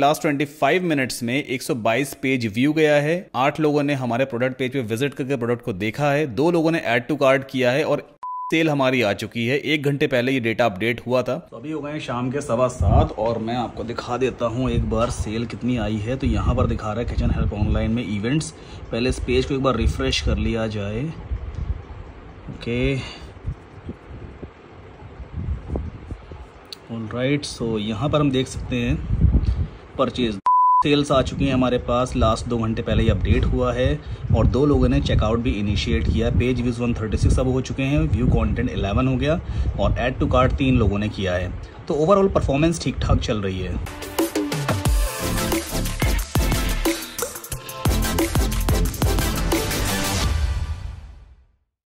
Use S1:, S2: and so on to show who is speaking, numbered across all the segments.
S1: Last 25 minutes में 122 page view गया है आठ लोगों ने हमारे प्रोडक्ट पेज पे विजिट करके प्रोडक्ट को देखा है दो लोगों ने ऐड टू कार्ड किया है और सेल हमारी आ चुकी है एक घंटे पहले ये डेटा अपडेट हुआ था तो अभी हो गए शाम के सवा सात और मैं आपको दिखा देता हूँ एक बार सेल कितनी आई है तो यहाँ पर दिखा रहा है किचन हेल्प ऑनलाइन में इवेंट्स पहले इस पेज को एक बार रिफ्रेश कर लिया जाए ओके ऑल राइट सो यहाँ पर हम देख सकते हैं परचेज सेल्स आ चुकी हैं हमारे पास लास्ट दो घंटे पहले ही अपडेट हुआ है और दो लोगों ने चेकआउट भी इनिशिएट किया पेज व्यूज़ 136 अब हो चुके हैं व्यू कंटेंट 11 हो गया और ऐड टू कार्ट तीन लोगों ने किया है तो ओवरऑल परफॉर्मेंस ठीक ठाक चल रही है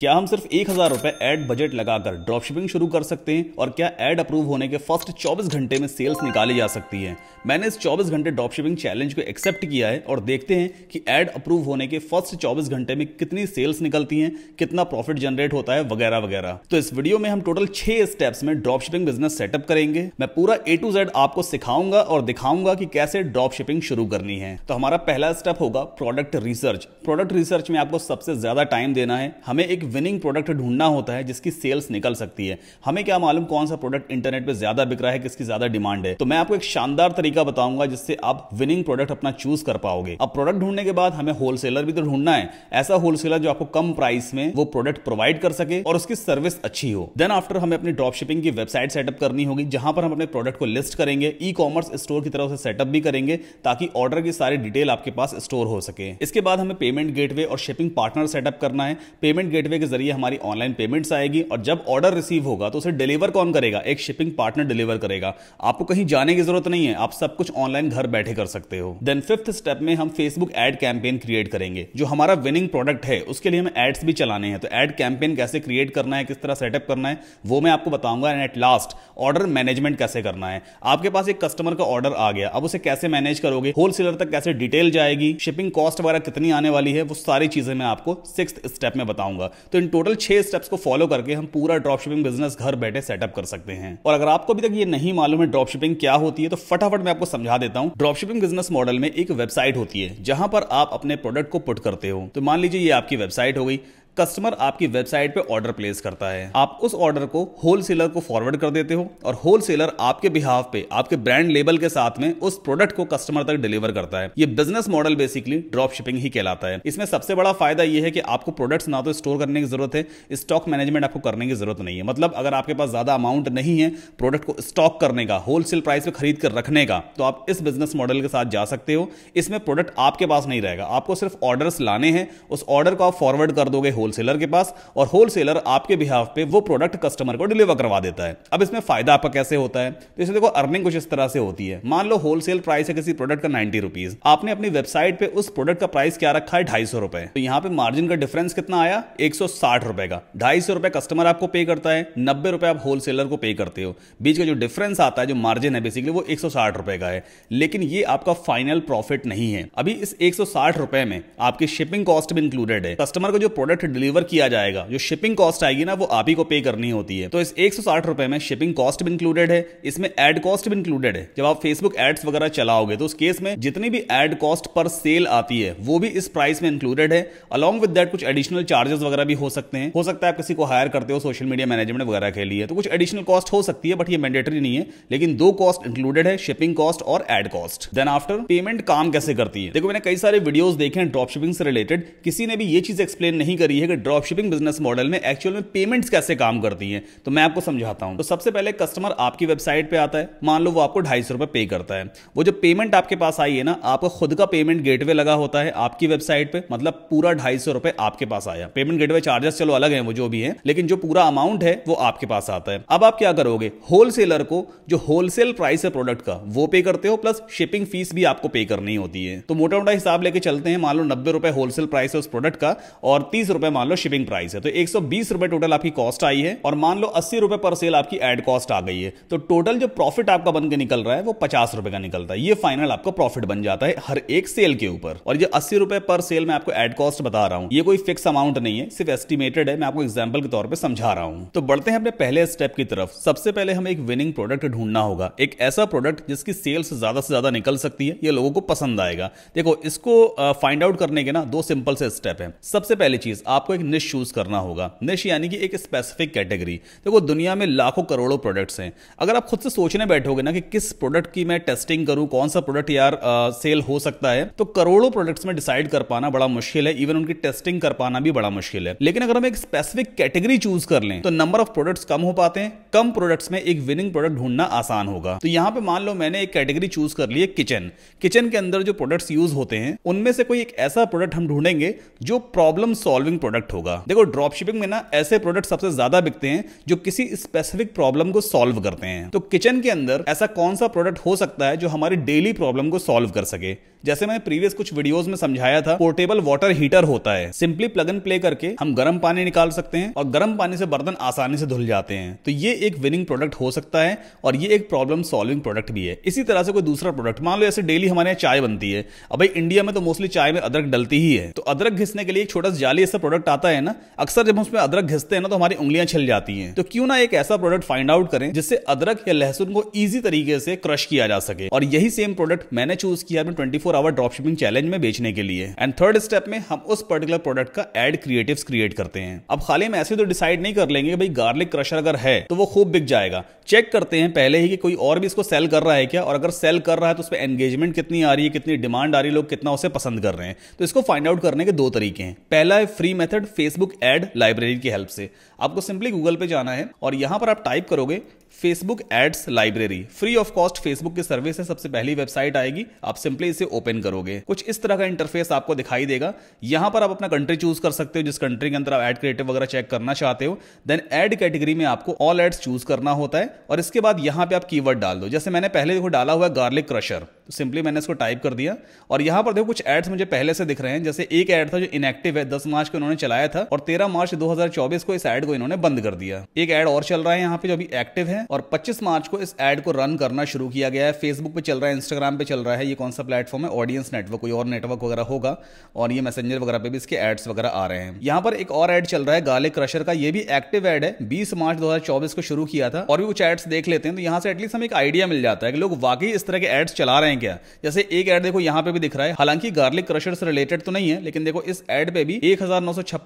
S1: क्या हम सिर्फ एक हज़ार रुपए एड बजट लगाकर ड्रॉपशिपिंग शुरू कर सकते हैं और क्या एड अप्रूव होने के फर्स्ट 24 घंटे में सेल्स निकाली जा सकती है मैंने इस 24 घंटे ड्रॉपशिपिंग चैलेंज को एक्सेप्ट किया है और देखते हैं कि एड अप्रूव होने के फर्स्ट 24 घंटे में कितनी सेल्स निकलती हैं कितना प्रॉफिट जनरेट होता है वगैरह वगैरह तो इस वीडियो में हम टोटल छह स्टेप्स में ड्रॉपशिपिंग बिजनेस सेटअप करेंगे मैं पूरा ए टू जेड आपको सिखाऊंगा और दिखाऊंगा की कैसे ड्रॉप शिपिंग शुरू करनी है तो हमारा पहला स्टेप होगा प्रोडक्ट रिसर्च प्रोडक्ट रिसर्च में आपको सबसे ज्यादा टाइम देना है हमें एक विनिंग प्रोडक्ट ढूंढना होता है जिसकी सेल्स निकल सकती है हमें क्या मालूम कौन सा प्रोडक्ट इंटरनेट पर ज्यादा बिक रहा है किसकी ज्यादा डिमांड है तो मैं आपको एक शानदार तरीका बताऊंगा जिससे आप विनिंग प्रोडक्ट अपना चूज कर पाओगे अब प्रोडक्ट ढूंढने के बाद हमें होलसेलर भी तो ढूंढना है ऐसा होलसेलर जो आपको कम प्राइस में वो प्रोडक्ट प्रोवाइड कर सके और उसकी सर्विस अच्छी हो देन आफ्टर हमें अपनी ड्रॉप शिपिंग की वेबसाइट सेटअप करनी होगी जहां पर हम अपने प्रोडक्ट को लिस्ट करेंगे ई कॉमर्स स्टोर की तरफ से सेटअप भी करेंगे ताकि ऑर्डर की सारी डिटेल आपके पास स्टोर हो सके इसके बाद हमें पेमेंट गेटवे और शिपिंग पार्टनर सेटअप करना है पेमेंट गेटवे के जरिए हमारी ऑनलाइन पेमेंट्स आएगी और जब ऑर्डर रिसीव होगा तो उसे डिलीवर कौन करेगा एक शिपिंग पार्टनर डिलीवर करेगा आपको कहीं जाने की जरूरत नहीं है आप सब कुछ ऑनलाइन घर बैठे कर सकते हो देन फिफ्थ स्टेप में हम फेसबुक एड कैंपेन क्रिएट करेंगे जो हमारा विनिंग प्रोडक्ट है उसके लिए हमें एड्स भी चलाने हैं तो एड कैंपेन कैसे क्रिएट करना है किस तरह सेटअप करना है वो मैं आपको बताऊंगा and at last order management कैसे करना है आपके पास एक कस्टमर का ऑर्डर आ गया अब उसे कैसे मैनेज करोगे होलसेलर तक कैसे डिटेल जाएगी शिपिंग कॉस्ट वगैरह कितनी आने वाली है वो सारी चीजें मैं आपको सिक्स स्टेप में बताऊंगा तो इन टोटल छह स्टेप्स को फॉलो करके हम पूरा ड्रॉप शिपिंग बिजनेस घर बैठे सेटअप कर सकते हैं और अगर आपको अभी तक ये नहीं मालूम है ड्रॉप शिपिंग क्या होती है तो फटाफट मैं आपको समझा देता हूँ ड्रॉप शिपिंग बिजनेस मॉडल में एक वेबसाइट होती है जहां पर आप अपने प्रोडक्ट को पुट करते हो तो मान लीजिए ये आपकी वेबसाइट हो गई कस्टमर आपकी वेबसाइट पे ऑर्डर प्लेस करता है आप उस ऑर्डर को होलसेलर को फॉरवर्ड कर देते हो और होलसेलर आपके बिहाफ पे आपके ब्रांड लेबल के साथ में उस प्रोडक्ट को कस्टमर तक डिलीवर करता है ये business model basically drop shipping ही कहलाता है इसमें सबसे बड़ा फायदा यह है कि आपको प्रोडक्ट्स ना तो स्टोर करने की जरूरत है स्टॉक मैनेजमेंट आपको करने की जरूरत नहीं है मतलब अगर आपके पास ज्यादा अमाउंट नहीं है प्रोडक्ट को स्टॉक करने का होलसेल प्राइस पे खरीद कर रखने का तो आप इस बिजनेस मॉडल के साथ जा सकते हो इसमें प्रोडक्ट आपके पास नहीं रहेगा आपको सिर्फ ऑर्डर लाने हैं उस ऑर्डर को आप फॉरवर्ड कर दोगे होल होलसेलर के पास और होलसेलर आपके बिहाफ पे वो प्रोडक्ट कस्टमर को डिलीवर करवा देता है अब इसमें फायदा आपका कैसे होता है तो इसे देखो अर्निंग कुछ इस तरह से होती है मान लो होलसेल प्राइस है किसी प्रोडक्ट का नाइनटी रुपीज आपने अपनी वेबसाइट पे उस प्रोडक्ट का प्राइस क्या रखा है ढाई सौ रुपए तो यहाँ पे मार्जिन का डिफरेंस कितना आया एक सौ साठ रुपए का ढाई सौ रुपए कस्टमर आपको पे करता है नब्बे रुपए आप होलसेलर को पे करते हो बीच का जो डिफरेंस आता है जो मार्जिन है बेसिकली वो एक सौ साठ रुपए का है लेकिन ये आपका फाइनल प्रॉफिट नहीं है अभी इस एक सौ साठ रुपए में आपकी शिपिंग कॉस्ट भी इंक्लूडेड है कस्टमर को जो प्रोडक्ट डिलीवर किया जाएगा जो शिपिंग कॉस्ट आएगी ना वो आप ही को पे करनी होती है तो इस एक रुपए में शिपिंग कॉस्ट भी इंक्लूडेड है इसमें एड कॉस्ट भी इंक्लूडेड है जब आप फेसबुक एड्स वगैरह चलाओगे तो उस केस में जितनी भी एड कॉस्ट पर सेल आती है वो भी इस प्राइस में इंक्लूडेड है अलॉन्ग विद दैट कुछ एडिशनल चार्जेस वगैरह भी हो सकते हैं हो सकता है आप किसी को हायर करते हो सोशल मीडिया मैनेजमेंट वगैरह के लिए तो कुछ एडिशनल कॉस्ट हो सकती है बट ये मैंडेटरी नहीं है लेकिन दो कॉस्ट इंक्लूडेड है शिपिंग कॉस्ट और ad cost then after payment काम कैसे करती है देखो मैंने कई सारे वीडियोस देखे हैं ड्रॉप शिपिंग से रिलेटेड किसी ने भी ये चीज एक्सप्लेन नहीं करी रही है कि ड्रॉप शिपिंग बिजनेस मॉडल में एक्चुअल में पेमेंट्स कैसे काम करती हैं तो मैं आपको समझाता हूं तो सबसे पहले कस्टमर आपकी वेबसाइट पे आता है मान लो वो आपको ढाई सौ रुपये पे करता है वो जो पेमेंट आपके पास आई है ना आपका खुद का पेमेंट गेटवे लगा होता है आपकी वेबसाइट पे मतलब पूरा ढाई सौ रुपये आपके पास आया पेमेंट गेटवे चार्जेस चलो अलग है वो जो भी है लेकिन जो पूरा अमाउंट है वो आपके पास आता है अब आप क्या करोगे होलसेलर को जो होलसेल प्राइस है प्रोडक्ट का वो पे करते हो प्लस शिपिंग फीस भी आपको पे करनी होती है तो मोटा मोटा हिसाब लेके चलते हैं मान लो नब्बे रुपए होलसेल प्राइस है उस प्रोडक्ट का और तीस रुपए रुपए मान लो शिपिंग प्राइस है तो एक सौ बीस रुपए टोटल आपकी कॉस्ट आई है और मान लो अस्सी रुपए पर सेल आपकी एड कॉस्ट आ गई है तो टोटल जो प्रॉफिट आपका बनकर निकल रहा है वो पचास रुपए का निकलता है ये फाइनल आपका प्रॉफिट बन जाता है हर एक सेल के ऊपर और ये अस्सी रुपए पर सेल में आपको एड कॉस्ट बता रहा हूँ ये कोई फिक्स अमाउंट नहीं है सिर्फ एस्टिमेटेड है मैं आपको एग्जाम्पल के तौर पर समझा रहा हूँ तो बढ़ते हैं अपने पहले स्टेप की तरफ सबसे पहले हमें एक विनिंग प्रोडक्ट ढूंढना होगा एक ऐसा प्रोडक्ट जिसकी सेल्स ज्यादा से ज्यादा निकल सकती है ये लोगों को पसंद आएगा देखो इसको फाइंड आउट करने के ना दो सिंपल से स्टेप है सबसे पहली चीज आप आपको एक निश चूज़ करना होगा निश यानी कि एक स्पेसिफिक कैटेगरी देखो दुनिया में लाखों करोड़ों प्रोडक्ट्स हैं अगर आप खुद से सोचने बैठोगे ना कि किस प्रोडक्ट की मैं टेस्टिंग करूं कौन सा प्रोडक्ट यार आ, सेल हो सकता है तो करोड़ों प्रोडक्ट्स में डिसाइड कर पाना बड़ा मुश्किल है इवन उनकी टेस्टिंग कर पाना भी बड़ा मुश्किल है लेकिन अगर हम एक स्पेसिफिक कैटेगरी चूज कर लें तो नंबर ऑफ प्रोडक्ट्स कम हो पाते हैं कम प्रोडक्ट्स में एक विनिंग प्रोडक्ट ढूंढना आसान होगा तो यहां पर मान लो मैंने एक कैटेगरी चूज कर ली है किचन किचन के अंदर जो प्रोडक्ट्स यूज होते हैं उनमें से कोई एक ऐसा प्रोडक्ट हम ढूंढेंगे जो प्रॉब्लम सॉल्विंग प्रोडक्ट होगा देखो ड्रॉप शिपिंग में ना ऐसे प्रोडक्ट सबसे ज्यादा बिकते हैं जो किसी स्पेसिफिक प्रॉब्लम को सॉल्व करते हैं तो किचन के अंदर ऐसा कौन सा प्रोडक्ट हो सकता है जो हमारी डेली प्रॉब्लम को सॉल्व कर सके जैसे मैंने प्रीवियस कुछ वीडियोस में समझाया था पोर्टेबल वाटर हीटर होता है सिंपली प्लग एंड प्ले करके हम गर्म पानी निकाल सकते हैं और गर्म पानी से बर्तन आसानी से धुल जाते हैं तो ये एक विनिंग प्रोडक्ट हो सकता है और ये एक प्रॉब्लम सॉल्विंग प्रोडक्ट भी है इसी तरह से कोई दूसरा प्रोडक्ट मान लो जैसे डेली हमारे यहाँ चाय बनती है अब भाई इंडिया में तो मोस्टली चाय में अदरक डलती ही है तो अदरक घिसने के लिए एक छोटा सा जाली ऐसा प्रोडक्ट प्रोडक्ट आता है ना अक्सर जब हम उसमें अदरक घिसते हैं ना तो हमारी उंगलियां छिल जाती हैं तो क्यों ना एक ऐसा प्रोडक्ट फाइंड आउट करें जिससे अदरक या लहसुन को इजी तरीके से क्रश किया जा सके और यही सेम प्रोडक्ट मैंने चूज किया अपने twenty hour drop shipping challenge में बेचने के लिए एंड थर्ड स्टेप में हम उस पर्टिकुलर प्रोडक्ट का एड क्रिएटिव क्रिएट करते हैं अब खाली में ऐसे तो डिसाइड नहीं कर लेंगे भाई गार्लिक क्रशर अगर है तो वो खूब बिक जाएगा चेक करते हैं पहले ही कि कोई और भी इसको सेल कर रहा है क्या और अगर सेल कर रहा है तो उस पर एंगेजमेंट कितनी आ रही है कितनी डिमांड आ रही है लोग कितना उसे पसंद कर रहे हैं तो इसको फाइंड आउट करने के दो तरीके हैं पहला है free method Facebook ad library की हेल्प से आपको सिंपली गूगल पे जाना है और यहाँ पर आप टाइप करोगे Facebook ads library free of cost Facebook की सर्विस है सबसे पहली वेबसाइट आएगी आप सिंपली इसे ओपन करोगे कुछ इस तरह का इंटरफेस आपको दिखाई देगा यहां पर आप अपना कंट्री चूज कर सकते हो जिस कंट्री के अंदर आप एड क्रिएटिव वगैरह चेक करना चाहते हो देन एड कैटेगरी में आपको ऑल एड्स चूज करना होता है और इसके बाद यहां पे आप की डाल दो जैसे मैंने पहले देखो डाला हुआ गार्लिक क्रशर तो सिंपली मैंने इसको टाइप कर दिया और यहां पर देखो कुछ एड्स मुझे पहले से दिख रहे हैं जैसे एक एड था जो इनएक्टिव है दस मार्च को उन्होंने चलाया था और तेरह मार्च दो को इस एड को इन्होंने बंद कर दिया एक एड और चल रहा है यहाँ पे जो अभी एक्टिव है और 25 मार्च को इस एड को रन करना शुरू किया गया है फेसबुक पे चल रहा है इंस्टाग्राम पे चल रहा है ये कौन सा प्लेटफॉर्म है ऑडियंस नेटवर्क कोई और नेटवर्क वगैरह होगा और ये मैसेजर वगैरह पे भी इसके एड्स वगैरह आ रहे हैं यहाँ पर एक और एड चल रहा है गाले क्रशर का ये भी एक्टिव एड है बीस मार्च दो को शुरू किया था और भी कुछ एड्स देख लेते हैं तो यहाँ से एटलीस्ट हमें एक आइडिया मिल जाता है कि लोग वाकई इस तरह के एड्स चला रहे हैं क्या जैसे एक एड देखो यहाँ पे भी दिख रहा है हालांकि गार्लिक क्रशर से रिलेटेड तो नहीं है लेकिन देखो इस एड पे भी एक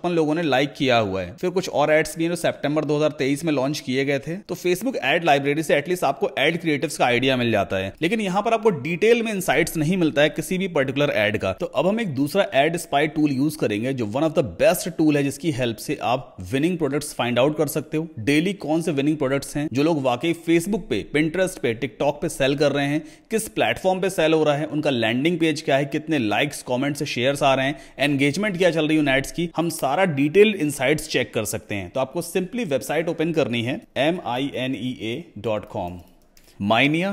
S1: लोगों ने लाइक किया हुआ है फिर कुछ और एड्स एड्स भी हैं जो सितंबर 2023 में लॉन्च किए गए थे तो फेसबुक एड लाइब्रेरी से एटलीस्ट आपको एड क्रिएटिव्स का आइडिया मिल जाता है लेकिन यहाँ पर आपको डिटेल में इनसाइट नहीं मिलता है किसी भी पर्टिकुलर एड का तो अब हम एक दूसरा एड स्पाई टूल यूज करेंगे जो one of the best tool है जिसकी हेल्प से आप विनिंग प्रोडक्ट्स फाइंड आउट कर सकते हो डेली कौन से विनिंग प्रोडक्ट्स हैं जो लोग वाकई फेसबुक पे पिंटरेस्ट पे टिकटॉक पे सेल कर रहे हैं किस प्लेटफॉर्म पे सेल हो रहा है उनका लैंडिंग पेज क्या है कितने लाइक्स कॉमेंट्स शेयर्स आ रहे हैं एंगेजमेंट क्या चल रही है यूनाइट्स की हम सारा डिटेल इंसाइट्स चेक कर सकते हैं तो आपको सिंपली वेबसाइट ओपन करनी है M I N E A dot com Minea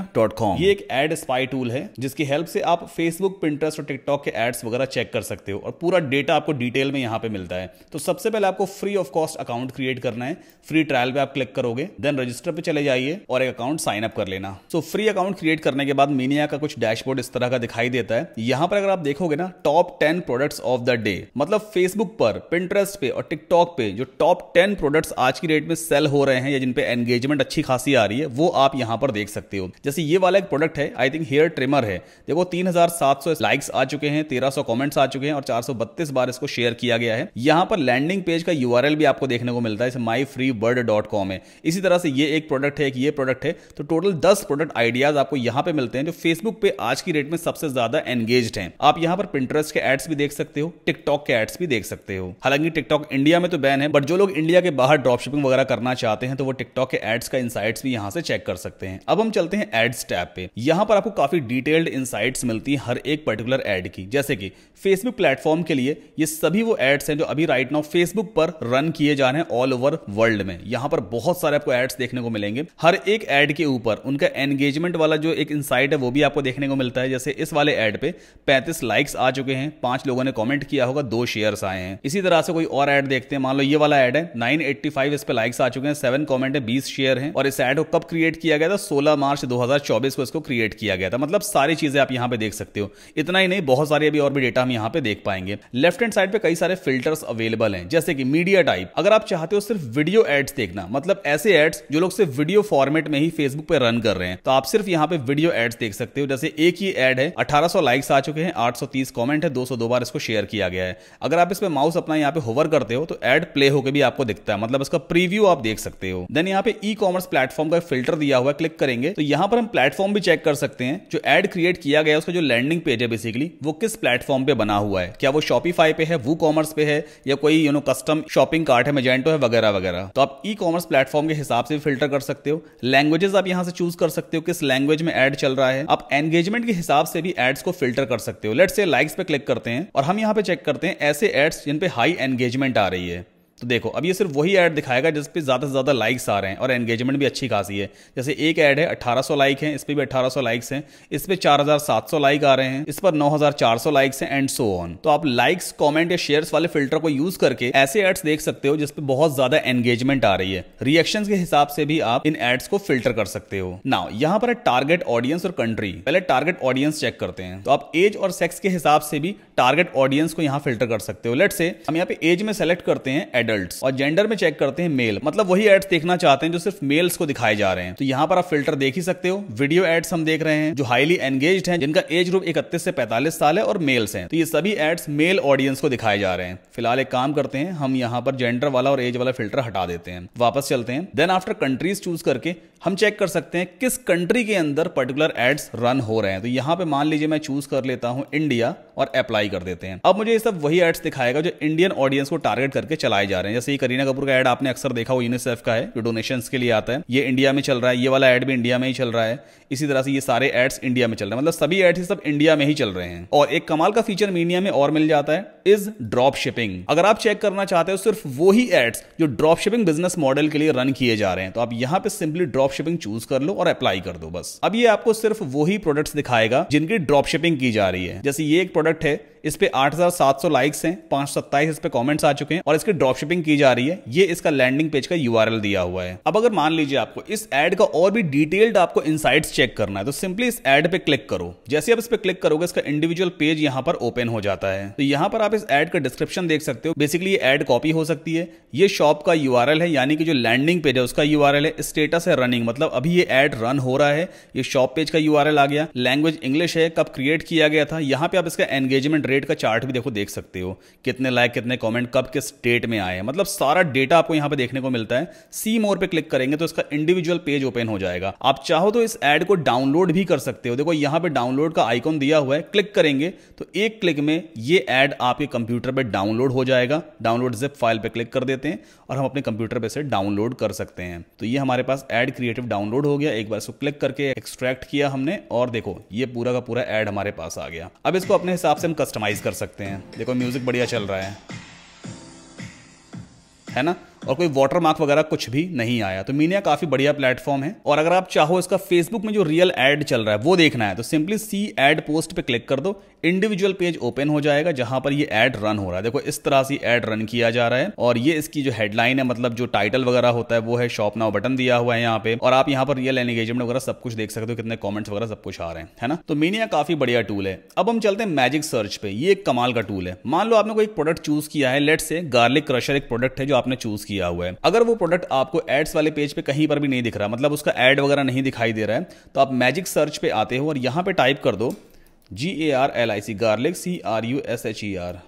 S1: ये एक एड स्पाई टूल है जिसकी हेल्प से आप फेसबुक प्रिंटर्स और टिकटॉक के एड्स वगैरह चेक कर सकते हो और पूरा डेटा आपको डिटेल में यहाँ पे मिलता है तो सबसे पहले आपको free of cost account create करना है फ्री ट्रायल पे आप क्लिक करोगे देन रजिस्टर पे चले जाइए और एक अकाउंट साइन अप कर लेना सो फ्री अकाउंट क्रिएट करने के बाद मीनिया का कुछ डैशबोर्ड इस तरह का दिखाई देता है यहाँ पर अगर आप देखोगे ना top ten products of the day मतलब फेसबुक पर प्रिंटरेस्ट पे और टिकटॉक पे जो टॉप टेन प्रोडक्ट्स आज की डेट में सेल हो रहे हैं या जिनपे एंगेजमेंट अच्छी खासी आ रही है वो आप यहाँ पर देख देख सकते हो जैसे ये वाला एक प्रोडक्ट है आई थिंक हेयर ट्रिमर है देखो 3700 लाइक्स आ चुके हैं सौ कॉमेंट्स आ चुके हैं और चार बार इसको शेयर किया गया है यहाँ पर लैंडिंग पेज का यू भी आपको देखने को मिलता है my free bird dot com है इसी तरह से ये एक प्रोडक्ट है एक ये प्रोडक्ट है तो टोटल दस प्रोडक्ट आइडियाज आपको यहाँ पे मिलते हैं जो फेसबुक पे आज की डेट में सबसे ज्यादा एंगेज है आप यहाँ पर प्रिंटरेस्ट के एड्स भी देख सकते हो टिकटॉक के एड्स भी देख सकते हो हालांकि टिकटॉक इंडिया में तो बैन है बट जो लोग इंडिया के बाहर ड्रॉप शिपिंग वगैरह करना चाहते हैं तो वो टिकटॉक के एड्स का इंसाइट्स भी यहाँ से चेक कर सकते हैं अब अब हम चलते हैं एड्स टैब पे यहां पर आपको काफी डिटेल्ड इंसाइट्स मिलती है हर एक पर्टिकुलर एड की जैसे कि फेसबुक प्लेटफॉर्म के लिए ये सभी वो एड्स हैं जो अभी राइट नाउ फेसबुक पर रन किए जा रहे हैं ऑल ओवर वर्ल्ड में यहां पर बहुत सारे आपको एड्स देखने को मिलेंगे हर एक एड के ऊपर उनका एंगेजमेंट वाला जो एक इंसाइट है वो भी आपको देखने को मिलता है जैसे इस वाले एड पे पैंतीस लाइक्स आ चुके हैं पांच लोगों ने कॉमेंट किया होगा दो शेयर आए हैं इसी तरह से कोई और एड देखते हैं मान लो ये वाला एड है नाइन इस पे लाइक्स आ चुके हैं सेवन कॉमेंट है बीस शेयर है और इस एड को कब क्रिएट किया गया था सोलह 16 मार्च 2024 को इसको क्रिएट किया गया था मतलब सारी चीज़ें आप यहाँ पे देख सकते हो इतना ही नहीं बहुत सारे अभी और भी डेटा हम यहाँ पे देख पाएंगे लेफ्ट हैंड साइड पे कई सारे फिल्टर्स अवेलेबल हैं जैसे कि मीडिया टाइप अगर आप चाहते हो सिर्फ वीडियो एड्स देखना मतलब ऐसे एड्स जो लोग सिर्फ वीडियो फॉर्मेट में ही फेसबुक पे रन कर रहे हैं तो आप सिर्फ यहाँ पे वीडियो एड्स देख सकते हो जैसे एक ही एड है सौ लाइक्स आ चुके हैं तीस कमेंट है दो बार इसको शेयर किया गया है अगर आप इस पर माउस अपना यहाँ पे होवर करते हो तो एड प्ले होकर भी आपको दिखता है मतलब इसका प्रीव्यू आप देख सकते हो देन यहाँ पे ई कॉमर्स प्लेटफॉर्म का फिल्टर दिया हुआ है क्लिक करेंगे करेंगे तो यहां पर हम प्लेटफॉर्म भी चेक कर सकते हैं जो एड क्रिएट किया गया उसका जो लैंडिंग पेज है बेसिकली वो किस प्लेटफॉर्म पे बना हुआ है क्या वो शॉपिफाई पे है वो कॉमर्स पे है या कोई you know custom shopping cart है मेजेंटो है वगैरह वगैरह तो आप ई कॉमर्स प्लेटफॉर्म के हिसाब से फिल्टर कर सकते हो लैंग्वेजेस आप यहां से चूज कर सकते हो किस लैंग्वेज में एड चल रहा है आप एंगेजमेंट के हिसाब से भी एड्स को फिल्टर कर सकते हो लेट से लाइक्स पे क्लिक करते हैं और हम यहाँ पे चेक करते हैं ऐसे एड्स जिन पे हाई एंगेजमेंट आ रही है तो देखो अब ये सिर्फ वही ऐड दिखाएगा जिस पे ज़्यादा से ज़्यादा लाइक्स आ रहे हैं और एंगेजमेंट भी अच्छी खासी है जैसे एक ऐड है 1800 लाइक हैं इस पर भी 1800 लाइक्स हैं इस पर 4700 लाइक आ रहे हैं इस पर 9400 लाइक्स हैं एंड सो ऑन तो आप लाइक्स कॉमेंट या शेयर्स वाले फिल्टर को यूज करके ऐसे एड्स देख सकते हो जिसपे बहुत ज़्यादा एंगेजमेंट आ रही है रिएक्शन के हिसाब से भी आप इन एड्स को फिल्टर कर सकते हो ना यहाँ पर टारगेट ऑडियंस और कंट्री पहले टारगेट ऑडियंस चेक करते हैं तो आप एज और सेक्स के हिसाब से भी टारगेट ऑडियंस को यहाँ फिल्टर कर सकते हो लेट से हम यहाँ पे एज में सेलेक्ट करते हैं एडल्ट और जेंडर में चेक करते हैं मेल मतलब वही एड्स देखना चाहते हैं जो सिर्फ मेल्स को दिखाए जा रहे हैं तो यहाँ पर आप फिल्टर देख ही सकते हो वीडियो एड्स हम देख रहे हैं जो हाईली एंगेज है जिनका एज ग्रुप इकतीस से पैंतालीस साल है और मेल्स है तो ये सभी एड्स मेल ऑडियंस को दिखाए जा रहे हैं फिलहाल एक काम करते हैं हम यहाँ पर जेंडर वाला और एज वाला फिल्टर हटा देते हैं वापस चलते हैं देन आफ्टर कंट्रीज चूज करके हम चेक कर सकते हैं किस कंट्री के अंदर पर्टिकुलर एड्स रन हो रहे हैं तो यहाँ पे मान लीजिए मैं चूज कर लेता हूँ इंडिया और अप्लाई कर देते हैं अब मुझे ये सब वही एड्स दिखाएगा जो इंडियन ऑडियंस को टारगेट करके चलाए जा रहे हैं जैसे ये करीना कपूर का एड आपने अक्सर देखा हो यूनिसेफ का है जो डोनेशन के लिए आता है ये इंडिया में चल रहा है ये वाला एड भी इंडिया में ही चल रहा है इसी तरह से ये सारे एड्स इंडिया में चल रहे हैं मतलब सभी एड्स सब इंडिया में ही चल रहे हैं और एक कमाल का फीचर मीडिया में और मिल जाता है इज ड्रॉप शिपिंग अगर आप चेक करना चाहते हो सिर्फ वो ही एड्स जो ड्रॉप शिपिंग बिजनेस मॉडल के लिए रन किए जा रहे हैं तो आप यहाँ पे सिंपली ड्रॉप शिपिंग चूज कर लो और अप्लाई कर दो बस अब ये आपको सिर्फ वही प्रोडक्ट्स दिखाएगा जिनकी ड्रॉप शिपिंग की जा रही है जैसे ये एक प्रोडक्ट प्रोडक्ट है इस पे 8700 लाइक्स हैं पांच सत्ताईस इस पे कॉमेंट्स आ चुके हैं और इसकी ड्रॉपशिपिंग की जा रही है ये इसका लैंडिंग पेज का यू दिया हुआ है अब अगर मान लीजिए आपको इस एड का और भी डिटेल्ड आपको इनसाइट चेक करना है तो सिंपली इस एड पे क्लिक करो जैसे आप इस पे क्लिक करोगे इसका इंडिविजुअल पेज यहाँ पर ओपन हो जाता है तो यहाँ पर आप इस एड का डिस्क्रिप्शन देख सकते हो बेसिकली ये एड कॉपी हो सकती है ये शॉप का यू है यानी कि जो लैंडिंग पेज है उसका यू है स्टेटस है रनिंग मतलब अभी ये एड रन हो रहा है ये शॉप पेज का यू आ गया लैंग्वेज इंग्लिश है कब क्रिएट किया गया था यहाँ पे आप इसका एंगेजमेंट रेट का चार्ट भी देखो देख सकते हो कितने लाइक कितने कमेंट कब किस डेट में आए हैं मतलब सारा डेटा आपको यहां पे देखने को मिलता है सी मोर पे क्लिक करेंगे तो इसका इंडिविजुअल पेज ओपन हो जाएगा आप चाहो तो इस एड को डाउनलोड भी कर सकते हो देखो यहां पर डाउनलोड का आइकॉन दिया हुआ है क्लिक करेंगे तो एक क्लिक में ये एड आपके कंप्यूटर पर डाउनलोड हो जाएगा डाउनलोड जिप फाइल पर क्लिक कर देते हैं और हम अपने कंप्यूटर पर इसे डाउनलोड कर सकते हैं तो ये हमारे पास एड क्रिएटिव डाउनलोड हो गया एक बार इसको क्लिक करके एक्सट्रैक्ट किया हमने और देखो ये पूरा का पूरा एड हमारे पास आ गया अब इसको अपने हिसाब से हम कस्टम कस्टमाइज़ कर सकते हैं देखो म्यूज़िक बढ़िया चल रहा है है ना और कोई वाटर मार्क वगैरह कुछ भी नहीं आया तो मीनिया काफी बढ़िया प्लेटफॉर्म है और अगर आप चाहो इसका फेसबुक में जो रियल एड चल रहा है वो देखना है तो सिंपली सी एड पोस्ट पे क्लिक कर दो इंडिविजुअल पेज ओपन हो जाएगा जहां पर ये एड रन हो रहा है देखो इस तरह से एड रन किया जा रहा है और ये इसकी जो हेडलाइन है मतलब जो टाइटल वगैरह होता है वो है शॉप नाउ बटन दिया हुआ है यहाँ पे और आप यहाँ पर रियल एनगेजमेंट वगैरह सब कुछ देख सकते हो कितने कॉमेंट्स वगैरह सब कुछ आ रहे हैं है ना तो मीनिया काफी बढ़िया टूल है अब हम चलते हैं मैजिक सर्च पे ये एक कमाल का टूल है मान लो आपने कोई प्रोडक्ट चूज किया है लेट से गार्लिक क्रशर एक प्रोडक्ट है जो आपने चूज किया हुआ है अगर वो प्रोडक्ट आपको एड्स वाले पेज पे कहीं पर भी नहीं दिख रहा मतलब उसका एड वगैरह नहीं दिखाई दे रहा है तो आप मैजिक सर्च पे आते हो और यहाँ पे टाइप कर दो G A R L I C garlic C R U S H E R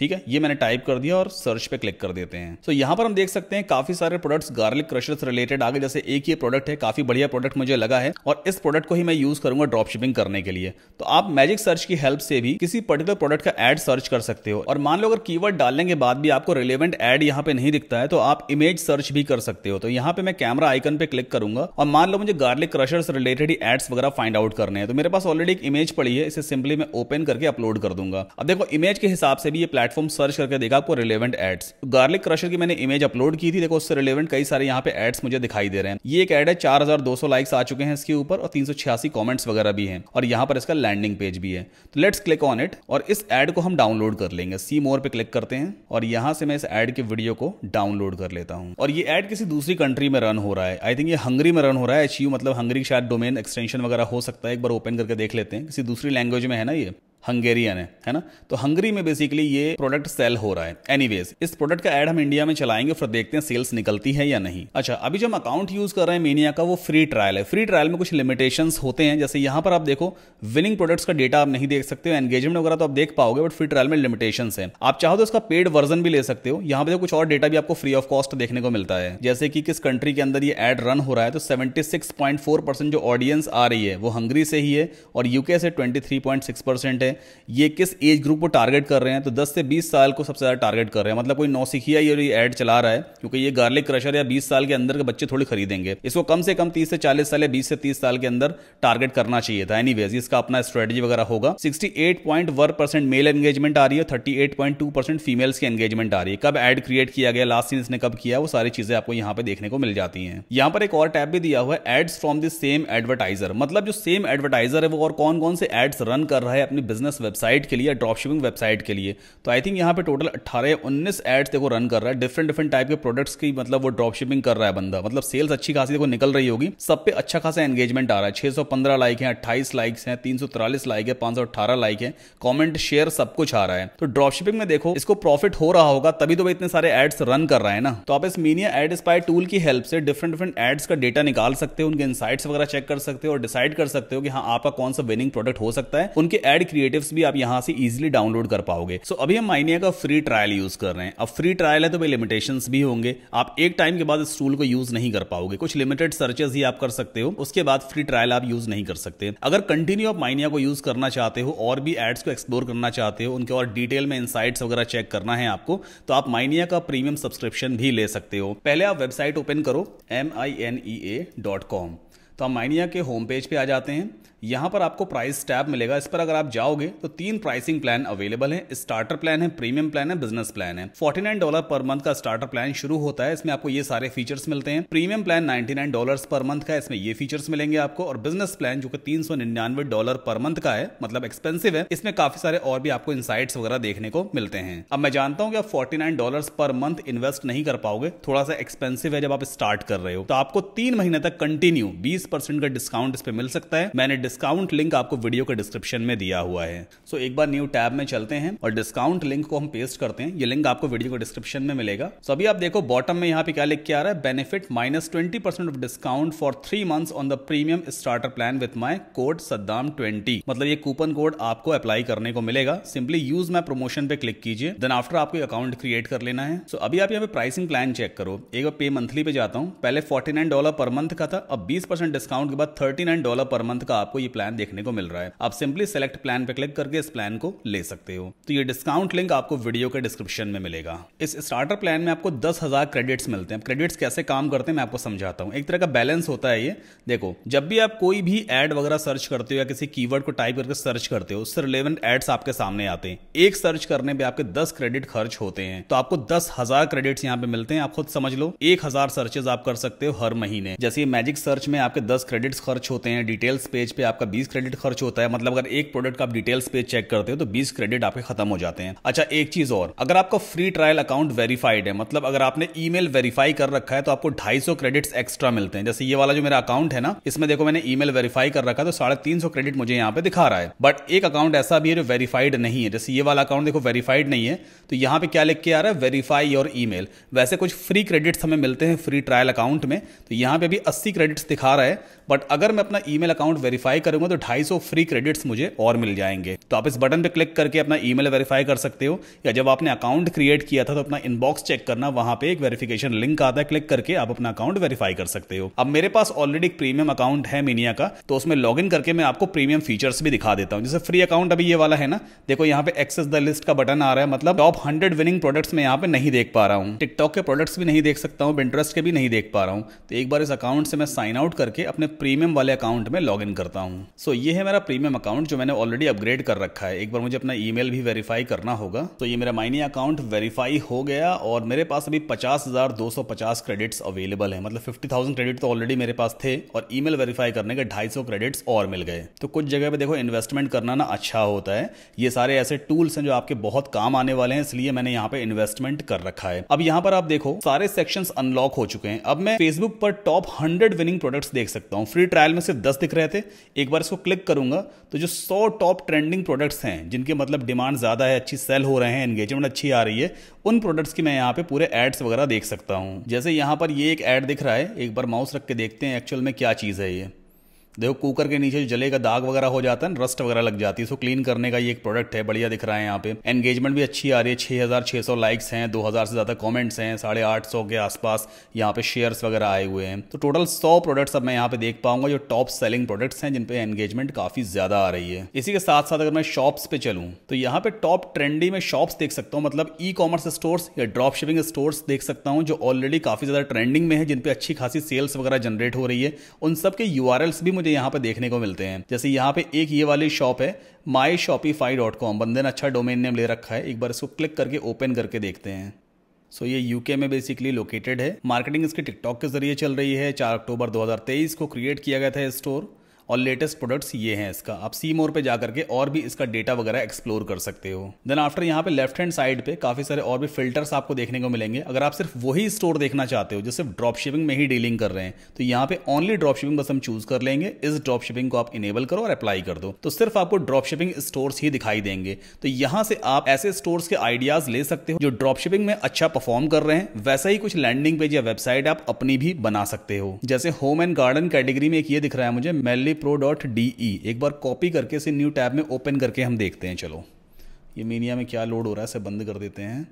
S1: ठीक है ये मैंने टाइप कर दिया और सर्च पे क्लिक कर देते हैं तो so, यहाँ पर हम देख सकते हैं काफी सारे प्रोडक्ट्स गार्लिक क्रशर्स रिलेटेड आगे जैसे एक ये प्रोडक्ट है काफी बढ़िया प्रोडक्ट मुझे लगा है और इस प्रोडक्ट को ही मैं यूज करूंगा ड्रॉप शिपिंग करने के लिए तो आप मैजिक सर्च की हेल्प से भी किसी पर्टिकुलर प्रोडक्ट का एड सर्च कर सकते हो और मान लो अगर कीवर्ड डालने के बाद भी आपको रिलेवेंट एड यहाँ पे नहीं दिखता है तो आप इमेज सर्च भी कर सकते हो तो यहाँ पे मैं कैमरा आइकन पे क्लिक करूंगा और मान लो मुझे गार्लिक क्रशर्स रिलेटेड ही एड्स वगैरह फाइंड आउट करने हैं तो मेरे पास ऑलरेडी एक इमेज पड़ी है इसे सिंपली मैं ओपन करके अपलोड कर दूंगा अब देखो इमेज के हिसाब से भी ये प्लेटफॉर्म सर्च करके देखा आपको रिलेवेंट एड्स गार्लिक क्रशर की मैंने इमेज अपलोड की थी देखो उससे रिलेवेंट कई सारे यहाँ पे एड्स मुझे दिखाई दे रहे हैं ये एक एड है चार लाइक्स आ चुके हैं इसके ऊपर और तीन कमेंट्स वगैरह भी हैं और यहाँ पर इसका लैंडिंग पेज भी है तो लेट्स क्लिक ऑन इट और इस एड को हम डाउनलोड कर लेंगे सी मोर पे क्लिक करते हैं और यहाँ से मैं इस एड के वीडियो को डाउनलोड कर लेता हूँ और ये एड किसी दूसरी कंट्री में रन हो रहा है आई थिंक ये हंगरी में रन हो रहा है एच मतलब हंगरी शायद डोमेन एक्सटेंशन वगैरह हो सकता है एक बार ओपन करके देख लेते हैं किसी दूसरी लैंग्वेज में है ना ये हंगेरियन है है ना तो हंगरी में बेसिकली ये प्रोडक्ट सेल हो रहा है एनीवेज इस प्रोडक्ट का एड हम इंडिया में चलाएंगे फिर देखते हैं सेल्स निकलती है या नहीं अच्छा अभी जो हम अकाउंट यूज कर रहे हैं मीनिया का वो फ्री ट्रायल है फ्री ट्रायल में कुछ लिमिटेशन होते हैं जैसे यहाँ पर आप देखो विनिंग प्रोडक्ट्स का डेटा आप नहीं देख सकते हो एंगेजमेंट वगैरह तो आप देख पाओगे बट फ्री ट्रायल में लिमिटेशन है आप चाहो तो इसका पेड वर्जन भी ले सकते हो यहाँ पे तो कुछ और डेटा भी आपको फ्री ऑफ कॉस्ट देखने को मिलता है जैसे कि किस कंट्री के अंदर ये एड रन हो रहा है तो सेवेंटी परसेंट जो ऑडियंस आ रही है वो हंगरी से ही है और यूके से ट्वेंटी परसेंट है है ये किस एज ग्रुप को टारगेट कर रहे हैं तो 10 से 20 साल को सबसे ज़्यादा टारगेट कर रहे हैं मतलब कोई नौसिखिया ये ऐड चला रहा है क्योंकि ये गार्लिक क्रशर या 20 साल के अंदर के बच्चे थोड़ी खरीदेंगे इसको कम से कम 30 से 40 साल या 20 से 30 साल के अंदर टारगेट करना चाहिए था एनी इसका अपना स्ट्रेटेजी वगैरह होगा सिक्सटी मेल एंगेजमेंट आ रही है थर्टी फीमेल्स की एंगेजमेंट आ रही है कब एड क्रिएट किया गया लास्ट सीन इसने कब किया वो सारी चीज़ें आपको यहाँ पे देखने को मिल जाती हैं यहाँ पर एक और टैब भी दिया हुआ है ads from the same advertiser मतलब जो सेम एडवर्टाइजर है वो और कौन कौन से एड्स रन कर रहा है अपनी बिजनेस वेबसाइट के लिए या ड्रॉप शिपिंग वेबसाइट के लिए तो आई थिंक यहाँ पे टोटल 18 या 19 एड्स देखो रन कर रहा है डिफरेंट डिफरेंट टाइप के प्रोडक्ट्स की मतलब वो ड्रॉप शिपिंग कर रहा है बंदा मतलब सेल्स अच्छी खासी देखो निकल रही होगी सब पे अच्छा खासा एंगेजमेंट आ रहा है छह सौ पंद्रह लाइक है अट्ठाईस लाइक्स हैं तीन सौ तिरालीस लाइक है पांच सौ अठारह लाइक है कॉमेंट शेयर सब कुछ आ रहा है तो ड्रॉप शिपिंग में देखो इसको प्रॉफिट हो रहा होगा तभी तो भाई इतने सारे एड्स रन कर रहा है ना तो आप इस मीनिया एड स्पाई टूल की हेल्प से डिफरेंट डिफरेंट एड्स का डेटा निकाल सकते हो उनके इंसाइट्स वगैरह चेक कर सकते हो और डिसाइड कर सकते हो कि हाँ आपका कौन सा विनिंग प्रोडक्ट हो सकता है उनके एड क्रिएट डेरिवेटिव्स भी आप यहाँ से इजिली डाउनलोड कर पाओगे सो अभी हम माइनिया का फ्री ट्रायल यूज कर रहे हैं अब फ्री ट्रायल है तो भाई लिमिटेशन भी होंगे आप एक टाइम के बाद इस टूल को यूज नहीं कर पाओगे कुछ लिमिटेड सर्चेस ही आप कर सकते हो उसके बाद फ्री ट्रायल आप यूज नहीं कर सकते अगर कंटिन्यू आप माइनिया को यूज करना चाहते हो और भी एड्स को एक्सप्लोर करना चाहते हो उनके और डिटेल में इंसाइट्स वगैरह चेक करना है आपको तो आप माइनिया का प्रीमियम सब्सक्रिप्शन भी ले सकते हो पहले आप वेबसाइट ओपन करो M I N E A dot com तो हम माइनिया के होम पेज पे आ जाते हैं यहाँ पर आपको प्राइस टैब मिलेगा इस पर अगर आप जाओगे तो तीन प्राइसिंग प्लान अवेलेबल है स्टार्टर प्लान है प्रीमियम प्लान है बिजनेस प्लान है forty nine dollar per month का स्टार्टर प्लान शुरू होता है इसमें आपको ये सारे फीचर्स मिलते हैं premium plan ninety nine dollar per month का इसमें ये फीचर्स मिलेंगे आपको और बिजनेस प्लान जो कि तीन सौ निन्यानवे डॉलर पर मंथ का है मतलब एक्सपेंसिव है इसमें काफी सारे और भी आपको इनसाइट्स वगैरह देखने को मिलते हैं अब मैं जानता हूँ कि आप forty nine dollar per month invest नहीं कर पाओगे थोड़ा सा एक्सपेंसिव है जब आप स्टार्ट कर रहे हो तो आपको तीन महीने तक कंटिन्यू बीस परसेंट का डिस्काउंट इस पर मिल सकता है मैंने डिस्काउंट लिंक आपको वीडियो के डिस्क्रिप्शन में दिया हुआ है सो so, एक बार न्यू टैब में चलते हैं और डिस्काउंट लिंक को हम पेस्ट करते हैं ये लिंक आपको वीडियो के डिस्क्रिप्शन में मिलेगा सो so, अभी आप देखो बॉटम में यहाँ पे क्या लिख के आ रहा है benefit minus twenty percent off discount for three months on the premium starter plan with my code Saddam twenty मतलब ये कूपन कोड आपको अप्लाई करने को मिलेगा सिंपली यूज माई प्रमोशन पे क्लिक कीजिए देन आफ्टर आपको अकाउंट क्रिएट कर लेना है सो so, अभी आप यहाँ पे प्राइसिंग प्लान चेक करो एक बार पे मंथली पे जाता हूँ पहले फोर्टी डॉलर पर मंथ का था अब बीस डिस्काउंट के बाद थर्टी डॉलर पर मंथ का आपको ये प्लान देखने को मिल रहा है आप सिंपली सेलेक्ट प्लान पे क्लिक करके इस प्लान को ले सकते हो तो ये डिस्काउंट लिंक आपको वीडियो के डिस्क्रिप्शन में मिलेगा इस स्टार्टर प्लान में आपको दस हजार क्रेडिट्स मिलते हैं क्रेडिट्स कैसे काम करते हैं मैं आपको समझाता हूँ एक तरह का बैलेंस होता है ये देखो जब भी आप कोई भी एड वगैरह सर्च करते हो या किसी की को टाइप करके सर्च करते हो उससे रिलेवेंट एड्स आपके सामने आते हैं एक सर्च करने पर आपके दस क्रेडिट खर्च होते हैं तो आपको दस हजार क्रेडिट्स यहाँ पे मिलते हैं आप खुद समझ लो एक हजार सर्चेज आप कर सकते हो हर महीने जैसे मैजिक सर्च में आपके दस क्रेडिट्स खर्च होते हैं डिटेल्स पेज पे आपका बीस क्रेडिट खर्च होता है मतलब अगर एक प्रोडक्ट का आप डिटेल्स पे चेक करते हो तो बीस क्रेडिट आपके खत्म हो जाते हैं अच्छा एक चीज और अगर आपका फ्री ट्रायल अकाउंट वेरीफाइड है मतलब अगर आपने ईमेल वेरीफाई कर रखा है तो आपको ढाई सौ क्रेडिट्स एक्स्ट्रा मिलते हैं जैसे ये वाला जो मेरा अकाउंट है ना इसमें देखो मैंने ईमेल वेरीफाई कर रखा है तो साढ़े तीन सौ क्रेडिट मुझे यहाँ पे दिखा रहा है बट एक अकाउंट ऐसा भी है जो वेरीफाइड नहीं है जैसे ये वाला अकाउंट देखो वेरीफाइड नहीं है तो यहाँ पे क्या लिख के आ रहा है वेरीफाई योर ईमेल वैसे कुछ फ्री क्रेडिट्स हमें मिलते हैं फ्री ट्रायल अकाउंट में तो यहाँ पे भी अस्सी क्रेडिट्स दिखा रहा है बट अगर मैं अपना ईमेल अकाउंट वेरीफाई वेरीफाई करूंगा तो सौ फ्री क्रेडिट्स मुझे और मिल जाएंगे तो आप इस बटन पर क्लिक करके अपना ईमेल वेरीफाई कर सकते हो या जब आपने अकाउंट क्रिएट किया था तो अपना इनबॉक्स चेक करना वहां पे एक वेरिफिकेशन लिंक आता है क्लिक करके आप अपना अकाउंट वेरीफाई कर सकते हो अब मेरे पास ऑलरेडी प्रीमियम अकाउंट है मीनिया का तो उसमें लॉग करके मैं आपको प्रीमियम फीचर्स भी दिखा देता हूँ जैसे फ्री अकाउंट अभी ये वाला है ना देखो यहाँ पे एक्सेस द लिस्ट का बटन आ रहा है मतलब टॉप हंड्रेड विनिंग प्रोडक्ट्स मैं यहाँ पे नहीं देख पा रहा हूँ टिकटॉक के प्रोडक्ट्स भी नहीं देख सकता हूँ इंटरेस्ट के भी नहीं देख पा रहा हूँ तो एक बार इस अकाउंट से मैं साइन आउट करके अपने प्रीमियम वाले अकाउंट में लॉग करता हूँ हूँ सो so, ये है मेरा प्रीमियम अकाउंट जो मैंने ऑलरेडी अपग्रेड कर रखा है एक बार मुझे अपना ईमेल भी वेरीफाई करना होगा तो ये मेरा माइनी अकाउंट वेरीफाई हो गया और मेरे पास अभी पचास हजार दो सौ पचास क्रेडिट्स अवेलेबल है मतलब फिफ्टी थाउजेंड क्रेडिट तो ऑलरेडी मेरे पास थे और ईमेल वेरीफाई करने के ढाई सौ क्रेडिट्स और मिल गए तो कुछ जगह पर देखो इन्वेस्टमेंट करना ना अच्छा होता है ये सारे ऐसे टूल्स हैं जो आपके बहुत काम आने वाले हैं इसलिए मैंने यहाँ पे इन्वेस्टमेंट कर रखा है अब यहाँ पर आप देखो सारे सेक्शन अनलॉक हो चुके हैं अब मैं फेसबुक पर टॉप हंड्रेड विनिंग प्रोडक्ट्स देख सकता हूँ फ्री ट्रायल में सिर्फ दस दिख रहे थे एक बार इसको क्लिक करूंगा तो जो 100 टॉप ट्रेंडिंग प्रोडक्ट्स हैं जिनके मतलब डिमांड ज़्यादा है अच्छी सेल हो रहे हैं एंगेजमेंट अच्छी आ रही है उन प्रोडक्ट्स की मैं यहाँ पे पूरे एड्स वगैरह देख सकता हूँ जैसे यहाँ पर ये एक ऐड दिख रहा है एक बार माउस रख के देखते हैं एक्चुअल में क्या चीज़ है ये देखो कुकर के नीचे जो जले का दाग वगैरह हो जाता है रस्ट वगैरह लग जाती है सो क्लीन करने का ये एक प्रोडक्ट है बढ़िया दिख रहा है यहाँ पे एंगेजमेंट भी अच्छी आ रही है छह हजार छह सौ लाइक्स हैं दो हजार से ज्यादा कमेंट्स हैं साढ़े आठ सौ के आसपास यहाँ पे शेयर्स वगैरह आए हुए हैं तो टोटल सौ प्रोडक्ट्स अब मैं यहाँ पे देख पाऊंगा जो टॉप सेलिंग प्रोडक्ट्स हैं जिनपे एंगेजमेंट काफी ज्यादा आ रही है इसी के साथ साथ अगर मैं शॉप्स पे चलूँ तो यहाँ पे टॉप ट्रेंडी में शॉप्स देख सकता हूँ मतलब ई कॉमर्स स्टोर्स या ड्रॉप शिपिंग स्टोर्स देख सकता हूँ जो ऑलरेडी काफी ज्यादा ट्रेंडिंग में है जिनपे अच्छी खासी सेल्स वगैरह जनरेट हो रही है उन सबके यू भी मुझे यहाँ पे देखने को मिलते हैं जैसे यहाँ पे एक ये वाली शॉप है माई शॉपीफाई डॉट कॉम बंदे ने अच्छा डोमेन नेम ले रखा है एक बार इसको क्लिक करके ओपन करके देखते हैं सो so, ये यूके में बेसिकली लोकेटेड है मार्केटिंग इसके टिकटॉक के जरिए चल रही है चार अक्टूबर 2023 को क्रिएट किया गया था स्टोर और लेटेस्ट प्रोडक्ट्स ये हैं इसका आप सी मोर पे जाकर के और भी इसका डेटा वगैरह एक्सप्लोर कर सकते हो देन आफ्टर यहाँ पे लेफ्ट हैंड साइड पे काफी सारे और भी फिल्टर्स आपको देखने को मिलेंगे अगर आप सिर्फ वही स्टोर देखना चाहते हो जो सिर्फ ड्रॉप शिपिंग में ही डीलिंग कर रहे हैं तो यहाँ पे ओनली ड्रॉप शिपिंग बस हम चूज कर लेंगे इस ड्रॉप शिपिंग को आप इनेबल करो और अप्लाई कर दो तो सिर्फ आपको ड्रॉप शिपिंग स्टोर्स ही दिखाई देंगे तो यहाँ से आप ऐसे स्टोर्स के आइडियाज ले सकते हो जो ड्रॉप शिपिंग में अच्छा परफॉर्म कर रहे हैं वैसा ही कुछ लैंडिंग पेज या वेबसाइट आप अपनी भी बना सकते हो जैसे होम एंड गार्डन कैटेगरी में एक ये दिख रहा है मुझे mainly pro dot D E एक बार कॉपी करके इसे न्यू टैब में ओपन करके हम देखते हैं चलो ये मीनिया में क्या लोड हो रहा है इसे बंद कर देते हैं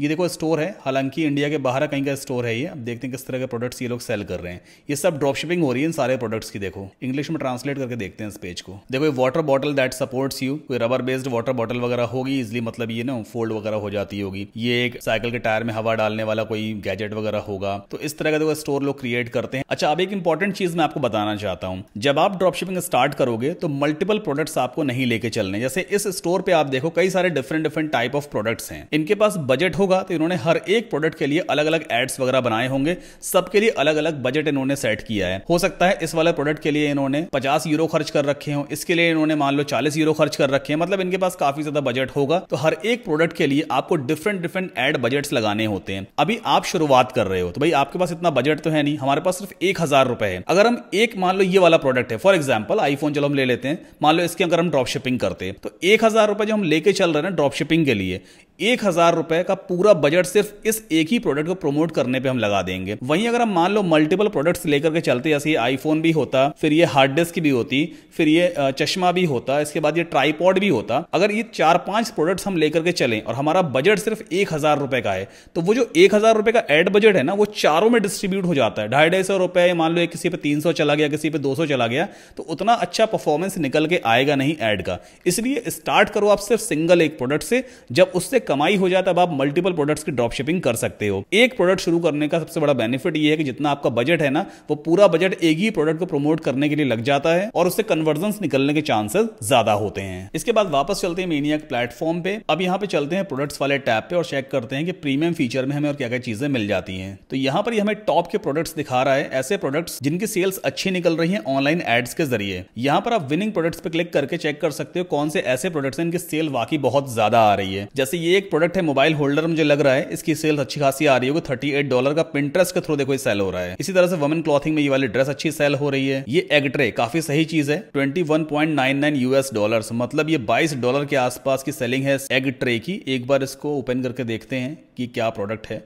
S1: ये देखो स्टोर है हालांकि इंडिया के बाहर कहीं का स्टोर है ये अब देखते हैं किस तरह के प्रोडक्ट्स ये लोग सेल कर रहे हैं ये सब ड्रॉप शिपिंग हो रही है इन सारे प्रोडक्ट्स की देखो इंग्लिश में ट्रांसलेट करके देखते हैं इस पेज को देखो ये water bottle that supports you कोई रबर बेस्ड वाटर बॉटल वगैरह होगी इजली मतलब ये ना फोल्ड वगैरह हो जाती होगी ये एक साइकिल के टायर में हवा डालने वाला कोई गैजेट वगैरह होगा तो इस तरह का देखो स्टोर लोग क्रिएट करते हैं अच्छा अब एक इंपॉर्टेंट चीज मैं आपको बताना चाहता हूँ जब आप ड्रॉप शिपिंग स्टार्ट करोगे तो मल्टीपल प्रोडक्ट्स आपको नहीं लेके चलने जैसे इस स्टोर पे आप देखो कई सारे different different type of products हैं इनके पास बजट हो होगा तो इन्होंने हर एक प्रोडक्ट के लिए अलग अलग एड्स वगैरह बनाए होंगे सबके लिए अलग अलग बजट इन्होंने सेट किया है हो सकता है इस वाले प्रोडक्ट के लिए इन्होंने पचास यूरो खर्च कर रखे हो इसके लिए इन्होंने मान लो चालीस यूरो खर्च कर रखे हैं मतलब इनके पास काफी ज्यादा बजट होगा तो हर एक प्रोडक्ट के लिए आपको डिफरेंट डिफरेंट एड बजट लगाने होते हैं अभी आप शुरुआत कर रहे हो तो भाई आपके पास इतना बजट तो है नहीं हमारे पास सिर्फ एक हजार रुपए है अगर हम एक मान लो ये वाला प्रोडक्ट है फॉर एग्जाम्पल आईफोन चलो हम ले लेते हैं मान लो इसके अगर हम ड्रॉप शिपिंग करते हैं तो एक हजार रुपए जो हम लेके चल रहे हैं ड्रॉप शिपिंग के लिए एक हजार रुपए का पूरा बजट सिर्फ इस एक ही प्रोडक्ट को प्रमोट करने पे हम लगा देंगे वहीं अगर हम मान लो मल्टीपल प्रोडक्ट्स लेकर के चलते जैसे आईफोन भी होता फिर ये हार्ड डिस्क भी होती फिर ये चश्मा भी होता इसके बाद ये ट्राईपॉड भी होता अगर ये चार पांच प्रोडक्ट्स हम लेकर के चलें और हमारा बजट सिर्फ एक हजार रुपए का है तो वो जो एक हजार रुपए का एड बजट है ना वो चारों में डिस्ट्रीब्यूट हो जाता है ढाई ढाई सौ रुपए मान लो किसी पे तीन सौ चला गया किसी पे दो सौ चला गया तो उतना अच्छा परफॉर्मेंस निकल के आएगा नहीं एड का इसलिए स्टार्ट करो आप सिर्फ सिंगल एक प्रोडक्ट से जब उससे कमाई हो जाए तब आप मल्टीपल प्रोडक्ट्स की ड्रॉप शिपिंग कर सकते हो एक प्रोडक्ट शुरू करने का सबसे बड़ा बेनिफिट ये है कि जितना आपका बजट है ना वो पूरा बजट एक ही प्रोडक्ट को प्रमोट करने के लिए लग जाता है और उससे कन्वर्जन निकलने के चांसेस ज्यादा होते हैं इसके बाद वापस चलते हैं मीनिया प्लेटफॉर्म पे अब यहाँ पे चलते हैं प्रोडक्ट्स वाले टैब पे और चेक करते हैं कि प्रीमियम फीचर में हमें और क्या क्या चीजें मिल जाती हैं तो यहाँ पर हमें टॉप के प्रोडक्ट्स दिखा रहा है ऐसे प्रोडक्ट्स जिनकी सेल्स अच्छी निकल रही है ऑनलाइन एड्स के जरिए यहाँ पर आप विनिंग प्रोडक्ट्स पे क्लिक करके चेक कर सकते हो कौन से ऐसे प्रोडक्ट्स हैं इनकी सेल वाकई बहुत ज्यादा आ रही है जैसे ये एक प्रोडक्ट है मोबाइल होल्डर मुझे लग रहा है इसकी सेल्स अच्छी खासी आ रही होगी थर्टी एट डॉलर का पिंटरेस्ट के थ्रू देखो ये सेल हो रहा है इसी तरह से वमन क्लॉथिंग में ये वाली ड्रेस अच्छी सेल हो रही है ये एगट्रे काफी सही चीज है twenty one point nine nine US dollar मतलब ये बाईस डॉलर के आसपास की सेलिंग है एग ट्रे की एक बार इसको ओपन करके देखते हैं कि क्या प्रोडक्ट है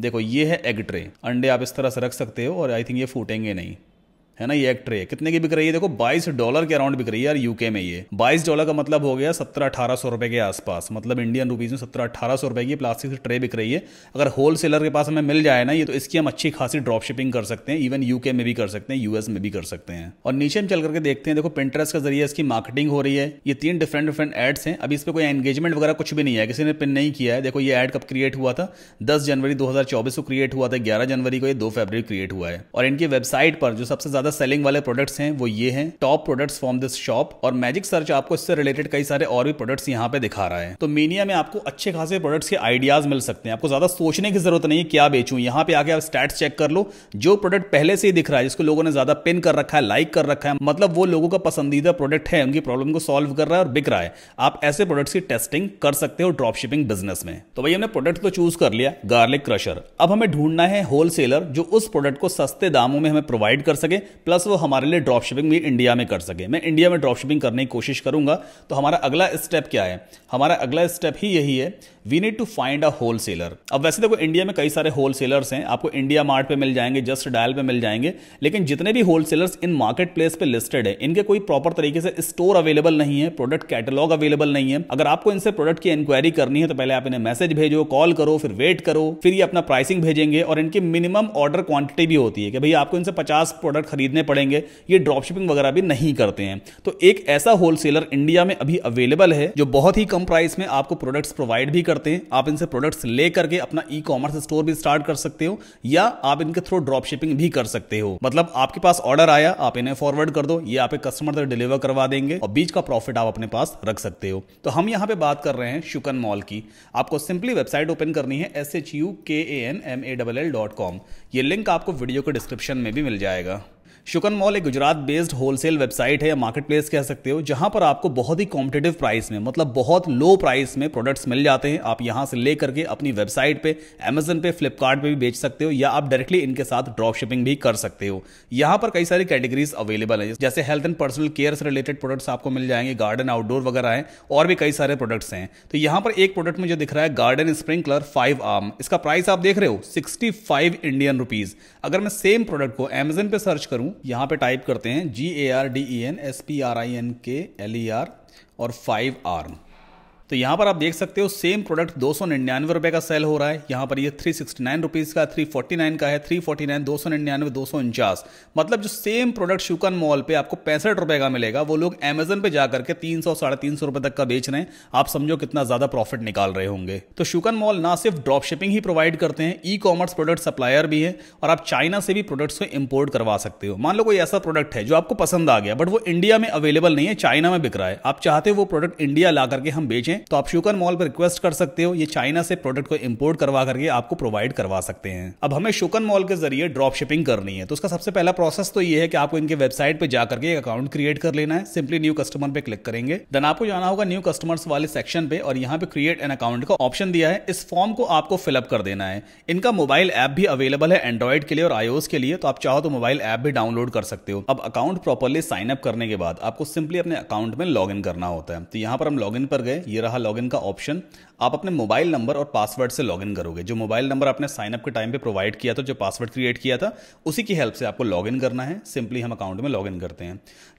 S1: देखो ये है एग ट्रे अंडे आप इस तरह से रख सकते हो और आई थिंक ये फूटेंगे नहीं है ना ये एक ट्रे कितने की बिक रही है देखो 22 डॉलर के अराउंड बिक रही है यार यूके में ये 22 डॉलर का मतलब हो गया सत्रह अठारह सौ रुपए के आसपास मतलब इंडियन रुपीज में सत्रह अठारह सौ रुपए की प्लास्टिक से ट्रे बिक रही है अगर होल सेलर के पास हमें मिल जाए ना ये तो इसकी हम अच्छी खासी ड्रॉप शिपिंग कर सकते हैं इवन यूके में भी कर सकते हैं यूएस में भी कर सकते हैं और नीचे हम चल करके देखते हैं देखो पिंटरेस्ट के जरिए इसकी मार्केटिंग हो रही है ये तीन डिफरेंट डिफरेंट एड्स हैं अभी इस पर कोई एंगेजमेंट वगैरह कुछ भी नहीं है किसी ने पिन नहीं किया है देखो ये एड कब क्रिएट हुआ था दस जनवरी दो को क्रिएट हुआ था ग्यारह जनवरी को ये दो फेबर क्रिएट हुआ है और इनकी वेबसाइट पर जो सबसे ज्यादा सेलिंग वाले प्रोडक्ट्स हैं वो ये हैं top products from this shop और मैजिक सर्च आपको इससे रिलेटेड कई सारे और भी प्रोडक्ट्स यहाँ पे दिखा रहा है तो मीनिया में आपको अच्छे खासे प्रोडक्ट्स के आइडियाज मिल सकते हैं आपको ज्यादा सोचने की जरूरत नहीं है क्या बेचू यहाँ पे आके आप स्टैट्स चेक कर लो जो प्रोडक्ट पहले से ही दिख रहा है जिसको लोगों ने ज्यादा पिन कर रखा है लाइक कर रखा है मतलब वो लोगों का पसंदीदा प्रोडक्ट है उनकी प्रॉब्लम को सॉल्व कर रहा है और बिक रहा है आप ऐसे प्रोडक्ट्स की टेस्टिंग कर सकते हो ड्रॉप शिपिंग बिजनेस में तो भाई हमने प्रोडक्ट तो चूज कर लिया गार्लिक क्रशर अब हमें ढूंढना है होलसेलर जो उस प्रोडक्ट को सस्ते दामों में हमें प्रोवाइड कर सके प्लस वो हमारे लिए ड्रॉप शिपिंग भी इंडिया में कर सके मैं इंडिया में ड्रॉप शिपिंग करने की कोशिश करूंगा तो हमारा अगला स्टेप क्या है हमारा अगला स्टेप ही यही है we need to find a wholesaler अब वैसे देखो इंडिया में कई सारे होल सेलर्स हैं आपको इंडिया मार्ट पे मिल जाएंगे जस्ट डायल पे मिल जाएंगे लेकिन जितने भी wholesalers in marketplace पे लिस्टेड है इनके कोई प्रॉपर तरीके से स्टोर अवेलेबल नहीं है प्रोडक्ट कैटलॉग अवेलेबल नहीं है अगर आपको इनसे प्रोडक्ट की इंक्वायरी करनी है तो पहले आप इन्हें मैसेज भेजो कॉल करो फिर वेट करो फिर ये अपना प्राइसिंग भेजेंगे और इनकी मिनिमम ऑर्डर क्वांटिटी भी होती है कि भाई आपको इनसे पचास प्रोडक्ट खरीदने पड़ेंगे ये ड्रॉप शिपिंग वगैरह भी नहीं करते हैं तो एक ऐसा होलसेलर इंडिया में अभी अवेलेबल है जो बहुत ही कम प्राइस में आपको प्रोडक्ट्स प्रोवाइड भी कर करते हैं आप इनसे प्रोडक्ट्स ले करके अपना ई कॉमर्स स्टोर भी स्टार्ट कर सकते हो या आप इनके थ्रू ड्रॉप शिपिंग भी कर सकते हो मतलब आपके पास ऑर्डर आया आप इन्हें फॉरवर्ड कर दो ये आप कस्टमर तक डिलीवर करवा देंगे और बीच का प्रॉफिट आप अपने पास रख सकते हो तो हम यहाँ पे बात कर रहे हैं शुकन मॉल की आपको सिंपली वेबसाइट ओपन करनी है S H U K A N M A double L dot com ये लिंक आपको वीडियो के डिस्क्रिप्शन में भी मिल जाएगा शुकन मॉल एक गुजरात बेस्ड होलसेल वेबसाइट है या मार्केट प्लेस कह सकते हो जहां पर आपको बहुत ही कॉम्पिटेटिव प्राइस में मतलब बहुत लो प्राइस में प्रोडक्ट्स मिल जाते हैं आप यहां से लेकर के अपनी वेबसाइट पे अमेजन पे फ्लिपकार्ट पे भी बेच सकते हो या आप डायरेक्टली इनके साथ ड्रॉप शिपिंग भी कर सकते हो यहां पर कई सारी कैटेगरीज अवेलेबल है जैसे हेल्थ एंड पर्सनल केयर से रिलेटेड प्रोडक्ट्स आपको मिल जाएंगे गार्डन आउटडोर वगैरह है और भी कई सारे प्रोडक्ट्स हैं तो यहाँ पर एक प्रोडक्ट मुझे दिख रहा है गार्डन स्प्रिंकलर फाइव आर्म इसका प्राइस आप देख रहे हो सिक्सटी इंडियन रुपीज अगर मैं सेम प्रोडक्ट को अमेजन पे सर्च करूं हूँ यहाँ पे टाइप करते हैं G A R D E N S P R I N K L E R और फाइव आर तो यहाँ पर आप देख सकते हो सेम प्रोडक्ट दो सौ निन्यानवे रुपए का सेल हो रहा है यहां पर ये थ्री सिक्सटी नाइन रुपीज़ का थ्री फोर्टी नाइन का है थ्री फोर्टी नाइन दो सौ निन्यानवे दो सौ उनचास मतलब जो सेम प्रोडक्ट शुकन मॉल पे आपको पैंसठ रुपए का मिलेगा वो लोग एमेजन पे जाकर के तीन सौ साढ़े तीन सौ रुपए तक का बेच रहे हैं आप समझो कितना ज़्यादा प्रॉफिट निकाल रहे होंगे तो शुकन मॉल ना सिर्फ ड्रॉप शिपिंग ही प्रोवाइड करते हैं ई कॉमर्स प्रोडक्ट सप्लायर भी है और आप चाइना से भी प्रोडक्ट्स को इम्पोर्ट करवा सकते हो मान लो कोई ऐसा प्रोडक्ट है जो आपको पसंद आ गया बट वो इंडिया में अवेलेबल नहीं है चाइना में बिक रहा है आप चाहते हो वो प्रोडक्ट इंडिया ला करके हम बेचें तो आप शुकन मॉल पर रिक्वेस्ट कर सकते हो ये चाइना से प्रोडक्ट को इम्पोर्ट करवा करके आपको प्रोवाइड करवा सकते हैं अब हमें शुकन मॉल के जरिए ड्रॉप शिपिंग करनी है तो उसका सबसे पहला प्रोसेस तो ये है कि आपको इनके वेबसाइट पर जाकर के अकाउंट क्रिएट कर लेना है सिंपली न्यू कस्टमर पे क्लिक करेंगे देन आपको जाना होगा न्यू कस्टमर्स वाले सेक्शन पे और यहाँ पे क्रिएट एन अकाउंट का ऑप्शन दिया है इस फॉर्म को आपको फिलअप कर देना है इनका मोबाइल ऐप भी अवेलेबल है एंड्रॉइड के लिए और आईओएस के लिए तो आप चाहो तो मोबाइल ऐप भी डाउनलोड कर सकते हो अब अकाउंट प्रॉपरली साइन अप करने के बाद आपको सिंपली अपने अकाउंट में लॉग करना होता है तो यहाँ पर हम लॉग पर गए ये रहा रहा लॉगिन का ऑप्शन आप अपने मोबाइल नंबर और पासवर्ड से लॉगिन करोगे जो मोबाइल नंबर आपने साइनअप के टाइम पे प्रोवाइड किया था जो पासवर्ड क्रिएट किया था उसी की हेल्प से आपको लॉगिन करना है सिंपली हम अकाउंट में लॉगिन करते हैं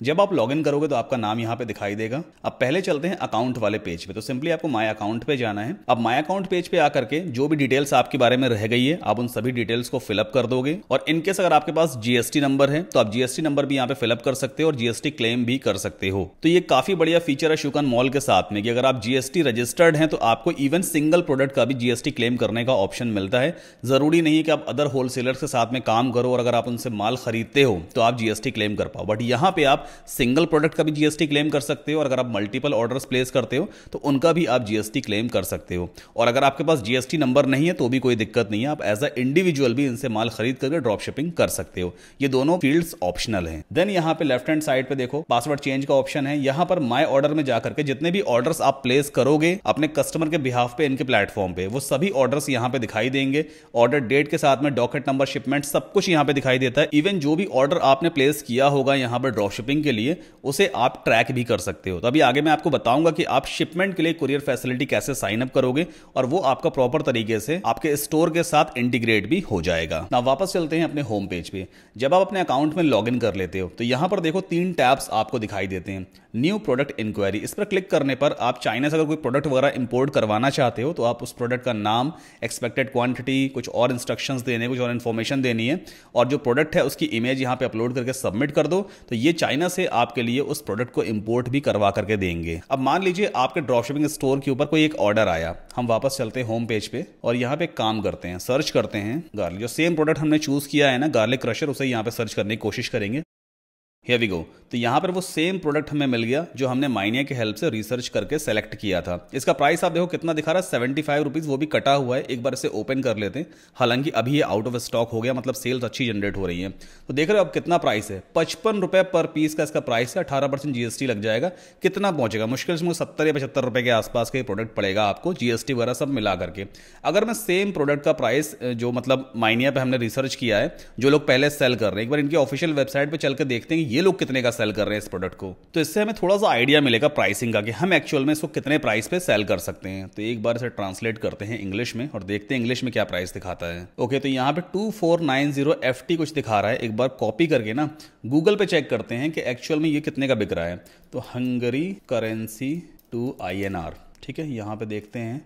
S1: जब आप लॉगिन करोगे तो आपका नाम यहाँ पे दिखाई देगा अब पहले चलते हैं अकाउंट वाले पेज पे तो सिंपली आपको माई अकाउंट पे जाना है अब माई अकाउंट पेज पे आकर के जो भी डिटेल्स आपके बारे में रह गई है आप उन सभी डिटेल्स को फिलअप कर दोगे और इनकेस अगर आपके पास जीएसटी नंबर है तो आप जीएसटी नंबर भी यहाँ पे फिलअप कर सकते हो और जीएसटी क्लेम भी कर सकते हो तो ये काफी बढ़िया फीचर है शुकन मॉल के साथ में कि अगर आप जीएसटी रजिस्टर्ड हैं तो आपको इवन सिंगल प्रोडक्ट का भी जीएसटी क्लेम करने का ऑप्शन मिलता है ज़रूरी नहीं है कि आप अदर होलसेलर के साथ में काम करो और अगर आप उनसे माल खरीदते हो तो आप जीएसटी क्लेम कर पाओ बट यहां पे आप सिंगल प्रोडक्ट का भी जीएसटी क्लेम कर सकते हो और अगर आप मल्टीपल ऑर्डर प्लेस करते हो तो उनका भी आप जीएसटी क्लेम कर सकते हो और अगर आपके पास जीएसटी नंबर नहीं है तो भी कोई दिक्कत नहीं है आप एज अ इंडिविजुअल भी इनसे माल खरीद करके ड्रॉप शिपिंग कर सकते हो ये दोनों फील्ड ऑप्शनल है देन यहाँ पे लेफ्ट हैंड साइड पे देखो पासवर्ड चेंज का ऑप्शन है यहाँ पर माई ऑर्डर में जाकर के जितने भी ऑर्डर आप प्लेस करोगे अपने कस्टमर के बिहाफ पे इनके प्लेटफॉर्म पे वो सभी ऑर्डर्स यहाँ पे दिखाई देंगे ऑर्डर डेट के साथ में डॉकेट नंबर शिपमेंट सब कुछ यहाँ पे दिखाई देता है इवन जो भी ऑर्डर आपने प्लेस किया होगा यहाँ पर ड्रॉप शिपिंग के लिए उसे आप ट्रैक भी कर सकते हो तो अभी आगे मैं आपको बताऊंगा कि आप शिपमेंट के लिए कुरियर फैसिलिटी कैसे साइन अप करोगे और वो आपका प्रॉपर तरीके से आपके स्टोर के साथ इंटीग्रेट भी हो जाएगा ना वापस चलते हैं अपने होम पेज पे जब आप अपने अकाउंट में लॉग कर लेते हो तो यहाँ पर देखो तीन टैब्स आपको दिखाई देते हैं न्यू प्रोडक्ट इंक्वायरी इस पर क्लिक करने पर आप चाइना से अगर कोई प्रोडक्ट वगैरह इंपोर्ट कर करवाना चाहते हो तो आप उस प्रोडक्ट का नाम एक्सपेक्टेड क्वांटिटी कुछ और इंस्ट्रक्शंस देने कुछ और इन्फॉर्मेशन देनी है और जो प्रोडक्ट है उसकी इमेज यहाँ पे अपलोड करके सबमिट कर दो तो ये चाइना से आपके लिए उस प्रोडक्ट को इम्पोर्ट भी करवा करके देंगे अब मान लीजिए आपके ड्रॉपशिपिंग स्टोर के ऊपर कोई एक ऑर्डर आया हम वापस चलते हैं होम पेज पे और यहाँ पे काम करते हैं सर्च करते हैं गार्लिक जो सेम प्रोडक्ट हमने चूज किया है ना गार्लिक क्रशर उसे यहाँ पे सर्च करने की कोशिश करेंगे हे वी गो तो यहाँ पर वो सेम प्रोडक्ट हमें मिल गया जो हमने माइनिया के हेल्प से रिसर्च करके सेलेक्ट किया था इसका प्राइस आप देखो कितना दिखा रहा है सेवेंटी फाइव रुपीज़ वो भी कटा हुआ है एक बार इसे ओपन कर लेते हैं हालांकि अभी ये आउट ऑफ स्टॉक हो गया मतलब सेल्स अच्छी जनरेट हो रही है तो देख रहे हो अब कितना प्राइस है पचपन रुपये पर पीस का इसका प्राइस है अठारह परसेंट जीएसटी लग जाएगा कितना पहुंचेगा मुश्किल से मुझे सत्तर या पचहत्तर रुपये के आसपास का ये प्रोडक्ट पड़ेगा आपको जीएसटी वगैरह सब मिला करके अगर मैं सेम प्रोडक्ट का प्राइस जो मतलब माइनिया पर हमने रिसर्च किया है जो लोग पहले सेल कर रहे हैं एक बार इनकी ऑफिशियल वेबसाइट पर चल के देखते हैं ये लोग कितने का सेल कर रहे हैं इस प्रोडक्ट को तो इससे हमें थोड़ा सा आइडिया मिलेगा प्राइसिंग का कि हम एक्चुअल में इसको कितने प्राइस पे सेल कर सकते हैं तो एक बार इसे ट्रांसलेट करते हैं इंग्लिश में और देखते हैं इंग्लिश में क्या प्राइस दिखाता है ओके तो यहाँ पे two four nine zero F T कुछ दिखा रहा है एक बार कॉपी करके ना गूगल पे चेक करते हैं कि एक्चुअल में ये कितने का बिक रहा है तो Hungary currency to I N R ठीक है यहाँ पे देखते हैं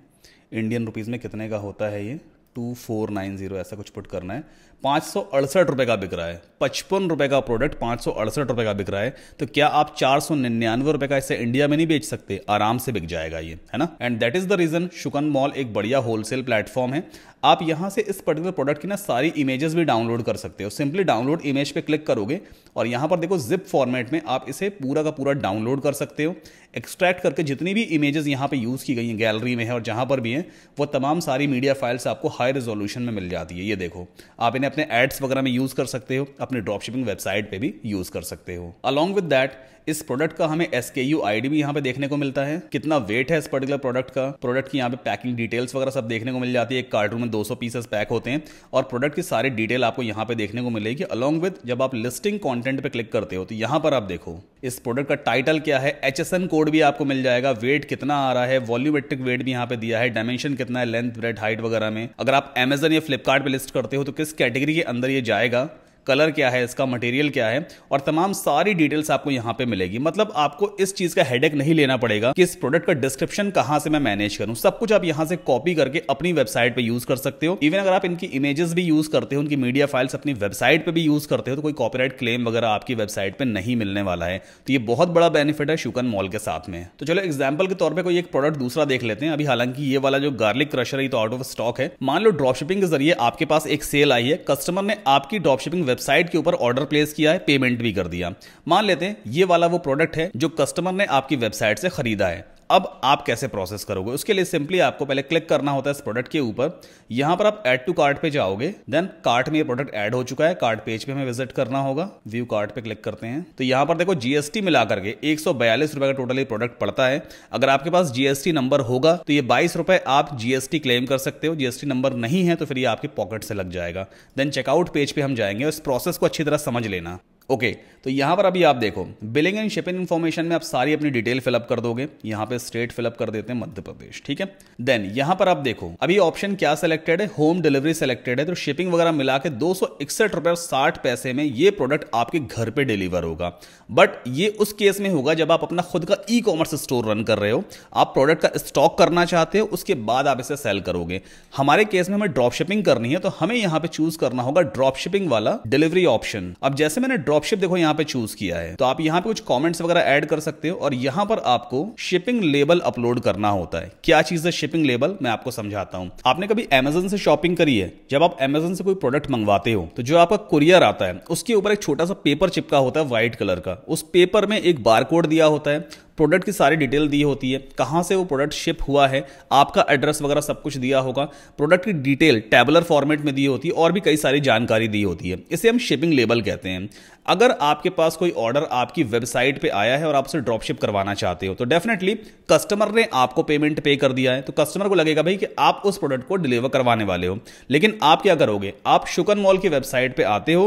S1: इंडियन रुपीज़ में कितने का होता है ये टू फोर नाइन जीरो ऐसा कुछ पुट करना है पाँच सौ अड़सठ का बिक रहा है पचपन रुपये का प्रोडक्ट पाँच सौ अड़सठ रुपये का बिक रहा है तो क्या आप चार सौ निन्यानवे रुपये का इसे इंडिया में नहीं बेच सकते आराम से बिक जाएगा ये है ना and that is the reason Shukan mall एक बढ़िया होलसेल प्लेटफॉर्म है आप यहाँ से इस पर्टिकुलर प्रोडक्ट की ना सारी इमेजेस भी डाउनलोड कर सकते हो सिंपली डाउनलोड इमेज पे क्लिक करोगे और यहाँ पर देखो जिप फॉर्मेट में आप इसे पूरा का पूरा डाउनलोड कर सकते हो एक्सट्रैक्ट करके जितनी भी इमेजेस यहाँ पे यूज़ की गई हैं गैलरी में है और जहाँ पर भी हैं वो तमाम सारी मीडिया फाइल्स आपको हाई रेजोल्यूशन में मिल जाती है ये देखो आप इन्हें अपने अपने एड्स वगैरह में यूज कर सकते हो अपने ड्रॉप शिपिंग वेबसाइट पे भी यूज कर सकते हो अलॉन्ग विद दैट इस प्रोडक्ट का हमें एस के यू आई डी भी यहाँ पे देखने को मिलता है कितना वेट है इस पर्टिकुलर प्रोडक्ट का प्रोडक्ट की यहाँ पे पैकिंग डिटेल्स वगैरह सब देखने को मिल जाती है एक कार्टून में 200 पीसेस पैक होते हैं और प्रोडक्ट की सारी डिटेल आपको यहाँ पे देखने को मिलेगी अलॉन्ग विद जब आप लिस्टिंग कॉन्टेंट पे क्लिक करते हो तो यहाँ पर आप देखो इस प्रोडक्ट का टाइटल क्या है एच एस एन कोड भी आपको मिल जाएगा वेट कितना आ रहा है वॉल्यूमेट्रिक वेट भी यहाँ पे दिया है डायमेंशन कितना है लेंथ ब्रेड हाइट वगैरह में अगर आप एमेजन या फ्लिपकार्ट लिस्ट करते हो तो किस कैटेगरी कैटेगरी के अंदर ये जाएगा कलर क्या है इसका मटेरियल क्या है और तमाम सारी डिटेल्स आपको यहाँ पे मिलेगी मतलब आपको इस चीज का हेडेक नहीं लेना पड़ेगा कि इस प्रोडक्ट का डिस्क्रिप्शन कहाँ से मैं मैनेज करूँ सब कुछ आप यहाँ से कॉपी करके अपनी वेबसाइट पर यूज कर सकते हो इवन अगर आप इनकी इमेजेस भी यूज करते हो उनकी मीडिया फाइल्स अपनी वेबसाइट पर भी यूज करते हो तो कोई कॉपीराइट क्लेम वगैरह आपकी वेबसाइट पर नहीं मिलने वाला है तो ये बहुत बड़ा बेनिफिट है शुकन मॉल के साथ में तो चलो एग्जाम्पल के तौर पर कोई एक प्रोडक्ट दूसरा देख लेते हैं अभी हालांकि ये वाला जो गार्लिक क्रशर है तो आउट ऑफ स्टॉक है मान लो ड्रॉपशिपिंग के जरिए आपके पास एक सेल आई है कस्टमर ने आपकी ड्रॉपशिपिंग वेबसाइट के ऊपर ऑर्डर प्लेस किया है पेमेंट भी कर दिया मान लेते हैं ये वाला वो प्रोडक्ट है जो कस्टमर ने आपकी वेबसाइट से खरीदा है अब आप कैसे प्रोसेस करोगे उसके लिए सिंपली आपको पहले क्लिक करना होता है इस प्रोडक्ट के ऊपर यहां पर आप एड टू कार्ट पे जाओगे देन कार्ट में ये प्रोडक्ट ऐड हो चुका है कार्ट पेज पे हमें विजिट करना होगा व्यू कार्ट पे क्लिक करते हैं तो यहाँ पर देखो जीएसटी मिला करके एक रुपए का टोटल प्रोडक्ट पड़ता है अगर आपके पास जीएसटी नंबर होगा तो ये बाईस रुपए आप जीएसटी क्लेम कर सकते हो जीएसटी नंबर नहीं है तो फिर ये आपके पॉकेट से लग जाएगा देन चेकआउट पेज पे हम जाएंगे और इस प्रोसेस को अच्छी तरह समझ लेना ओके okay, तो यहां पर अभी आप देखो बिलिंग एंड शिपिंग इन्फॉर्मेशन में आप सारी अपनी डिटेल फिलअप कर दोगे यहां पे स्टेट फिलअप कर देते हैं मध्य प्रदेश ठीक है देन यहां पर आप देखो अभी ऑप्शन क्या सिलेक्टेड है होम डिलीवरी सिलेक्टेड है तो शिपिंग वगैरह मिला के दो सौ इकसठ रुपए और साठ पैसे में ये प्रोडक्ट आपके घर पर डिलीवर होगा बट ये उस केस में होगा जब आप अपना खुद का ई कॉमर्स स्टोर रन कर रहे हो आप प्रोडक्ट का स्टॉक करना चाहते हो उसके बाद आप इसे सेल करोगे हमारे केस में हमें ड्रॉप शिपिंग करनी है तो हमें यहां पर चूज करना होगा ड्रॉप शिपिंग वाला डिलीवरी ऑप्शन अब जैसे मैंने ड्रॉप ड्रॉपशिप देखो यहाँ पे चूज किया है तो आप यहाँ पे कुछ कॉमेंट्स वगैरह एड कर सकते हो और यहाँ पर आपको शिपिंग लेबल अपलोड करना होता है क्या चीज है शिपिंग लेबल मैं आपको समझाता हूँ आपने कभी अमेजन से शॉपिंग करी है जब आप अमेजन से कोई प्रोडक्ट मंगवाते हो तो जो आपका कुरियर आता है उसके ऊपर एक छोटा सा पेपर चिपका होता है व्हाइट कलर का उस पेपर में एक बारकोड दिया होता है प्रोडक्ट की सारी डिटेल दी होती है कहाँ से वो प्रोडक्ट शिप हुआ है आपका एड्रेस वगैरह सब कुछ दिया होगा प्रोडक्ट की डिटेल टेबलर फॉर्मेट में दी होती है और भी कई सारी जानकारी दी होती है इसे हम शिपिंग लेबल कहते हैं अगर आपके पास कोई ऑर्डर आपकी वेबसाइट पे आया है और आप उसे ड्रॉपशिप करवाना चाहते हो तो डेफिनेटली कस्टमर ने आपको पेमेंट पे कर दिया है तो कस्टमर को लगेगा भाई कि आप उस प्रोडक्ट को डिलीवर करवाने वाले हो लेकिन आप क्या करोगे आप शुकन मॉल की वेबसाइट पे आते हो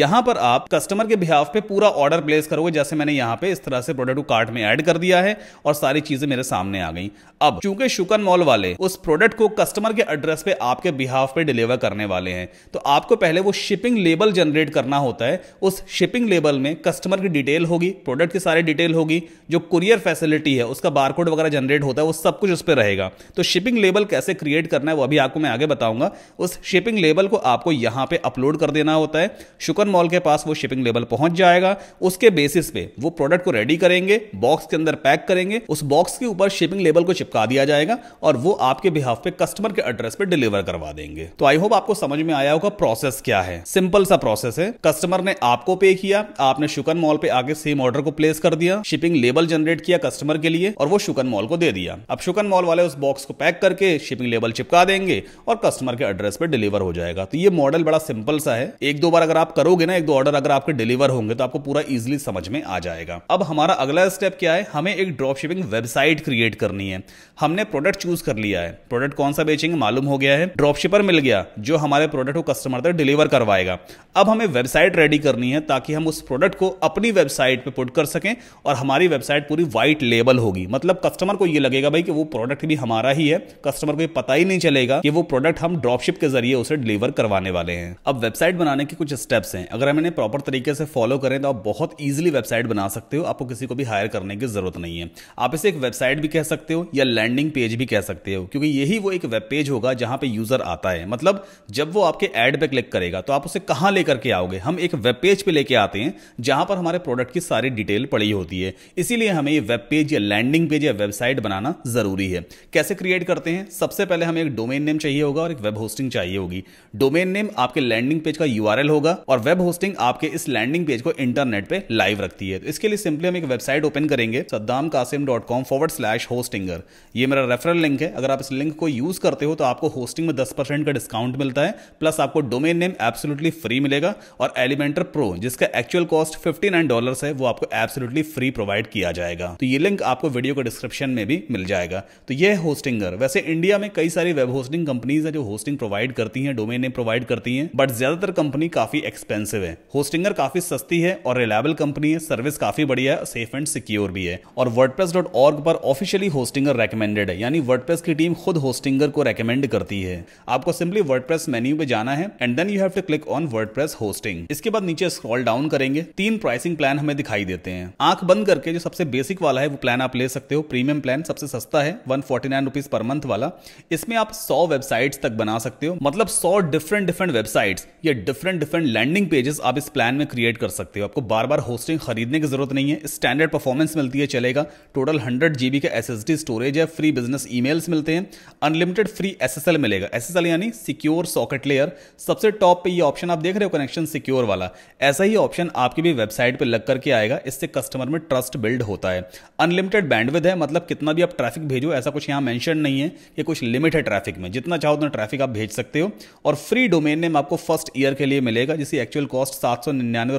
S1: यहां पर आप कस्टमर के बिहाफ पे पूरा ऑर्डर प्लेस करोगे जैसे मैंने यहां पे इस तरह से प्रोडक्ट को कार्ट में ऐड कर दिया है और सारी चीजें मेरे सामने आ गई अब चूंकि शुकन मॉल वाले उस प्रोडक्ट को कस्टमर के एड्रेस पे आपके बिहाफ पे डिलीवर करने वाले हैं तो आपको पहले वो शिपिंग लेबल जनरेट करना होता है उस शिपिंग लेबल में कस्टमर की डिटेल होगी प्रोडक्ट की सारी डिटेल होगी जो कुरियर फैसिलिटी है उसका बारकोड वगैरह जनरेट होता है वो सब कुछ उस पर रहेगा तो शिपिंग लेबल कैसे क्रिएट करना है वो अभी आपको मैं आगे बताऊंगा उस शिपिंग लेबल को आपको यहां पर अपलोड कर देना होता है शुकन मॉल के पास वो शिपिंग लेबल पहुंच जाएगा उसके बेसिस पे वो प्रोडक्ट को रेडी करेंगे बॉक्स के के अंदर पैक करेंगे उस बॉक्स के ऊपर शिपिंग लेबल को चिपका दिया जाएगा और वो आपके बिहाफ पे कस्टमर के एड्रेस पे डिलीवर करवा देंगे तो आई होप आपको समझ में आया होगा प्रोसेस क्या है सिंपल सा प्रोसेस है कस्टमर ने आपको पे किया आपने शुकन मॉल पे आगे सेम ऑर्डर को प्लेस कर दिया शिपिंग लेबल जनरेट किया कस्टमर के लिए और वो शुकन मॉल को दे दिया अब शुकन मॉल वाले उस बॉक्स को पैक करके शिपिंग लेबल चिपका देंगे और कस्टमर के एड्रेस पे डिलीवर हो जाएगा तो ये मॉडल बड़ा सिंपल सा है एक दो बार अगर आप करोगे ना एक दो ऑर्डर अगर आपके डिलीवर होंगे तो आपको पूरा इजिली समझ में आ जाएगा अब हमारा अगला स्टेप क्या है हमें एक ड्रॉप शिपिंग वेबसाइट क्रिएट करनी है हमने प्रोडक्ट चूज कर लिया है प्रोडक्ट कौन सा बेचेंगे मालूम हो गया है ड्रॉप शिपर मिल गया जो हमारे प्रोडक्ट को कस्टमर तक डिलीवर करवाएगा अब हमें वेबसाइट रेडी करनी है ताकि हम उस प्रोडक्ट को अपनी वेबसाइट पर पुट कर सकें और हमारी वेबसाइट पूरी व्हाइट लेबल होगी मतलब कस्टमर को यह लगेगा भाई कि वो प्रोडक्ट भी हमारा ही है कस्टमर को यह पता ही नहीं चलेगा कि वो प्रोडक्ट हम ड्रॉपशिप के जरिए उसे डिलीवर करवाने वाले हैं अब वेबसाइट बनाने के कुछ स्टेप्स हैं अगर हम इन्हें प्रॉपर तरीके से फॉलो करें तो आप बहुत ईजिली वेबसाइट बना सकते हो आपको किसी को भी हायर करने की की ज़रूरत नहीं है आप इसे एक वेबसाइट भी कह सकते हो या लैंडिंग पेज भी कह सकते हो क्योंकि यही वो एक वेब पेज होगा जहां पे यूज़र आता है मतलब जब वो आपके एड पे क्लिक करेगा तो आप उसे कहां लेकर के आओगे हम एक वेब पेज पे लेके आते हैं जहां पर हमारे प्रोडक्ट की सारी डिटेल पड़ी होती है इसीलिए हमें ये वेब पेज या लैंडिंग पेज या वेबसाइट बनाना ज़रूरी है कैसे क्रिएट करते हैं सबसे पहले हमें एक डोमेन नेम चाहिए होगा और एक वेब होस्टिंग चाहिए होगी डोमेन नेम आपके लैंडिंग पेज का यू होगा और वेब होस्टिंग आपके इस लैंडिंग पेज को इंटरनेट पर लाइव रखती है तो इसके लिए सिंपली हम एक वेबसाइट ओपन करेंगे करेंगे Saddam Qasim dot com forward slash Hostinger ये मेरा रेफरल लिंक है अगर आप इस लिंक को यूज़ करते हो तो आपको होस्टिंग में दस परसेंट का डिस्काउंट मिलता है प्लस आपको डोमेन नेम एब्सोल्युटली फ्री मिलेगा और एलिमेंटर प्रो जिसका actual cost fifty nine dollar है वो आपको एब्सोल्युटली फ्री प्रोवाइड किया जाएगा तो ये लिंक आपको वीडियो के डिस्क्रिप्शन में भी मिल जाएगा तो ये होस्टिंगर वैसे इंडिया में कई सारी वेब होस्टिंग कंपनीज है जो होस्टिंग प्रोवाइड करती हैं डोमेन नेम प्रोवाइड करती हैं बट ज्यादातर कंपनी काफी एक्सपेंसिव है होस्टिंगर काफी सस्ती है और रिलायबल कंपनी है सर्विस काफी बढ़िया है सेफ एंड सिक्योर भी है है और wordpress.org पर ऑफिशियली होस्टिंगर रेकमेंडेड है यानी वर्डप्रेस की टीम खुद होस्टिंगर को रेकमेंड करती है आपको सिंपली वर्डप्रेस मेन्यू पे जाना है and then you have to click on WordPress hosting इसके बाद नीचे स्क्रॉल डाउन करेंगे तीन प्राइसिंग प्लान हमें दिखाई देते हैं आंख बंद करके जो सबसे बेसिक वाला है वो प्लान आप ले सकते हो प्रीमियम प्लान सबसे सस्ता है वन फोर्टी पर मंथ वाला इसमें आप सौ वेबसाइट्स तक बना सकते हो मतलब सौ डिफरेंट डिफरेंट वेबसाइट्स या डिफरेंट डिफरेंट लैंडिंग पेजेस आप इस प्लान में क्रिएट कर सकते हो आपको बार बार होस्टिंग खरीदने की जरूरत नहीं है स्टैंडर्ड परफॉर्मेंस मिलती ये चलेगा टोटल हंड्रेड जीबी का एस स्टोरेज है फ्री बिजनेस ईमेल्स मिलते हैं अनलिमिटेड फ्री एसएसएल मिलेगा एसएसएल यानी सिक्योर सॉकेट लेयर सबसे टॉप पे ये ऑप्शन आप देख रहे हो कनेक्शन सिक्योर वाला ऐसा ही ऑप्शन आपकी भी वेबसाइट पे लग करके आएगा इससे कस्टमर में ट्रस्ट बिल्ड होता है अनलिमिटेड बैंडविद है मतलब कितना भी आप ट्रैफिक भेजो ऐसा कुछ यहां मैंशन नहीं है कि कुछ लिमिट है ट्रैफिक में जितना चाहो उतना ट्रैफिक आप भेज सकते हो और फ्री डोमेन नेम आपको फर्स्ट ईयर के लिए मिलेगा जिसकी एक्चुअल कॉस्ट सात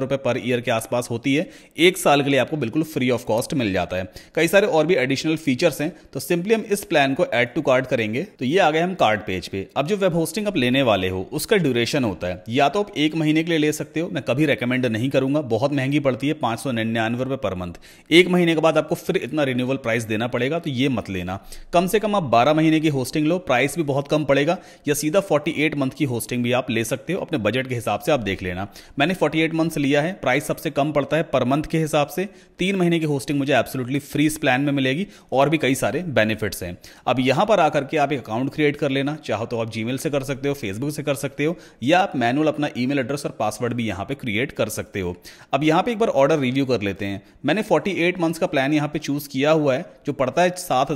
S1: रुपए पर ईयर के आसपास होती है एक साल के लिए आपको बिल्कुल फ्री ऑफ कॉस्ट मिलेगा मिल जाता है कई सारे और भी एडिशनल फीचर्स हैं तो सिंपली हम इस प्लान को एड टू कार्ड करेंगे तो ये आ गए हम कार्ड पेज पे अब जो वेब होस्टिंग आप लेने वाले हो उसका ड्यूरेशन होता है या तो आप एक महीने के लिए ले सकते हो मैं कभी रेकमेंड नहीं करूंगा बहुत महंगी पड़ती है पांच सौ निन्यानवे रुपए पर मंथ एक महीने के बाद आपको फिर इतना रिन्यूअल प्राइस देना पड़ेगा तो ये मत लेना कम से कम आप बारह महीने की होस्टिंग लो प्राइस भी बहुत कम पड़ेगा या सीधा फोर्टी एट मंथ की होस्टिंग भी आप ले सकते हो अपने बजट के हिसाब से आप देख लेना मैंने फोर्टी एट मंथ्स लिया है प्राइस सबसे कम पड़ता है पर मंथ के हिसाब से तीन महीने की होस्टिंग मुझे एब्सोल्युटली फ्री इस प्लान में मिलेगी और भी कई सारे बेनिफिट्स हैं अब यहां पर आकर के आप एक अकाउंट क्रिएट कर लेना चाहो तो आप जीमेल से कर सकते हो फेसबुक से कर सकते हो या आप मैनुअल अपना ईमेल एड्रेस और पासवर्ड भी यहाँ पे क्रिएट कर सकते हो अब यहाँ पे एक बार ऑर्डर रिव्यू कर लेते हैं मैंने 48 मंथ्स का प्लान यहाँ पे चूज किया हुआ है जो पड़ता है सात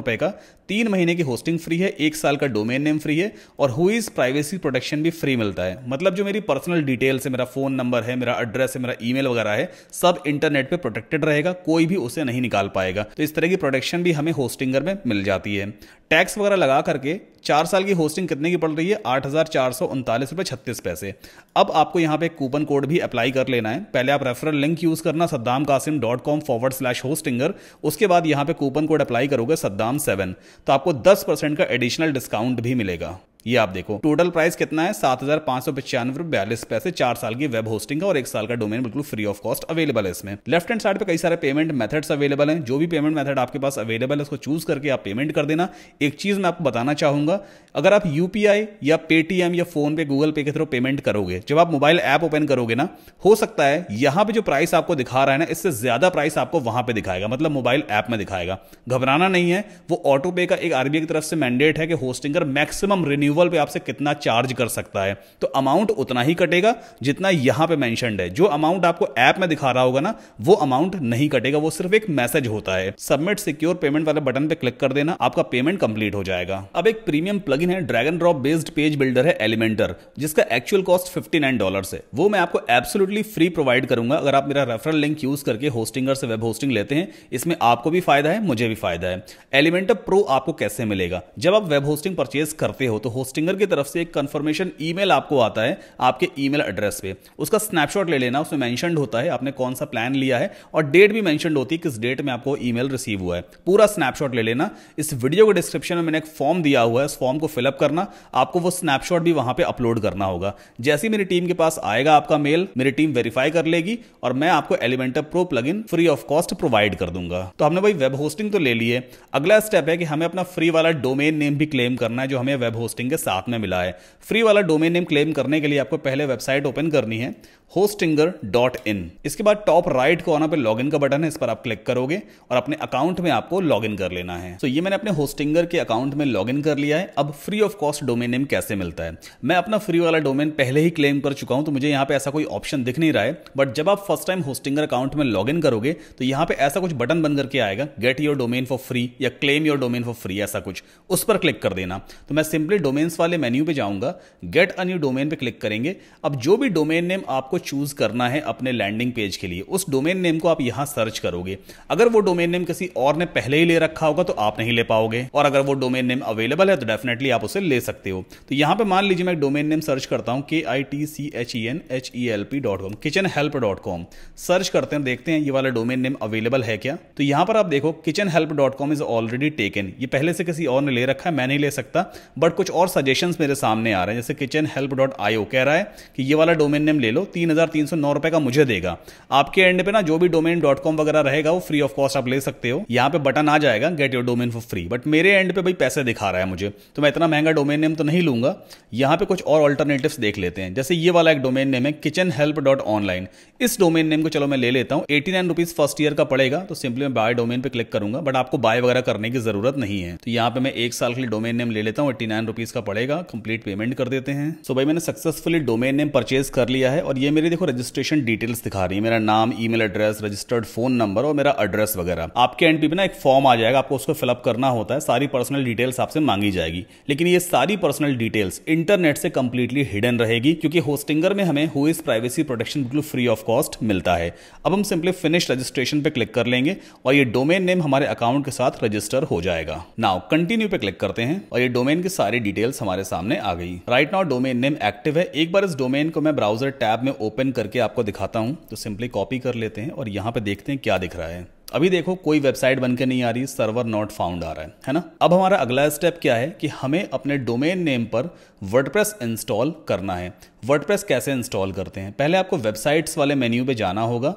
S1: रुपए का तीन महीने की होस्टिंग फ्री है एक साल का डोमेन नेम फ्री है और हुईज प्राइवेसी प्रोटेक्शन भी फ्री मिलता है मतलब जो मेरी पर्सनल डिटेल्स है मेरा फोन नंबर है मेरा एड्रेस है मेरा ईमेल वगैरह है सब इंटरनेट पे प्रोटेक्टेड रहेगा रहेगा कोई भी उसे नहीं निकाल पाएगा तो इस तरह की प्रोटेक्शन भी हमें होस्टिंगर में मिल जाती है टैक्स वगैरह लगा करके चार साल की होस्टिंग कितने की पड़ रही है आठ हज़ार चार सौ उनतालीस रुपये छत्तीस पैसे अब आपको यहाँ पे कूपन कोड भी अप्लाई कर लेना है पहले आप रेफरल लिंक यूज़ करना Saddam Qasim dot com forward slash Hostinger उसके बाद यहाँ पे कूपन कोड अप्लाई करोगे सद्दाम सेवन तो आपको दस परसेंट का एडिशनल डिस्काउंट भी मिलेगा ये आप देखो टोटल प्राइस कितना है सात हजार पांच सौ पचानवे बयालीस पैसे चार साल की वेब होस्टिंग का और एक साल का डोमेन बिल्कुल फ्री ऑफ कॉस्ट अवेलेबल है इसमें लेफ्ट हैंड साइड पे कई सारे पेमेंट मेथड्स अवेलेबल हैं जो भी पेमेंट मेथड आपके पास अवेलेबल है उसको चूज करके आप पेमेंट कर देना एक चीज मैं आपको बताना चाहूंगा अगर आप यूपीआई या पेटीएम या फोन पे गूगल पे के थ्रू पेमेंट करोगे जब आप मोबाइल ऐप ओपन करोगे ना हो सकता है यहां पे जो प्राइस आपको दिखा रहा है ना इससे ज्यादा प्राइस आपको वहां पर दिखाएगा मतलब मोबाइल ऐप में दिखाएगा घबराना नहीं है वो ऑटो पे का एक आरबीआई की तरफ से मैंडेट है कि होस्टिंग कर मैक्सिमम रिन्यू रिन्यूअल पे आपसे कितना चार्ज कर सकता है तो अमाउंट उतना ही कटेगा जितना यहां पे मैंशनड है जो अमाउंट आपको ऐप में दिखा रहा होगा ना वो अमाउंट नहीं कटेगा वो सिर्फ एक मैसेज होता है सबमिट सिक्योर पेमेंट वाले बटन पे क्लिक कर देना आपका पेमेंट कंप्लीट हो जाएगा अब एक प्रीमियम प्लग है drag and drop based page builder है एलिमेंटर जिसका actual cost fifty nine dollar है वो मैं आपको एब्सोल्युटली फ्री प्रोवाइड करूंगा अगर आप मेरा रेफरल लिंक यूज करके होस्टिंगर से वेब होस्टिंग लेते हैं इसमें आपको भी फायदा है मुझे भी फायदा है एलिमेंटर प्रो आपको कैसे मिलेगा जब आप वेब होस्टिंग परचेज करते हो तो होस्टिंगर की तरफ से एक कंफर्मेशन ईमेल आपको आता है आपके ईमेल एड्रेस पे उसका स्नैपशॉट ले लेना उसमें मैंशन होता है आपने कौन सा प्लान लिया है और डेट भी मैंशन होती है किस डेट में आपको ई रिसीव हुआ है पूरा स्नैपशॉट ले लेना इस वीडियो के डिस्क्रिप्शन में मैंने एक फॉर्म दिया हुआ है उस फॉर्म को फिलअप करना आपको वो स्नैपशॉट भी वहां पर अपलोड करना होगा जैसे ही मेरी टीम के पास आएगा आपका मेल मेरी टीम वेरीफाई कर लेगी और मैं आपको Elementor pro plug free of cost provide कर दूंगा तो हमने भाई वेब होस्टिंग तो ले ली है अगला स्टेप है कि हमें अपना फ्री वाला डोमेन नेम भी क्लेम करना है जो हमें वेब होस्टिंग लिंक के साथ में मिला है फ्री वाला डोमेन नेम क्लेम करने के लिए आपको पहले वेबसाइट ओपन करनी है डॉट इन इसके बाद टॉप राइट कॉर्नर पे इन का बटन है इस पर आप क्लिक करोगे और अपने अकाउंट में आपको लॉग इन कर लेना है तो so, ये मैंने अपने होस्टिंगर के अकाउंट में लॉग इन कर लिया है अब free of cost domain name कैसे मिलता है मैं अपना फ्री वाला डोमेन पहले ही क्लेम कर चुका हूं तो मुझे यहाँ पे ऐसा कोई ऑप्शन दिख नहीं रहा है बट जब आप फर्स्ट टाइम होस्टिंगर अकाउंट में लॉग इन करोगे तो यहाँ पे ऐसा कुछ बटन बन करके आएगा get your domain for free या claim your domain for free ऐसा कुछ उस पर क्लिक कर देना तो मैं सिंपली डोमेन्स वाले मेन्यू पे जाऊंगा गेट अ न्यू डोमेन पे क्लिक करेंगे अब जो भी डोमेन नेम आपको आपको चूज करना है अपने लैंडिंग पेज के लिए उस डोमेन नेम को आप यहां सर्च करोगे अगर वो डोमेन नेम किसी और ने पहले ही ले रखा होगा तो आप नहीं ले पाओगे और अगर वो डोमेन नेम अवेलेबल है तो डेफिनेटली आप उसे ले सकते हो तो यहां पर मान लीजिए मैं डोमेन नेम सर्च करता हूं K I T C H E N H E L P dot com kitchen help dot com search करते हैं देखते हैं ये वाला डोमेन नेम अवेलेबल है क्या तो यहां पर आप देखो kitchen help dot com is already taken ये पहले से किसी और ने ले रखा है मैं नहीं ले सकता बट कुछ और सजेशन मेरे सामने आ रहे हैं जैसे किचन हेल्प डॉट आईओ कह रहा है कि ये वाला डोमेन नेम ले लो तीन तीन हज़ार तीन सौ नौ रुपये का मुझे देगा आपके एंड पे ना जो भी डोमेन डॉट कॉम वगैरह रहेगा वो फ्री ऑफ कॉस्ट आप ले सकते हो यहाँ पे बटन आ जाएगा get your domain for free but मेरे एंड पे भाई पैसे दिखा रहा है मुझे तो मैं इतना महंगा डोमेन नेम तो नहीं लूंगा यहाँ पे कुछ और ऑल्टरनेटिव देख लेते हैं जैसे ये वाला एक डोमेन नेम है किचन हेल्प डॉट ऑनलाइन इस डोमेन नेम को चलो मैं ले लेता हूँ eighty nine rupees first year का पड़ेगा तो सिंपली मैं बाय डोमेन पे क्लिक करूंगा बट आपको बाय वगैरह करने की जरूरत नहीं है तो यहाँ पे मैं एक साल के लिए डोमेन नेम ले लेता हूँ एट्टी नाइन रुपीज़ का पड़ेगा कंप्लीट पेमेंट कर देते हैं सो भाई मैंने सक्सेसफुली डोमेन नेम परचेज कर लिया है और ये मेरी देखो रजिस्ट्रेशन डिटेल्स दिखा रही है मेरा नाम email address registered phone number और मेरा एड्रेस वगैरह आपके एंड पे ना एक फॉर्म आ जाएगा आपको उसको फिलअप करना होता है सारी पर्सनल डिटेल्स आपसे मांगी जाएगी लेकिन ये सारी पर्सनल डिटेल्स इंटरनेट से कंप्लीटली हिडन रहेगी क्योंकि होस्टिंगर में हमें हु इज प्राइवेसी प्रोटेक्शन बिल्कुल फ्री ऑफ कॉस्ट मिलता है अब हम सिंपली फिनिश रजिस्ट्रेशन पे क्लिक कर लेंगे और ये डोमेन नेम हमारे अकाउंट के साथ रजिस्टर हो जाएगा नाउ कंटिन्यू पे क्लिक करते हैं और ये डोमेन की सारी डिटेल्स हमारे सामने आ गई right now domain name active है एक बार इस डोमेन को मैं ब्राउजर टैब में ओपन ओपन करके आपको दिखाता हूँ तो सिंपली कॉपी कर लेते हैं और यहाँ पे देखते हैं क्या दिख रहा है अभी देखो कोई वेबसाइट बनकर नहीं आ रही सर्वर नॉट फाउंड आ रहा है है ना अब हमारा अगला स्टेप क्या है कि हमें अपने डोमेन नेम पर वर्डप्रेस इंस्टॉल करना है वर्डप्रेस कैसे इंस्टॉल करते हैं पहले आपको वेबसाइट्स वाले मेन्यू पे जाना होगा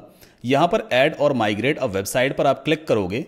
S1: यहाँ पर ऐड और माइग्रेट अब वेबसाइट पर आप क्लिक करोगे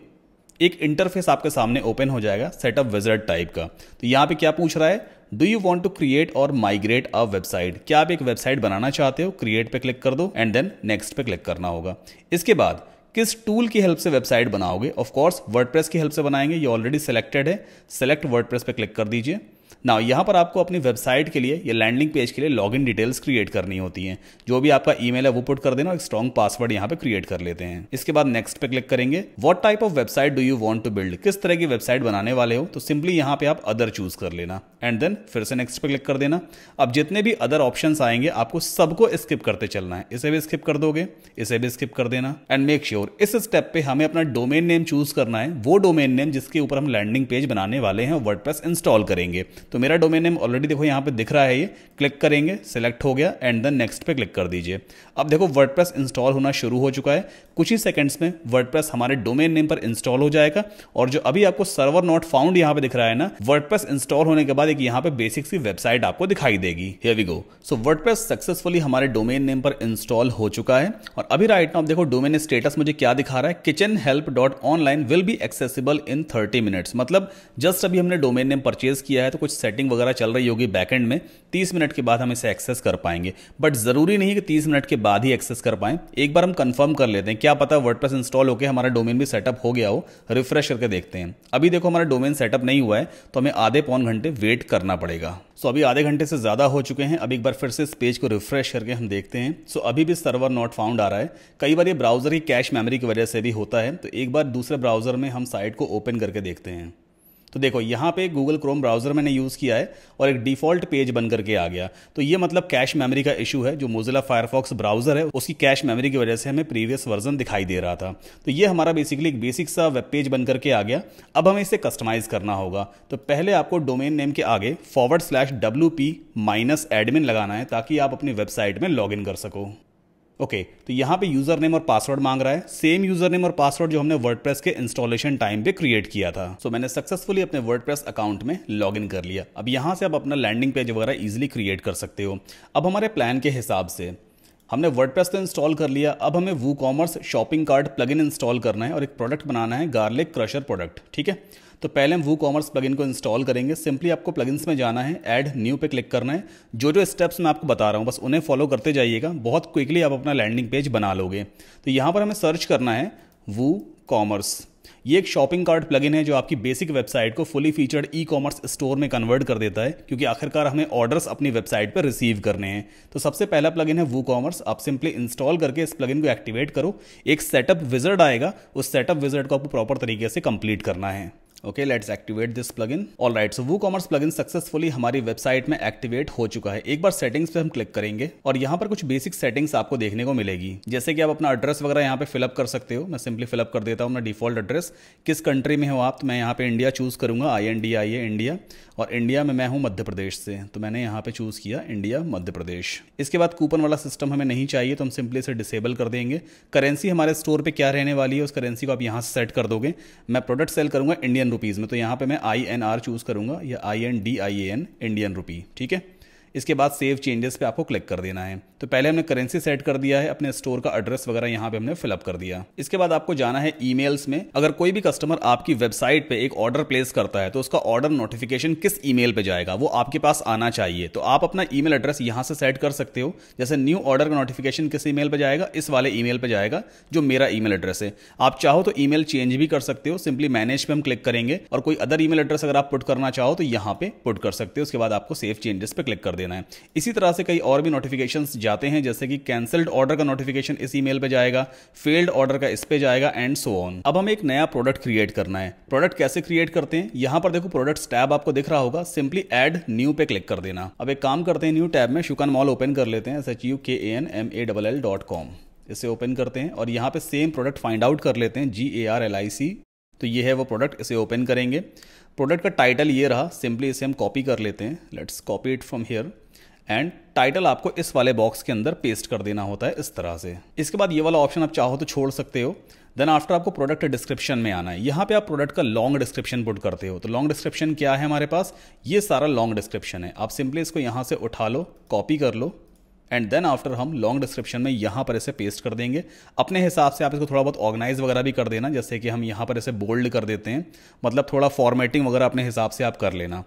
S1: एक इंटरफेस आपके सामने ओपन हो जाएगा सेटअप विजर्ट टाइप का तो यहाँ पे क्या पूछ रहा है do you want to create और माइग्रेट अ वेबसाइट क्या आप एक वेबसाइट बनाना चाहते हो क्रिएट पे क्लिक कर दो एंड देन नेक्स्ट पे क्लिक करना होगा इसके बाद किस टूल की हेल्प से वेबसाइट बनाओगे ऑफकोर्स वर्ड प्रेस की हेल्प से बनाएंगे ये ऑलरेडी सिलेक्टेड है सेलेक्ट प्रेस पे क्लिक कर दीजिए ना यहाँ पर आपको अपनी वेबसाइट के लिए या लैंडिंग पेज के लिए लॉगिन डिटेल्स क्रिएट करनी होती हैं जो भी आपका ईमेल है वो पुट कर देना और स्ट्रॉन्ग पासवर्ड यहाँ पे क्रिएट कर लेते हैं इसके बाद नेक्स्ट पे क्लिक करेंगे what type of website do you want to build किस तरह की वेबसाइट बनाने वाले हो तो सिंपली यहाँ पर आप अदर चूज कर लेना एंड देन फिर से नेक्स्ट पे क्लिक कर देना अब जितने भी अदर ऑप्शन आएंगे आपको सबको स्किप करते चलना है इसे भी स्किप कर दोगे इसे भी स्किप कर देना एंड मेक श्योर इस स्टेप पे हमें अपना डोमेन नेम चूज करना है वो डोमेन नेम जिसके ऊपर हम लैंडिंग पेज बनाने वाले हैं वर्डप्रेस इंस्टॉल करेंगे तो मेरा डोमेन नेम ऑलरेडी देखो यहाँ पे दिख रहा है ये क्लिक करेंगे सेलेक्ट हो गया एंड देन नेक्स्ट पे क्लिक कर दीजिए अब देखो वर्ड इंस्टॉल होना शुरू हो चुका है कुछ ही सेकंड्स में वर्ड हमारे डोमेन नेम पर इंस्टॉल हो जाएगा और जो अभी आपको सर्वर नॉट फाउंड यहाँ पे दिख रहा है ना वर्ड इंस्टॉल होने के बाद एक यहाँ पे बेसिक सी वेबसाइट आपको दिखाई देगी here we go so word successfully हमारे डोमेन नेम पर इंस्टॉल हो चुका है और अभी राइट नाउ देखो डोमेन स्टेटस मुझे क्या दिखा रहा है kitchen help dot online will be accessible in thirty minutes मतलब जस्ट अभी हमने डोमेन नेम परचेज किया है तो कुछ सेटिंग वगैरह चल रही होगी बैकेंड में तीस मिनट के बाद हम इसे एक्सेस कर पाएंगे बट जरूरी नहीं कि तीस मिनट के बाद ही एक्सेस कर पाएं एक बार हम कंफर्म कर लेते हैं क्या पता वर्ड प्रेस इंस्टॉल होकर हमारा डोमेन भी सेटअप हो गया हो रिफ्रेश करके देखते हैं अभी देखो हमारा डोमेन सेटअप नहीं हुआ है तो हमें आधे पौन घंटे वेट करना पड़ेगा सो अभी आधे घंटे से ज़्यादा हो चुके हैं अभी एक बार फिर से इस पेज को रिफ्रेश करके हम देखते हैं सो अभी भी सर्वर नॉट फाउंड आ रहा है कई बार ये ब्राउज़र की कैश मेमोरी की वजह से भी होता है तो एक बार दूसरे ब्राउज़र में हम साइट को ओपन करके देखते हैं तो देखो यहाँ पे गूगल क्रोम ब्राउज़र मैंने यूज़ किया है और एक डिफ़ॉल्ट पेज बन करके आ गया तो ये मतलब कैश मेमोरी का इशू है जो मोजिला फायरफॉक्स ब्राउज़र है उसकी कैश मेमोरी की वजह से हमें प्रीवियस वर्जन दिखाई दे रहा था तो ये हमारा बेसिकली एक बेसिक सा वेब पेज बन करके आ गया अब हमें इसे कस्टमाइज़ करना होगा तो पहले आपको डोमेन नेम के आगे forward slash W P minus admin लगाना है ताकि आप अपनी वेबसाइट में लॉग कर सको ओके okay, तो यहां पे यूजर नेम और पासवर्ड मांग रहा है सेम यूजर नेम और पासवर्ड जो हमने वर्डप्रेस के इंस्टॉलेशन टाइम पे क्रिएट किया था सो so, मैंने सक्सेसफुली अपने वर्डप्रेस अकाउंट में लॉग इन कर लिया अब यहां से आप अपना लैंडिंग पेज वगैरह इजिली क्रिएट कर सकते हो अब हमारे प्लान के हिसाब से हमने वर्डप्रेस तो इंस्टॉल कर लिया अब हमें woo commerce shopping cart plug install करना है और एक प्रोडक्ट बनाना है गार्लिक क्रशर प्रोडक्ट ठीक है तो पहले हम वू कॉमर्स प्लगइन को इंस्टॉल करेंगे सिंपली आपको प्लगइन्स में जाना है ऐड न्यू पे क्लिक करना है जो जो स्टेप्स मैं आपको बता रहा हूँ बस उन्हें फॉलो करते जाइएगा बहुत क्विकली आप अपना लैंडिंग पेज बना लोगे तो यहाँ पर हमें सर्च करना है वू कॉमर्स ये एक शॉपिंग कार्ट प्लगइन है जो आपकी बेसिक वेबसाइट को fully featured e commerce store में कन्वर्ट कर देता है क्योंकि आखिरकार हमें ऑर्डर्स अपनी वेबसाइट पर रिसीव करने हैं तो सबसे पहला प्लगइन है वू कॉमर्स आप सिंपली इंस्टॉल करके इस प्लगइन को एक्टिवेट करो एक सेटअप विजर्ड आएगा उस सेटअप विजर्ड को आपको प्रॉपर तरीके से कंप्लीट करना है okay let's activate this plugin all right so woo commerce plugin successfully हमारी वेबसाइट में एक्टिवेट हो चुका है एक बार सेटिंग्स पे हम क्लिक करेंगे और यहाँ पर कुछ बेसिक सेटिंग्स आपको देखने को मिलेगी जैसे कि आप अपना एड्रेस वगैरह यहाँ पे फिलअप कर सकते हो मैं सिंपली फिलअप कर देता हूँ अपना डिफॉल्ट एड्रेस किस कंट्री में हो आप तो मैं यहाँ पे इंडिया चूज करूंगा I N D I A India और इंडिया में मैं हूँ मध्य प्रदेश से तो मैंने यहाँ पे चूज़ किया इंडिया मध्य प्रदेश इसके बाद कूपन वाला सिस्टम हमें नहीं चाहिए तो हम सिंपली इसे डिसेबल कर देंगे करेंसी हमारे स्टोर पर क्या रहने वाली है उस करेंसी को आप यहाँ से सेट कर दोगे मैं प्रोडक्ट सेल करूँगा इंडियन रुपीज़ में तो यहाँ पर मैं आई एन आर चूज़ करूँगा या I N D I N Indian rupee ठीक है इसके बाद सेव चेंजेस पे आपको क्लिक कर देना है तो पहले हमने करेंसी सेट कर दिया है अपने स्टोर का एड्रेस वगैरह यहाँ पे हमने फिलअप कर दिया इसके बाद आपको जाना है ई में अगर कोई भी कस्टमर आपकी वेबसाइट पे एक ऑर्डर प्लेस करता है तो उसका ऑर्डर नोटिफिकेशन किस ई पे जाएगा वो आपके पास आना चाहिए तो आप अपना ई एड्रेस यहाँ से सेट कर सकते हो जैसे न्यू ऑर्डर का नोटिफिकेशन किस ई पे जाएगा इस वाले ई पे जाएगा जो मेरा ई एड्रेस है आप चाहो तो ई चेंज भी कर सकते हो सिंपली मैनेज पे हम क्लिक करेंगे और कोई अदर ई एड्रेस अगर आप पुट करना चाहो तो यहाँ पे पुट कर सकते हो उसके बाद आपको सेफ चेंजेस पे क्लिक कर देना है इसी तरह से कई और भी नोटिफिकेशन जा जाते हैं जैसे कि कैंसल्ड ऑर्डर का नोटिफिकेशन इस ईमेल पे जाएगा फेल्ड ऑर्डर का इस पे जाएगा एंड सो ऑन अब हमें एक नया प्रोडक्ट क्रिएट करना है प्रोडक्ट कैसे क्रिएट करते हैं यहाँ पर देखो प्रोडक्ट टैब आपको दिख रहा होगा सिंपली एड न्यू पे क्लिक कर देना अब एक काम करते हैं न्यू टैब में शुकन मॉल ओपन कर लेते हैं S K A N M A double L dot com इसे ओपन करते हैं और यहाँ पे सेम प्रोडक्ट फाइंड आउट कर लेते हैं G A R L I सी तो ये है वो प्रोडक्ट इसे ओपन करेंगे प्रोडक्ट का टाइटल ये रहा सिंपली इसे हम कॉपी कर लेते हैं let's copy it from here and title आपको इस वाले बॉक्स के अंदर पेस्ट कर देना होता है इस तरह से इसके बाद ये वाला ऑप्शन आप चाहो तो छोड़ सकते हो देन आफ्टर आपको प्रोडक्ट डिस्क्रिप्शन में आना है यहाँ पे आप प्रोडक्ट का लॉन्ग डिस्क्रिप्शन पुट करते हो तो लॉन्ग डिस्क्रिप्शन क्या है हमारे पास ये सारा लॉन्ग डिस्क्रिप्शन है आप सिंपली इसको यहाँ से उठा लो कॉपी कर लो एंड देन आफ्टर हम लॉन्ग डिस्क्रिप्शन में यहाँ पर इसे पेस्ट कर देंगे अपने हिसाब से आप इसको थोड़ा बहुत ऑर्गेनाइज वगैरह भी कर देना जैसे कि हम यहाँ पर इसे बोल्ड कर देते हैं मतलब थोड़ा फॉर्मेटिंग वगैरह अपने हिसाब से आप कर लेना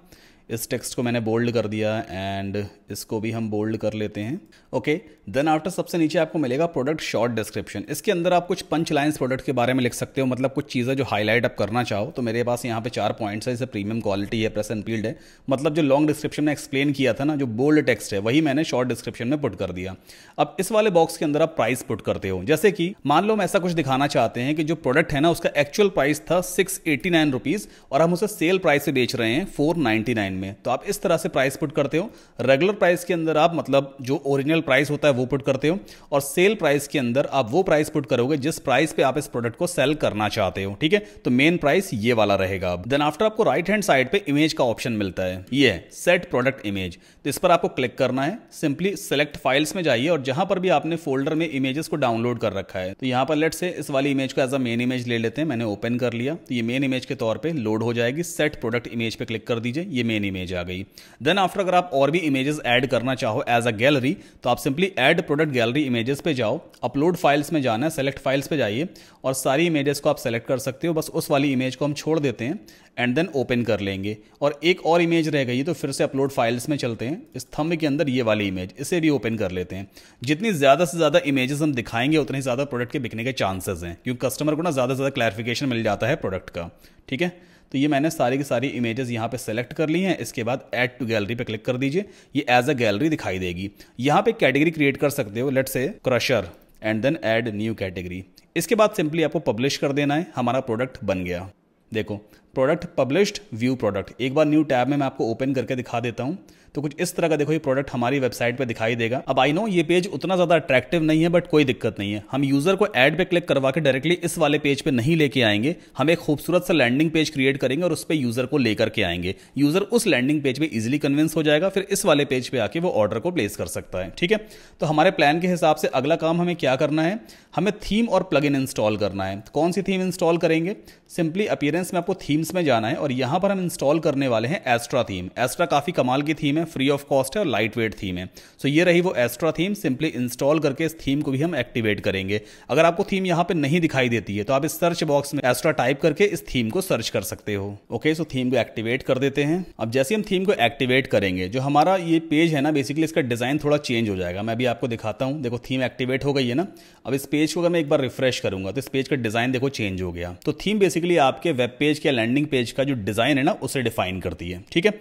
S1: इस टेक्स्ट को मैंने बोल्ड कर दिया एंड इसको भी हम बोल्ड कर लेते हैं ओके देन आफ्टर सबसे नीचे आपको मिलेगा प्रोडक्ट शॉर्ट डिस्क्रिप्शन इसके अंदर आप कुछ पंच लाइन्स प्रोडक्ट के बारे में लिख सकते हो मतलब कुछ चीज़ें जो हाईलाइट आप करना चाहो तो मेरे पास यहाँ पे चार पॉइंट्स है जैसे प्रीमियम क्वालिटी है प्रेस एंड फील्ड है मतलब जो लॉन्ग डिस्क्रिप्शन में एक्सप्लेन किया था ना जो बोल्ड टेक्स्ट है वही मैंने शॉर्ट डिस्क्रिप्शन में पुट कर दिया अब इस वाले बॉक्स के अंदर आप प्राइस पुट करते हो जैसे कि मान लो हम ऐसा कुछ दिखाना चाहते हैं कि जो प्रोडक्ट है ना उसका एक्चुअल प्राइस था सिक्स नाइन रुपीज़ और हम उसे सेल प्राइस से बेच रहे हैं फोर नाइन में तो आप इस तरह से प्राइस पुट करते हो रेगुलर प्राइस के अंदर आप मतलब जो ओरिजिनल प्राइस होता है वो पुट करते हो और सेल प्राइस के अंदर आप वो प्राइस पुट करोगे जिस प्राइस पे आप इस प्रोडक्ट को सेल करना चाहते हो ठीक है तो मेन प्राइस ये वाला रहेगा अब देन आफ्टर आपको राइट हैंड साइड पे इमेज का ऑप्शन मिलता है ये सेट प्रोडक्ट इमेज तो इस पर आपको क्लिक करना है सिंपली सेलेक्ट फाइल्स में जाइए और जहां पर भी आपने फोल्डर में इमेजेस को डाउनलोड कर रखा है तो यहां पर लेट से इस वाली इमेज को एज अ मेन इमेज ले लेते हैं मैंने ओपन कर लिया तो ये मेन इमेज के तौर पर लोड हो जाएगी सेट प्रोडक्ट इमेज पे क्लिक कर दीजिए ये मेन इमेज आ गई देन आफ्टर अगर आप और भी इमेजेस ऐड करना चाहो एज अ गैलरी तो आप simply add product gallery images पे जाओ अपलोड फाइल्स में जाना है सेलेक्ट फाइल्स पे जाइए और सारी इमेजेस को आप सेलेक्ट कर सकते हो बस उस वाली इमेज को हम छोड़ देते हैं एंड देन ओपन कर लेंगे और एक और इमेज रह गई तो फिर से अपलोड फाइल्स में चलते हैं इस थंब के अंदर ये वाली इमेज इसे भी ओपन कर लेते हैं जितनी ज़्यादा से ज़्यादा इमेजेस हम दिखाएंगे उतने ज़्यादा प्रोडक्ट के बिकने के चांसेस हैं क्योंकि कस्टमर को ना ज़्यादा से ज़्यादा क्लैरिफिकेशन मिल जाता है प्रोडक्ट का ठीक है तो ये मैंने सारी की सारी इमेजेस यहाँ पे सेलेक्ट कर ली हैं इसके बाद ऐड टू गैलरी पे क्लिक कर दीजिए ये एज अ गैलरी दिखाई देगी यहाँ पे कैटेगरी क्रिएट कर सकते हो let's say crusher and then add new category इसके बाद सिंपली आपको पब्लिश कर देना है हमारा प्रोडक्ट बन गया देखो प्रोडक्ट पब्लिश्ड व्यू प्रोडक्ट एक बार न्यू टैब में मैं आपको ओपन करके दिखा देता हूँ तो कुछ इस तरह का देखो ये प्रोडक्ट हमारी वेबसाइट पर दिखाई देगा अब आई नो ये पेज उतना ज़्यादा अट्रैक्टिव नहीं है बट कोई दिक्कत नहीं है हम यूज़र को एड पे क्लिक करवा के डायरेक्टली इस वाले पेज पे नहीं लेके आएंगे हम एक खूबसूरत सा लैंडिंग पेज क्रिएट करेंगे और उस पर यूज़र को लेकर के आएंगे यूज़र उस लैंडिंग पेज पे इजिली कन्विंस हो जाएगा फिर इस वाले पेज पे आके वो ऑर्डर को प्लेस कर सकता है ठीक है तो हमारे प्लान के हिसाब से अगला काम हमें क्या करना है हमें थीम और प्लग इंस्टॉल करना है कौन सी थीम इंस्टॉल करेंगे सिंपली अपीयरेंस में आपको थीम्स में जाना है और यहाँ पर हम इंस्टॉल करने वाले हैं एस्ट्रा थीम एस्ट्रा काफ़ी कमाल की थीम है फ्री ऑफ कॉस्ट है और लाइट वेट थीम है सो so ये रही वो एस्ट्रा थीम सिंपली इंस्टॉल करके इस थीम को भी हम एक्टिवेट करेंगे अगर आपको थीम यहाँ पर नहीं दिखाई देती है तो आप इस सर्च बॉक्स में एस्ट्रा टाइप करके इस थीम को सर्च कर सकते हो ओके सो थीम को एक्टिवेट कर देते हैं अब जैसे हम थीम को एक्टिवेट करेंगे जो हमारा ये पेज है ना बेसिकली इसका डिज़ाइन थोड़ा चेंज हो जाएगा मैं भी आपको दिखाता हूँ देखो थीम एक्टिवेट हो गई है ना अब इस पेज को अगर मैं एक बार रिफ्रेश करूंगा तो इस पेज का डिज़ाइन देखो चेंज हो गया तो थीम बेसिक बेसिकली आपके वेब पेज के लैंडिंग पेज का जो डिज़ाइन है ना उसे डिफाइन करती है ठीक है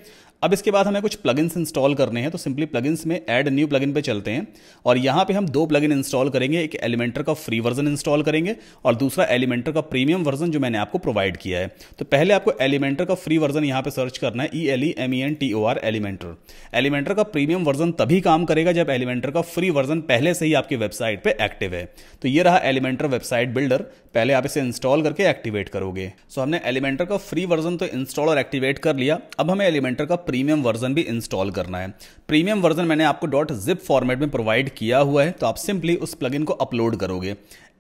S1: अब इसके बाद हमें कुछ प्लगइन्स इंस्टॉल करने हैं तो सिंपली प्लगइन्स में ऐड न्यू प्लगइन पे चलते हैं और यहाँ पे हम दो प्लगइन इंस्टॉल करेंगे एक एलिमेंटर का फ्री वर्जन इंस्टॉल करेंगे और दूसरा एलिमेंटर का प्रीमियम वर्जन जो मैंने आपको प्रोवाइड किया है तो पहले आपको एलिमेंटर का फ्री वर्जन यहाँ पर सर्च करना है E L E M E N T O R Elementor Elementor का प्रीमियम वर्जन तभी काम करेगा जब एलिमेंटर का फ्री वर्जन पहले से ही आपकी वेबसाइट पे एक्टिव है तो ये रहा एलिमेंटर वेबसाइट बिल्डर पहले आप इसे इंस्टॉल करके एक्टिवेट करोगे सो so, हमने एलिमेंटर का फ्री वर्जन तो इंस्टॉल और एक्टिवेट कर लिया अब हमें एलिमेंटर का प्रीमियम वर्जन भी इंस्टॉल करना है प्रीमियम वर्जन मैंने आपको डॉट जिप फॉर्मेट में प्रोवाइड किया हुआ है तो आप सिंपली उस प्लगइन को अपलोड करोगे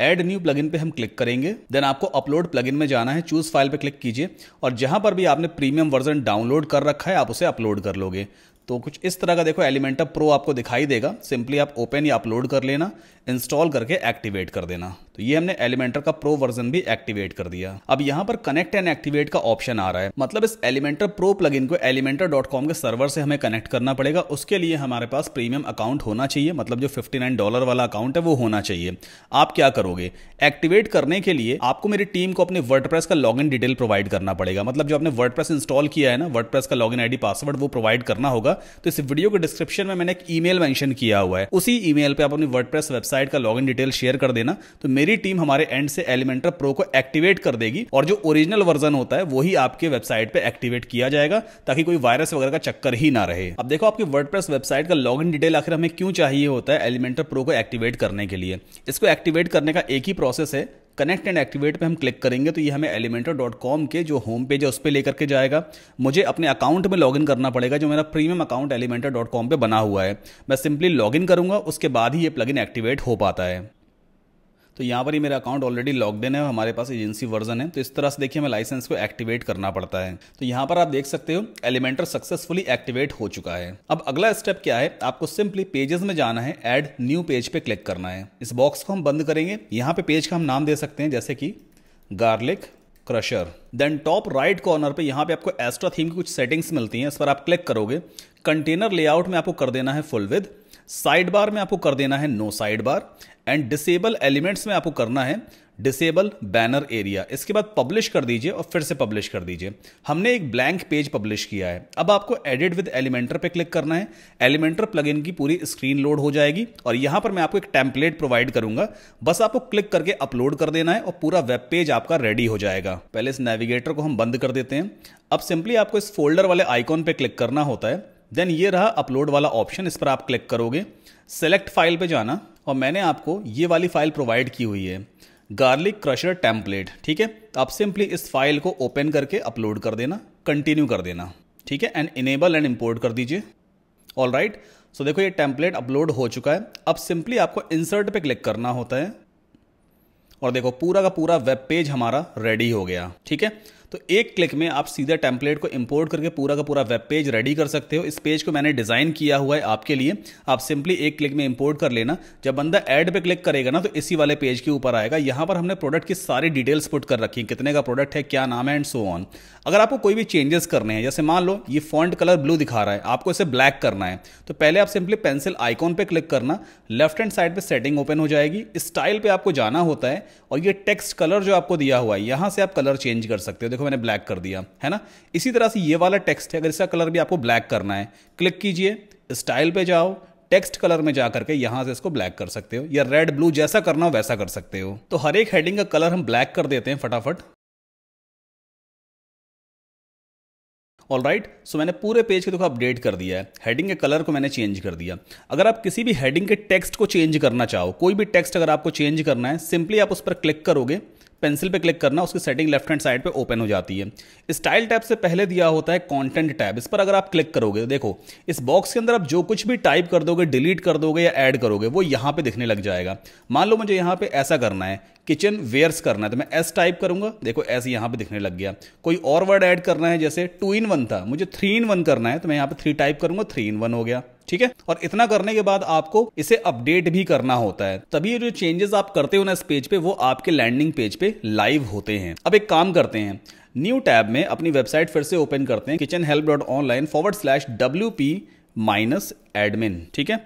S1: एड न्यू प्लगइन पे हम क्लिक करेंगे देन आपको अपलोड प्लगइन में जाना है चूज फाइल पे क्लिक कीजिए और जहां पर भी आपने प्रीमियम वर्जन डाउनलोड कर रखा है आप उसे अपलोड कर लोगे तो कुछ इस तरह का देखो एलिमेंटर प्रो आपको दिखाई देगा सिंपली आप ओपन या अपलोड कर लेना इंस्टॉल करके एक्टिवेट कर देना तो ये हमने एलिमेंटर का प्रो वर्जन भी एक्टिवेट कर दिया अब यहाँ पर कनेक्ट एंड एक्टिवेट का ऑप्शन आ रहा है मतलब इस एलिमेंटर प्रो प्लगइन को एलिमेंटर डॉट कॉम के सर्वर से हमें कनेक्ट करना पड़ेगा उसके लिए हमारे पास प्रीमियम अकाउंट होना चाहिए मतलब जो फिफ्टी नाइन डॉलर वाला अकाउंट है वो होना चाहिए आप क्या करोगे एक्टिवेट करने के लिए आपको मेरी टीम को अपने प्रेस का इन डिटेल प्रोवाइड करना पड़ेगा मतलब जो आपने प्रेस इंस्टॉल किया है ना प्रेस का आई डी पासवर्ड वो प्रोवाइड करना होगा तो इस वीडियो के डिस्क्रिप्शन में मैंने एक ईमेल मेंशन किया हुआ है उसी ईमेल पे आप अपनी वर्डप्रेस वेबसाइट का लॉगिन डिटेल शेयर कर देना तो मेरी टीम हमारे एंड से एलिमेंटर प्रो को एक्टिवेट कर देगी और जो ओरिजिनल वर्जन होता है वही आपके वेबसाइट पर एक्टिवेट किया जाएगा ताकि कोई वायरस वगैरह का चक्कर ही ना रहे अब देखो आपकी वर्ड वेबसाइट का लॉग डिटेल आखिर हमें क्यों चाहिए होता है एलिमेंटर प्रो को एक्टिवेट करने के लिए इसको एक्टिवेट करने का एक ही प्रोसेस है कनेक्ट एंड एक्टिवेट पे हम क्लिक करेंगे तो ये हमें एलिमेंटर डॉट कॉम के जो होम पेज है उस पर लेकर के जाएगा मुझे अपने अकाउंट में लॉगिन करना पड़ेगा जो मेरा premium account Elementor dot com पर बना हुआ है मैं सिंपली लॉगिन करूंगा उसके बाद ही ये प्लगइन एक्टिवेट हो पाता है तो यहाँ पर ही मेरा अकाउंट ऑलरेडी इन है हमारे पास एजेंसी वर्जन है तो इस तरह से देखिए हमें लाइसेंस को एक्टिवेट करना पड़ता है तो यहाँ पर आप देख सकते हो एलिमेंटर सक्सेसफुली एक्टिवेट हो चुका है अब अगला स्टेप क्या है आपको सिंपली पेजेस में जाना है एड न्यू पेज पे क्लिक करना है इस बॉक्स को हम बंद करेंगे यहाँ पे पेज का हम नाम दे सकते हैं जैसे कि garlic crusher then top right corner पे यहाँ पे आपको एस्ट्रा थीम की कुछ सेटिंग्स मिलती हैं इस पर आप क्लिक करोगे कंटेनर लेआउट में आपको कर देना है फुल विद साइड बार में आपको कर देना है no sidebar and disable elements में आपको करना है डिसेबल बैनर एरिया इसके बाद पब्लिश कर दीजिए और फिर से पब्लिश कर दीजिए हमने एक ब्लैंक पेज पब्लिश किया है अब आपको एडिट विद एलिमेंटर पे क्लिक करना है एलिमेंटर प्लगइन की पूरी स्क्रीन लोड हो जाएगी और यहां पर मैं आपको एक टेम्पलेट प्रोवाइड करूंगा बस आपको क्लिक करके अपलोड कर देना है और पूरा वेब पेज आपका रेडी हो जाएगा पहले इस नेविगेटर को हम बंद कर देते हैं अब सिंपली आपको इस फोल्डर वाले आइकॉन पर क्लिक करना होता है देन ये रहा अपलोड वाला ऑप्शन इस पर आप क्लिक करोगे सेलेक्ट फाइल पे जाना और मैंने आपको ये वाली फाइल प्रोवाइड की हुई है गार्लिक क्रशर टेम्पलेट ठीक है आप सिंपली इस फाइल को ओपन करके अपलोड कर देना कंटिन्यू कर देना ठीक है एंड इनेबल एंड इम्पोर्ट कर दीजिए ऑल राइट सो देखो ये टेम्पलेट अपलोड हो चुका है अब सिंपली आपको इंसर्ट पे क्लिक करना होता है और देखो पूरा का पूरा वेब पेज हमारा रेडी हो गया ठीक है तो एक क्लिक में आप सीधे टेम्पलेट को इंपोर्ट करके पूरा का पूरा वेब पेज रेडी कर सकते हो इस पेज को मैंने डिज़ाइन किया हुआ है आपके लिए आप सिंपली एक क्लिक में इंपोर्ट कर लेना जब बंदा एड पे क्लिक करेगा ना तो इसी वाले पेज के ऊपर आएगा यहां पर हमने प्रोडक्ट की सारी डिटेल्स पुट कर रखी है कितने का प्रोडक्ट है क्या नाम है एंड सो ऑन अगर आपको कोई भी चेंजेस करने हैं जैसे मान लो ये फॉन्ट कलर ब्लू दिखा रहा है आपको इसे ब्लैक करना है तो पहले आप सिंपली पेंसिल आइकॉन पे क्लिक करना लेफ्ट हैंड साइड पे सेटिंग ओपन हो जाएगी स्टाइल पे आपको जाना होता है और ये टेक्स्ट कलर जो आपको दिया हुआ है यहां से आप कलर चेंज कर सकते हो देखो मैंने ब्लैक कर दिया है ना इसी तरह से ये वाला टेक्स्ट है अगर इसका कलर भी आपको ब्लैक करना है क्लिक कीजिए स्टाइल पे जाओ टेक्स्ट कलर में जा करके यहां से इसको ब्लैक कर सकते हो या रेड ब्लू जैसा करना हो वैसा कर सकते हो तो हर एक हेडिंग का कलर हम ब्लैक कर देते हैं फटाफट ऑल राइट सो मैंने पूरे पेज को देखो अपडेट कर दिया है हेडिंग के कलर को मैंने चेंज कर दिया अगर आप किसी भी हेडिंग के टेक्स्ट को चेंज करना चाहो कोई भी टेक्स्ट अगर आपको चेंज करना है सिंपली आप उस पर क्लिक करोगे पेंसिल पे क्लिक करना उसकी सेटिंग लेफ्ट हैंड साइड पे ओपन हो जाती है स्टाइल टैब से पहले दिया होता है कंटेंट टैब इस पर अगर आप क्लिक करोगे देखो इस बॉक्स के अंदर आप जो कुछ भी टाइप कर दोगे डिलीट कर दोगे या ऐड करोगे वो यहाँ पे दिखने लग जाएगा मान लो मुझे यहाँ पे ऐसा करना है किचन वेयर्स करना है तो मैं एस टाइप करूंगा देखो एस यहाँ पे दिखने लग गया कोई और वर्ड ऐड करना है जैसे टू इन वन था मुझे थ्री इन वन करना है तो मैं यहाँ पर थ्री टाइप करूंगा थ्री इन वन हो गया ठीक है और इतना करने के बाद आपको इसे अपडेट भी करना होता है तभी जो चेंजेस आप करते हो ना इस पेज पे वो आपके लैंडिंग पेज पे लाइव होते हैं अब एक काम करते हैं न्यू टैब में अपनी वेबसाइट फिर से ओपन करते हैं kitchen help dot online forward slash W P minus admin ठीक है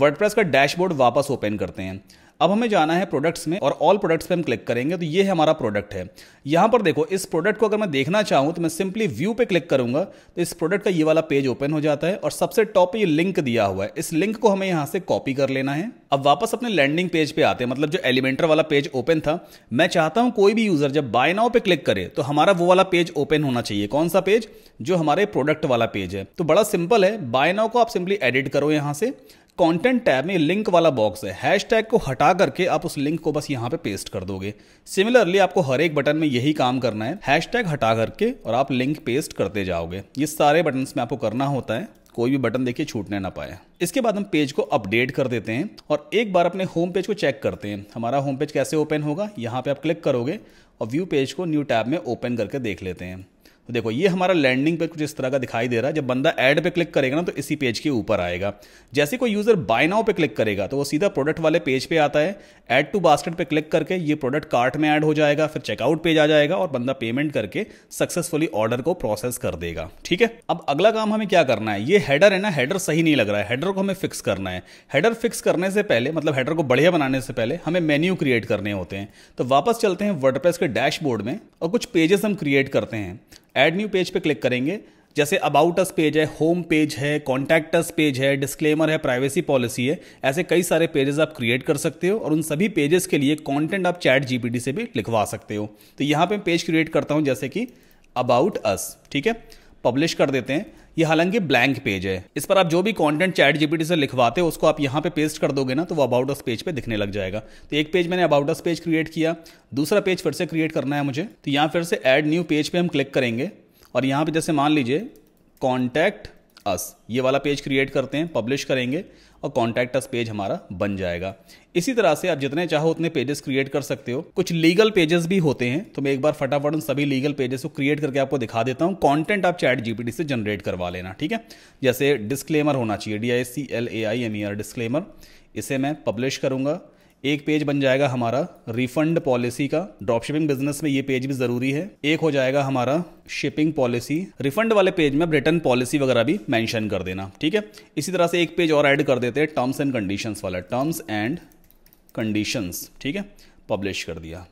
S1: वर्डप्रेस का डैशबोर्ड वापस ओपन करते हैं अब हमें जाना है प्रोडक्ट्स में और ऑल प्रोडक्ट्स पे हम क्लिक करेंगे तो ये हमारा प्रोडक्ट है यहाँ पर देखो इस प्रोडक्ट को अगर मैं देखना चाहूं तो मैं सिंपली व्यू पे क्लिक करूंगा तो इस प्रोडक्ट का ये वाला पेज ओपन हो जाता है और सबसे टॉप पे ये लिंक दिया हुआ है इस लिंक को हमें यहाँ से कॉपी कर लेना है अब वापस अपने लैंडिंग पेज पे आते हैं मतलब जो एलिमेंटर वाला पेज ओपन था मैं चाहता हूँ कोई भी यूजर जब बाय नाउ पे क्लिक करे तो हमारा वो वाला पेज ओपन होना चाहिए कौन सा पेज जो हमारे प्रोडक्ट वाला पेज है तो बड़ा सिंपल है बाय नाउ को आप सिंपली एडिट करो यहाँ से कंटेंट टैब में लिंक वाला बॉक्स है हैशटैग को हटा करके आप उस लिंक को बस यहाँ पे पेस्ट कर दोगे सिमिलरली आपको हर एक बटन में यही काम करना है हैशटैग हटा करके और आप लिंक पेस्ट करते जाओगे ये सारे बटन में आपको करना होता है कोई भी बटन देखिए छूटने ना पाए इसके बाद हम पेज को अपडेट कर देते हैं और एक बार अपने होम पेज को चेक करते हैं हमारा होम पेज कैसे ओपन होगा यहाँ पे आप क्लिक करोगे और व्यू पेज को न्यू टैब में ओपन करके देख लेते हैं तो देखो ये हमारा लैंडिंग पेज कुछ इस तरह का दिखाई दे रहा है जब बंदा ऐड पे क्लिक करेगा ना तो इसी पेज के ऊपर आएगा जैसे कोई यूजर बाय नाउ पे क्लिक करेगा तो वो सीधा प्रोडक्ट वाले पेज पे आता है ऐड टू बास्केट पे क्लिक करके ये प्रोडक्ट कार्ट में ऐड हो जाएगा फिर चेकआउट पेज आ जाएगा और बंदा पेमेंट करके सक्सेसफुली ऑर्डर को प्रोसेस कर देगा ठीक है अब अगला काम हमें क्या करना है ये हेडर है ना हेडर सही नहीं लग रहा है हेडर को हमें फिक्स करना है हेडर फिक्स करने से पहले मतलब हेडर को बढ़िया बनाने से पहले हमें मेन्यू क्रिएट करने होते हैं तो वापस चलते हैं वर्डप्रेस के डैशबोर्ड में और कुछ पेजेस हम क्रिएट करते हैं ऐड न्यू पेज पे क्लिक करेंगे जैसे अबाउट अस पेज है होम पेज है कॉन्टैक्ट अस पेज है डिस्क्लेमर है प्राइवेसी पॉलिसी है ऐसे कई सारे पेजेस आप क्रिएट कर सकते हो और उन सभी पेजेस के लिए कंटेंट आप चैट जीपीटी से भी लिखवा सकते हो तो यहां पे पेज क्रिएट करता हूं जैसे कि अबाउट अस ठीक है पब्लिश कर देते हैं ये हालांकि ब्लैंक पेज है इस पर आप जो भी कंटेंट चैट जीपीटी से लिखवाते हो उसको आप यहाँ पे पेस्ट कर दोगे ना तो वो अबाउट अस पेज पे दिखने लग जाएगा तो एक पेज मैंने अबाउट अस पेज क्रिएट किया दूसरा पेज फिर से क्रिएट करना है मुझे तो यहाँ फिर से ऐड न्यू पेज पे हम क्लिक करेंगे और यहाँ पे जैसे मान लीजिए कॉन्टैक्ट अस ये वाला पेज क्रिएट करते हैं पब्लिश करेंगे और कॉन्टैक्ट अस पेज हमारा बन जाएगा इसी तरह से आप जितने चाहो उतने पेजेस क्रिएट कर सकते हो कुछ लीगल पेजेस भी होते हैं तो मैं एक बार फटाफट उन सभी लीगल पेजेस को क्रिएट करके आपको दिखा देता हूँ कॉन्टेंट आप चैट जीपीटी से जनरेट करवा लेना ठीक है जैसे डिस्क्लेमर होना चाहिए D I C L A I M E R disclaimer इसे मैं पब्लिश करूंगा एक पेज बन जाएगा हमारा रिफंड पॉलिसी का ड्रॉपशिपिंग बिजनेस में ये पेज भी जरूरी है एक हो जाएगा हमारा शिपिंग पॉलिसी रिफंड वाले पेज में रिटर्न पॉलिसी वगैरह भी मेंशन कर देना ठीक है इसी तरह से एक पेज और ऐड कर देते हैं टर्म्स एंड कंडीशंस वाला टर्म्स एंड कंडीशंस ठीक है पब्लिश कर दिया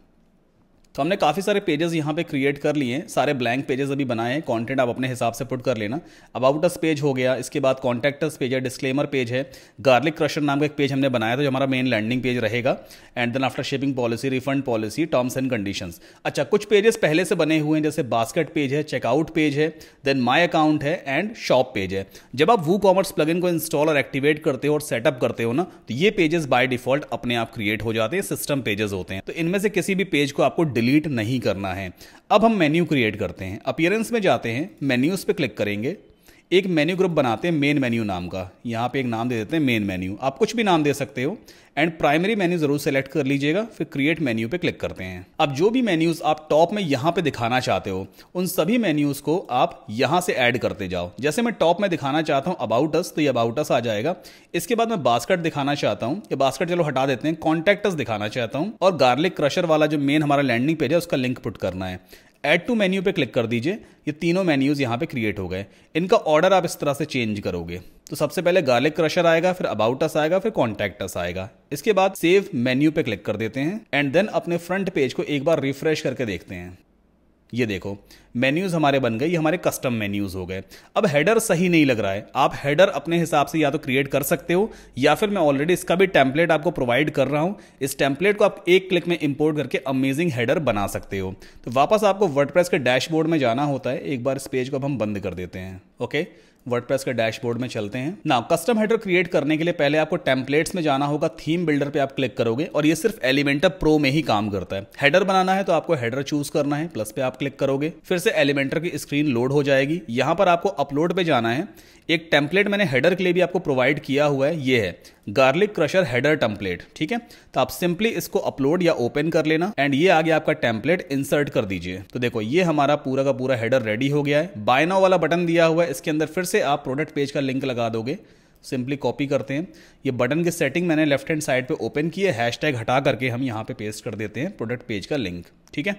S1: तो हमने काफ़ी सारे पेजेस यहाँ पे क्रिएट कर लिए हैं सारे ब्लैंक पेजेस अभी बनाए हैं कंटेंट आप अपने हिसाब से पुट कर लेना अबाउट अस पेज हो गया इसके बाद कॉन्टैक्टस पेज है डिस्क्लेमर पेज है गार्लिक क्रशर नाम का एक पेज हमने बनाया था जो हमारा मेन लैंडिंग पेज रहेगा and then after shipping policy refund policy terms and condition अच्छा कुछ पेजेस पहले से बने हुए हैं जैसे बास्केट पेज है चेकआउट पेज है देन माई अकाउंट है एंड शॉप पेज है जब आप वू कॉमर्स प्लगइन को इंस्टॉल और एक्टिवेट करते हो और सेटअप करते हो ना तो ये पेजेस बाय डिफॉल्ट अपने आप क्रिएट हो जाते हैं सिस्टम पेजेस होते हैं तो इनमें से किसी भी पेज को आपको डिलीट डिलीट नहीं करना है अब हम मेन्यू क्रिएट करते हैं अपियरेंस में जाते हैं मेन्यूज़ पे क्लिक करेंगे एक मेन्यू ग्रुप बनाते हैं मेन मेन्यू नाम का यहाँ पे एक नाम दे देते हैं मेन मेन्यू आप कुछ भी नाम दे सकते हो एंड प्राइमरी मेन्यू जरूर सेलेक्ट कर लीजिएगा फिर क्रिएट मेन्यू पे क्लिक करते हैं अब जो भी मेन्यूज आप टॉप में यहाँ पे दिखाना चाहते हो उन सभी मेन्यूज को आप यहाँ से ऐड करते जाओ जैसे मैं टॉप में दिखाना चाहता हूँ अबाउट अस तो ये अबाउट अस आ जाएगा इसके बाद मैं बास्केट दिखाना चाहता हूँ ये बास्केट चलो हटा देते हैं कॉन्टेक्टस दिखाना चाहता हूँ और गार्लिक क्रशर वाला जो मेन हमारा लैंडिंग पेज है उसका लिंक पुट करना है ऐड टू मेन्यू पे क्लिक कर दीजिए ये तीनों मेन्यूज़ यहाँ पे क्रिएट हो गए इनका ऑर्डर आप इस तरह से चेंज करोगे तो सबसे पहले गार्लिक क्रशर आएगा फिर अबाउट अस आएगा फिर कॉन्टैक्ट अस आएगा इसके बाद सेव मेन्यू पे क्लिक कर देते हैं एंड देन अपने फ्रंट पेज को एक बार रिफ्रेश करके देखते हैं ये देखो मेन्यूज़ हमारे बन गए ये हमारे कस्टम मेन्यूज़ हो गए अब हेडर सही नहीं लग रहा है आप हेडर अपने हिसाब से या तो क्रिएट कर सकते हो या फिर मैं ऑलरेडी इसका भी टेम्पलेट आपको प्रोवाइड कर रहा हूं इस टैंपलेट को आप एक क्लिक में इंपोर्ट करके अमेजिंग हेडर बना सकते हो तो वापस आपको वर्डप्रेस के डैशबोर्ड में जाना होता है एक बार इस पेज को अब हम बंद कर देते हैं ओके वर्डप्रेस के डैशबोर्ड में चलते हैं ना कस्टम हेडर क्रिएट करने के लिए पहले आपको टेम्पलेट्स में जाना होगा थीम बिल्डर पे आप क्लिक करोगे और ये सिर्फ एलिमेंटर प्रो में ही काम करता है हेडर बनाना है तो आपको हेडर चूज करना है प्लस पे आप क्लिक करोगे फिर से एलिमेंटर की स्क्रीन लोड हो जाएगी यहाँ पर आपको अपलोड पे जाना है एक टेम्पलेट मैंने हेडर के लिए भी आपको प्रोवाइड किया हुआ है ये है गार्लिक क्रशर हेडर टेम्पलेट ठीक है तो आप सिंपली इसको अपलोड या ओपन कर लेना एंड ये आगे आपका टेम्पलेट इंसर्ट कर दीजिए तो देखो ये हमारा पूरा का पूरा हेडर रेडी हो गया है बाय नाउ वाला बटन दिया हुआ है इसके अंदर फिर से आप प्रोडक्ट पेज का लिंक लगा दोगे सिंपली कॉपी करते हैं ये बटन की सेटिंग मैंने लेफ्ट हैंड साइड पे ओपन की है हैशटैग हटा करके हम यहाँ पे पेस्ट कर देते हैं प्रोडक्ट पेज का लिंक ठीक है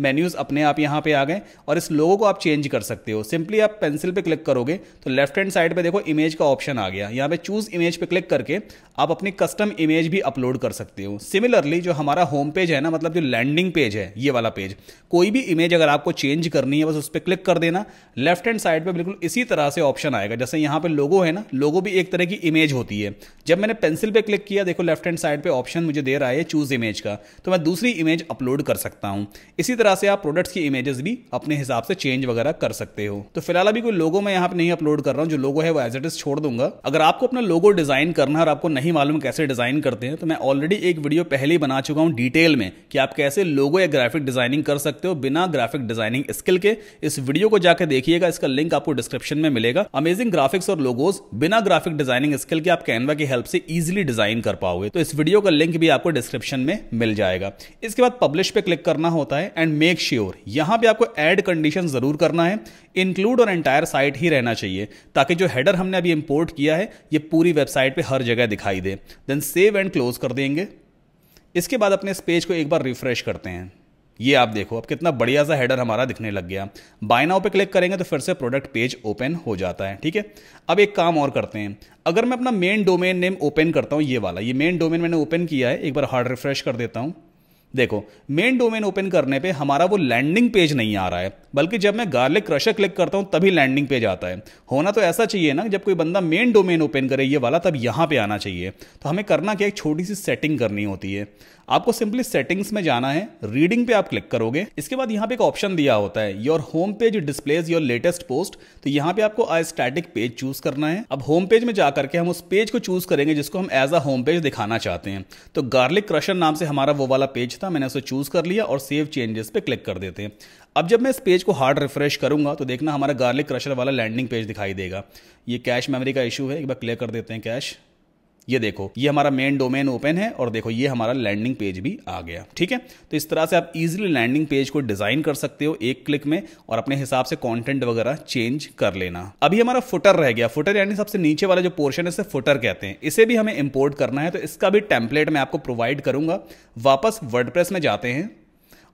S1: मेन्यूज अपने आप यहाँ पे आ गए और इस लोगो को आप चेंज कर सकते हो सिंपली आप पेंसिल पे क्लिक करोगे तो लेफ्ट हैंड साइड पे देखो इमेज का ऑप्शन आ गया यहाँ पे चूज इमेज पे क्लिक करके आप अपनी कस्टम इमेज भी अपलोड कर सकते हो सिमिलरली जो हमारा होम पेज है ना मतलब जो लैंडिंग पेज है ये वाला पेज कोई भी इमेज अगर आपको चेंज करनी है बस उस पर क्लिक कर देना लेफ्ट हैंड साइड पर बिल्कुल इसी तरह से ऑप्शन आएगा जैसे यहाँ पे लोगो है ना लोगो भी एक तरह की इमेज होती है जब मैंने पेंसिल पे क्लिक किया देखो लेफ्ट हैंड साइड पे ऑप्शन मुझे दे रहा है चूज इमेज का तो मैं दूसरी इमेज अपलोड कर सकता हूँ इसी तरह तरह से आप प्रोडक्ट्स की इमेजेस भी अपने हिसाब से चेंज वगैरह कर सकते हो तो फिलहाल अभी कोई लोगो मैं यहाँ पे नहीं अपलोड कर रहा हूँ जो लोगो है वो एज इट इज छोड़ दूंगा अगर आपको अपना लोगो डिजाइन करना है और आपको नहीं मालूम कैसे डिजाइन करते हैं तो मैं ऑलरेडी एक वीडियो पहले ही बना चुका हूँ डिटेल में कि आप कैसे लोगो या ग्राफिक डिजाइनिंग कर सकते हो बिना ग्राफिक डिजाइनिंग स्किल के इस वीडियो को जाकर देखिएगा इसका लिंक आपको डिस्क्रिप्शन में मिलेगा अमेजिंग ग्राफिक्स और लोगोज बिना ग्राफिक डिजाइनिंग स्किल के आप कैनवा की हेल्प से इजिली डिजाइन कर पाओगे तो इस वीडियो का लिंक भी आपको डिस्क्रिप्शन में मिल जाएगा इसके बाद पब्लिश पे क्लिक करना होता है एंड मेक श्योर यहां पे आपको एड कंडीशन जरूर करना है इंक्लूड और एंटायर साइट ही रहना चाहिए ताकि जो हेडर हमने अभी इंपोर्ट किया है ये पूरी वेबसाइट पे हर जगह दिखाई दे देन सेव एंड क्लोज कर देंगे इसके बाद अपने इस पेज को एक बार रिफ्रेश करते हैं ये आप देखो अब कितना बढ़िया सा हेडर हमारा दिखने लग गया बायनाओ पे क्लिक करेंगे तो फिर से प्रोडक्ट पेज ओपन हो जाता है ठीक है अब एक काम और करते हैं अगर मैं अपना मेन डोमेन नेम ओपन करता हूँ ये वाला ये मेन डोमेन मैंने ओपन किया है एक बार हार्ड रिफ्रेश कर देता हूँ देखो मेन डोमेन ओपन करने पे हमारा वो लैंडिंग पेज नहीं आ रहा है बल्कि जब मैं गार्लिक क्रशर क्लिक करता हूँ तभी लैंडिंग पेज आता है होना तो ऐसा चाहिए ना जब कोई बंदा मेन डोमेन ओपन करे ये वाला तब यहाँ पे आना चाहिए तो हमें करना क्या एक छोटी सी सेटिंग करनी होती है आपको सिंपली सेटिंग्स में जाना है रीडिंग पे आप क्लिक करोगे इसके बाद यहाँ पे एक ऑप्शन दिया होता है your home page displays your latest post तो यहाँ पे आपको स्टैटिक पेज चूज करना है अब होम पेज में जा करके हम उस पेज को चूज करेंगे जिसको हम एज अ होम पेज दिखाना चाहते हैं तो गार्लिक क्रशर नाम से हमारा वो वाला पेज था मैंने उसे चूज कर लिया और सेव चेंजेस पे क्लिक कर देते हैं अब जब मैं इस पेज को हार्ड रिफ्रेश करूंगा तो देखना हमारा गार्लिक क्रशर वाला लैंडिंग पेज दिखाई देगा ये कैश मेमोरी का इशू है एक बार क्लियर कर देते हैं कैश ये देखो ये हमारा मेन डोमेन ओपन है और देखो ये हमारा लैंडिंग पेज भी आ गया ठीक है तो इस तरह से आप इजिली लैंडिंग पेज को डिजाइन कर सकते हो एक क्लिक में और अपने हिसाब से कॉन्टेंट वगैरह चेंज कर लेना अभी हमारा फुटर रह गया फुटर यानी सबसे नीचे वाला जो पोर्शन है इसे फुटर कहते हैं इसे भी हमें इंपोर्ट करना है तो इसका भी टेम्पलेट मैं आपको प्रोवाइड करूंगा वापस वर्डप्रेस में जाते हैं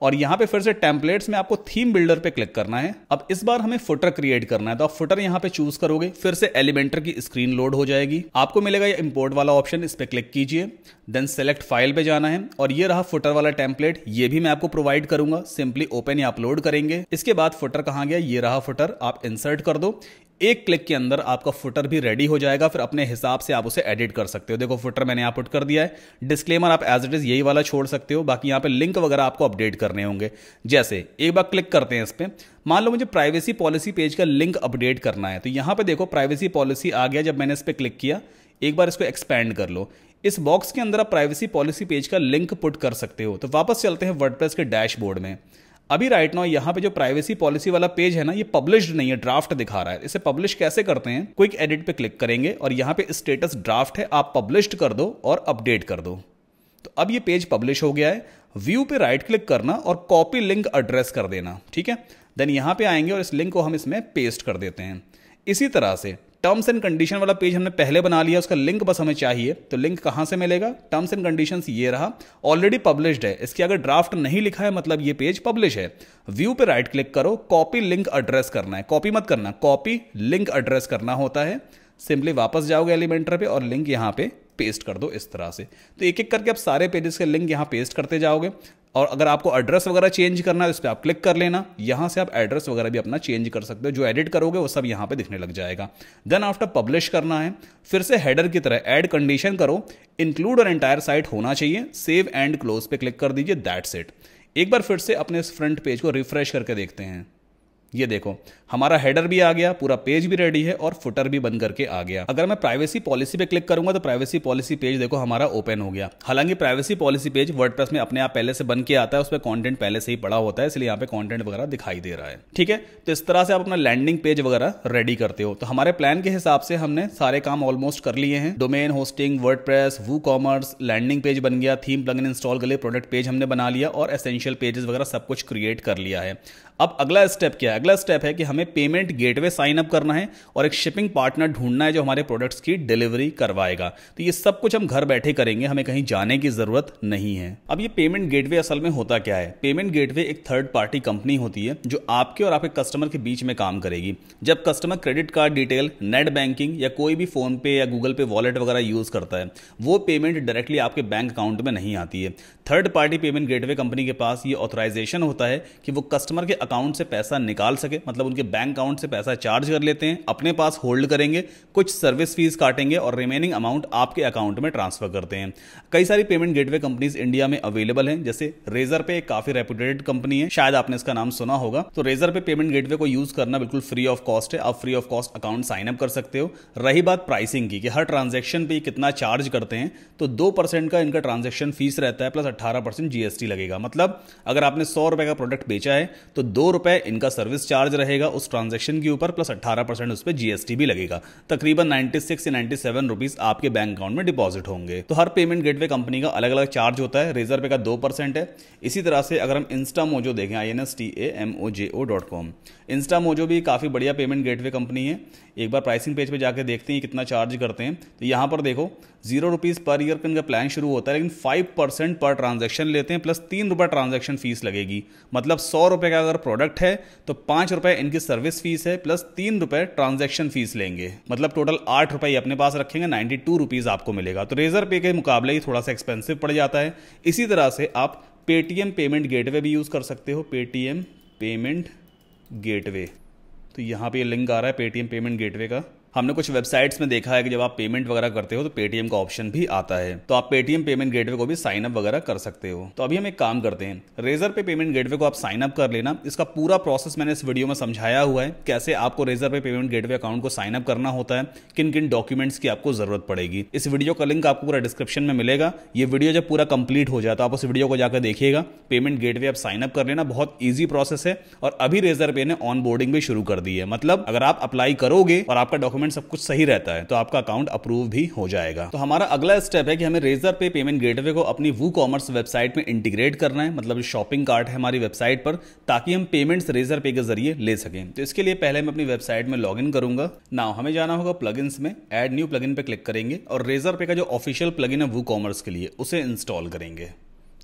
S1: और यहां पे फिर से टेम्पलेट्स में आपको थीम बिल्डर पे क्लिक करना है अब इस बार हमें फुटर क्रिएट करना है तो आप फुटर यहाँ पे चूज करोगे फिर से एलिमेंटर की स्क्रीन लोड हो जाएगी आपको मिलेगा ये इंपोर्ट वाला ऑप्शन इस पर क्लिक कीजिए देन सेलेक्ट फाइल पे जाना है और ये रहा फुटर वाला टेम्पलेट ये भी मैं आपको प्रोवाइड करूंगा सिंपली ओपन या अपलोड करेंगे इसके बाद फुटर कहा गया ये रहा फुटर आप इंसर्ट कर दो एक क्लिक के अंदर आपका फुटर भी रेडी हो जाएगा फिर अपने हिसाब से आप उसे एडिट कर सकते हो देखो फुटर मैंने यहाँ पुट कर दिया है डिस्क्लेमर आप एज इट इज़ यही वाला छोड़ सकते हो बाकी यहाँ पे लिंक वगैरह आपको अपडेट करने होंगे जैसे एक बार क्लिक करते हैं इस पर मान लो मुझे प्राइवेसी पॉलिसी पेज का लिंक अपडेट करना है तो यहाँ पर देखो प्राइवेसी पॉलिसी आ गया जब मैंने इस पर क्लिक किया एक बार इसको एक्सपेंड कर लो इस बॉक्स के अंदर आप प्राइवेसी पॉलिसी पेज का लिंक पुट कर सकते हो तो वापस चलते हैं वर्डप्रेस के डैशबोर्ड में अभी राइट नाउ यहाँ पे जो प्राइवेसी पॉलिसी वाला पेज है ना ये पब्लिश्ड नहीं है ड्राफ्ट दिखा रहा है इसे पब्लिश कैसे करते हैं क्विक एडिट पे क्लिक करेंगे और यहाँ पे स्टेटस ड्राफ्ट है आप पब्लिश्ड कर दो और अपडेट कर दो तो अब ये पेज पब्लिश हो गया है व्यू पे राइट क्लिक करना और कॉपी लिंक एड्रेस कर देना ठीक है देन यहाँ पे आएंगे और इस लिंक को हम इसमें पेस्ट कर देते हैं इसी तरह से टर्म्स एंड कंडीशन वाला पेज हमने पहले बना लिया उसका लिंक बस हमें चाहिए तो लिंक कहाँ से मिलेगा टर्म्स एंड कंडीशन ये रहा ऑलरेडी पब्लिश्ड है इसकी अगर ड्राफ्ट नहीं लिखा है मतलब ये पेज पब्लिश है व्यू पे राइट क्लिक करो कॉपी लिंक एड्रेस करना है कॉपी मत करना कॉपी लिंक एड्रेस करना होता है सिंपली वापस जाओगे एलिमेंटर पे और लिंक यहाँ पे पेस्ट कर दो इस तरह से तो एक एक करके आप सारे पेजेस के लिंक यहाँ पेस्ट करते जाओगे और अगर आपको एड्रेस वगैरह चेंज करना है उस पर आप क्लिक कर लेना यहाँ से आप एड्रेस वगैरह भी अपना चेंज कर सकते हो जो एडिट करोगे वो सब यहाँ पे दिखने लग जाएगा देन आफ्टर पब्लिश करना है फिर से हेडर की तरह ऐड कंडीशन करो इंक्लूड और एंटायर साइट होना चाहिए सेव एंड क्लोज पे क्लिक कर दीजिए दैट्स इट एक बार फिर से अपने इस फ्रंट पेज को रिफ्रेश करके देखते हैं ये देखो हमारा हेडर भी आ गया पूरा पेज भी रेडी है और फुटर भी बन करके आ गया अगर मैं प्राइवेसी पॉलिसी पे क्लिक करूंगा तो प्राइवेसी पॉलिसी पेज देखो हमारा ओपन हो गया हालांकि प्राइवेसी पॉलिसी पेज वर्डप्रेस में अपने आप पहले से बन के आता है उस पर कॉन्टेंट पहले से ही पड़ा होता है इसलिए यहाँ पे कॉन्टेंट वगैरह दिखाई दे रहा है ठीक है तो इस तरह से आप अपना लैंडिंग पेज वगैरह रेडी करते हो तो हमारे प्लान के हिसाब से हमने सारे काम ऑलमोस्ट कर लिए हैं domain hosting WordPress WooCommerce landing page बन गया थीम प्लग इंस्टॉल कर लिए प्रोडक्ट पेज हमने बना लिया और एसेंशियल पेजेस वगैरह सब कुछ क्रिएट कर लिया है अब अगला स्टेप क्या है अगला स्टेप है कि हमें पेमेंट गेटवे साइन अप करना है और एक शिपिंग पार्टनर ढूंढना है जो हमारे प्रोडक्ट्स की डिलीवरी करवाएगा तो ये सब कुछ हम घर बैठे करेंगे हमें कहीं जाने की जरूरत नहीं है अब ये पेमेंट गेटवे असल में होता क्या है पेमेंट गेटवे एक थर्ड पार्टी कंपनी होती है जो आपके और आपके कस्टमर के बीच में काम करेगी जब customer credit card detail net banking या कोई भी फोन पे या गूगल पे वॉलेट वगैरह यूज करता है वो पेमेंट डायरेक्टली आपके बैंक अकाउंट में नहीं आती है third party payment gateway company के पास ये ऑथराइजेशन होता है कि वो कस्टमर के अकाउंट से पैसा निकाल सके मतलब उनके बैंक अकाउंट से पैसा चार्ज कर लेते हैं अपने पास होल्ड करेंगे कुछ सर्विस फीस काटेंगे और रिमेनिंग अमाउंट आपके अकाउंट में ट्रांसफर करते हैं कई सारी पेमेंट गेटवे कंपनीज इंडिया में अवेलेबल हैं जैसे रेजर पे एक काफी रेपुटेड कंपनी है शायद आपने इसका नाम सुना होगा तो रेजर पे पेमेंट गेटवे को यूज करना बिल्कुल फ्री ऑफ कॉस्ट है आप free of cost account sign up कर सकते हो रही बात प्राइसिंग की कि हर ट्रांजेक्शन पे कितना चार्ज करते हैं तो दो का इनका ट्रांजेक्शन फीस रहता है प्लस अट्ठारह जीएसटी लगेगा मतलब अगर आपने सौ का प्रोडक्ट बेचा है तो दो रुपए इनका सर्विस चार्ज रहेगा उस ट्रांजेक्शन के ऊपर प्लस अट्ठारह परसेंट उस पर जीएसटी भी लगेगा तकरीबन नाइन्टी सिक्स या नाइन्टी सेवन रुपीज आपके बैंक अकाउंट में डिपॉजिट होंगे तो हर पेमेंट गेटवे कंपनी का अलग अलग चार्ज होता है रेजर पे का दो परसेंट है इसी तरह से अगर हम इंस्टा मोजो देखें I N S T A M O J O dot com Instamojo भी काफ़ी बढ़िया पेमेंट गेटवे कंपनी है एक बार प्राइसिंग पेज पे जाके देखते हैं कितना चार्ज करते हैं तो यहाँ पर देखो जीरो रुपीज़ पर ईयर का इनका प्लान शुरू होता है लेकिन फाइव परसेंट पर ट्रांजेक्शन लेते हैं प्लस तीन रुपये ट्रांजेक्शन फीस लगेगी मतलब सौ रुपये का अगर प्रोडक्ट है तो पाँच रुपये इनकी सर्विस फीस है प्लस तीन रुपये ट्रांजेक्शन फीस लेंगे मतलब टोटल आठ रुपये अपने पास रखेंगे नाइन्टी टू रुपीज़ आपको मिलेगा तो रेजर पे के मुकाबले ही थोड़ा सा एक्सपेंसिव पड़ जाता है इसी तरह से आप पेटीएम पेमेंट गेटवे भी यूज़ कर सकते हो पेटीएम पेमेंट गेटवे तो यहाँ पे ये लिंक आ रहा है पेटीएम पेमेंट गेटवे का हमने कुछ वेबसाइट्स में देखा है कि जब आप पेमेंट वगैरह करते हो तो पेटीएम का ऑप्शन भी आता है तो आप पेटीएम पेमेंट गेटवे को भी साइन अप वगैरह कर सकते हो तो अभी हम एक काम करते हैं रेजर पे पेमेंट गेटवे को आप साइन अप कर लेना इसका पूरा प्रोसेस मैंने इस वीडियो में समझाया हुआ है कैसे आपको Razorpay payment gateway account को साइन अप करना होता है किन किन डॉक्यूमेंट्स की आपको जरूरत पड़ेगी इस वीडियो का लिंक आपको पूरा डिस्क्रिप्शन में मिलेगा ये वीडियो जब पूरा कंप्लीट हो जाए तो आप उस वीडियो को जाकर देखिएगा पेमेंट गेटवे आप साइन अप कर लेना बहुत ईजी प्रोसेस है और अभी रेजर पे ने ऑन भी शुरू कर दी है मतलब अगर आप अप्लाई करोगे और आपका डॉक्यूमेंट पेमेंट सब कुछ सही रहता है तो आपका अकाउंट अप्रूव भी हो जाएगा तो हमारा अगला स्टेप है कि हमें रेजर पे पेमेंट गेटवे को अपनी वू कॉमर्स वेबसाइट में इंटीग्रेट करना है मतलब शॉपिंग कार्ट है हमारी वेबसाइट पर ताकि हम पेमेंट्स रेजर पे के जरिए ले सकें तो इसके लिए पहले मैं अपनी वेबसाइट में लॉग इन करूंगा नाउ हमें जाना होगा प्लग में एड न्यू प्लग पे क्लिक करेंगे और रेजर पे का जो ऑफिशियल प्लग है वू कॉमर्स के लिए उसे इंस्टॉल करेंगे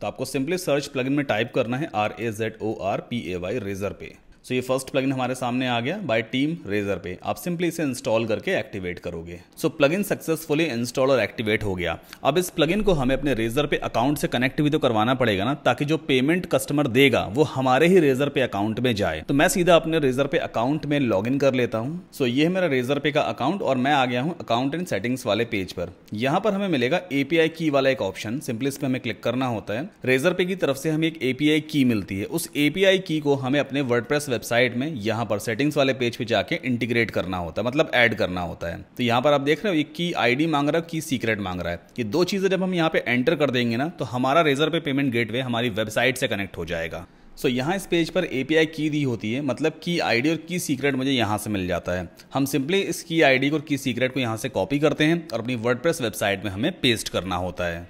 S1: तो आपको सिंपली सर्च प्लगइन में टाइप करना है R A Z O R P A Y Razorpay so तो ये फर्स्ट प्लगइन हमारे सामने आ गया बाय टीम रेजर पे आप सिंपली इसे इंस्टॉल करके एक्टिवेट करोगे सो प्लगइन सक्सेसफुली इंस्टॉल और एक्टिवेट हो गया अब इस प्लगइन को हमें अपने रेजर पे अकाउंट से कनेक्ट भी तो करवाना पड़ेगा ना ताकि जो पेमेंट कस्टमर देगा वो हमारे ही रेजर पे अकाउंट में जाए तो मैं सीधा अपने रेजर पे अकाउंट में लॉग कर लेता हूँ सो ये है मेरा रेजर पे का अकाउंट और मैं आ गया हूँ अकाउंट एंड सेटिंग्स वाले पेज पर यहाँ पर हमें मिलेगा एपीआई की वाला एक ऑप्शन सिंपली इस पर हमें क्लिक करना होता है रेजर पे की तरफ से हमें एक एपीआई की मिलती है उस एपीआई की को हमें अपने वर्ड वेबसाइट में यहाँ पर सेटिंग्स वाले पेज पे जाके इंटीग्रेट करना होता है मतलब ऐड करना होता है तो यहाँ पर आप देख रहे हो एक की आईडी मांग रहा है की सीक्रेट मांग रहा है ये दो चीज़ें जब हम यहाँ पे एंटर कर देंगे ना तो हमारा रेजर पे पेमेंट वे हमारी वेबसाइट से कनेक्ट हो जाएगा सो so, यहाँ इस पेज पर एपीआई की दी होती है मतलब की आईडी और की सीक्रेट मुझे यहाँ से मिल जाता है हम सिंपली इस की आईडी और की सीक्रेट को यहाँ से कॉपी करते हैं और अपनी वर्डप्रेस वेबसाइट में हमें पेस्ट करना होता है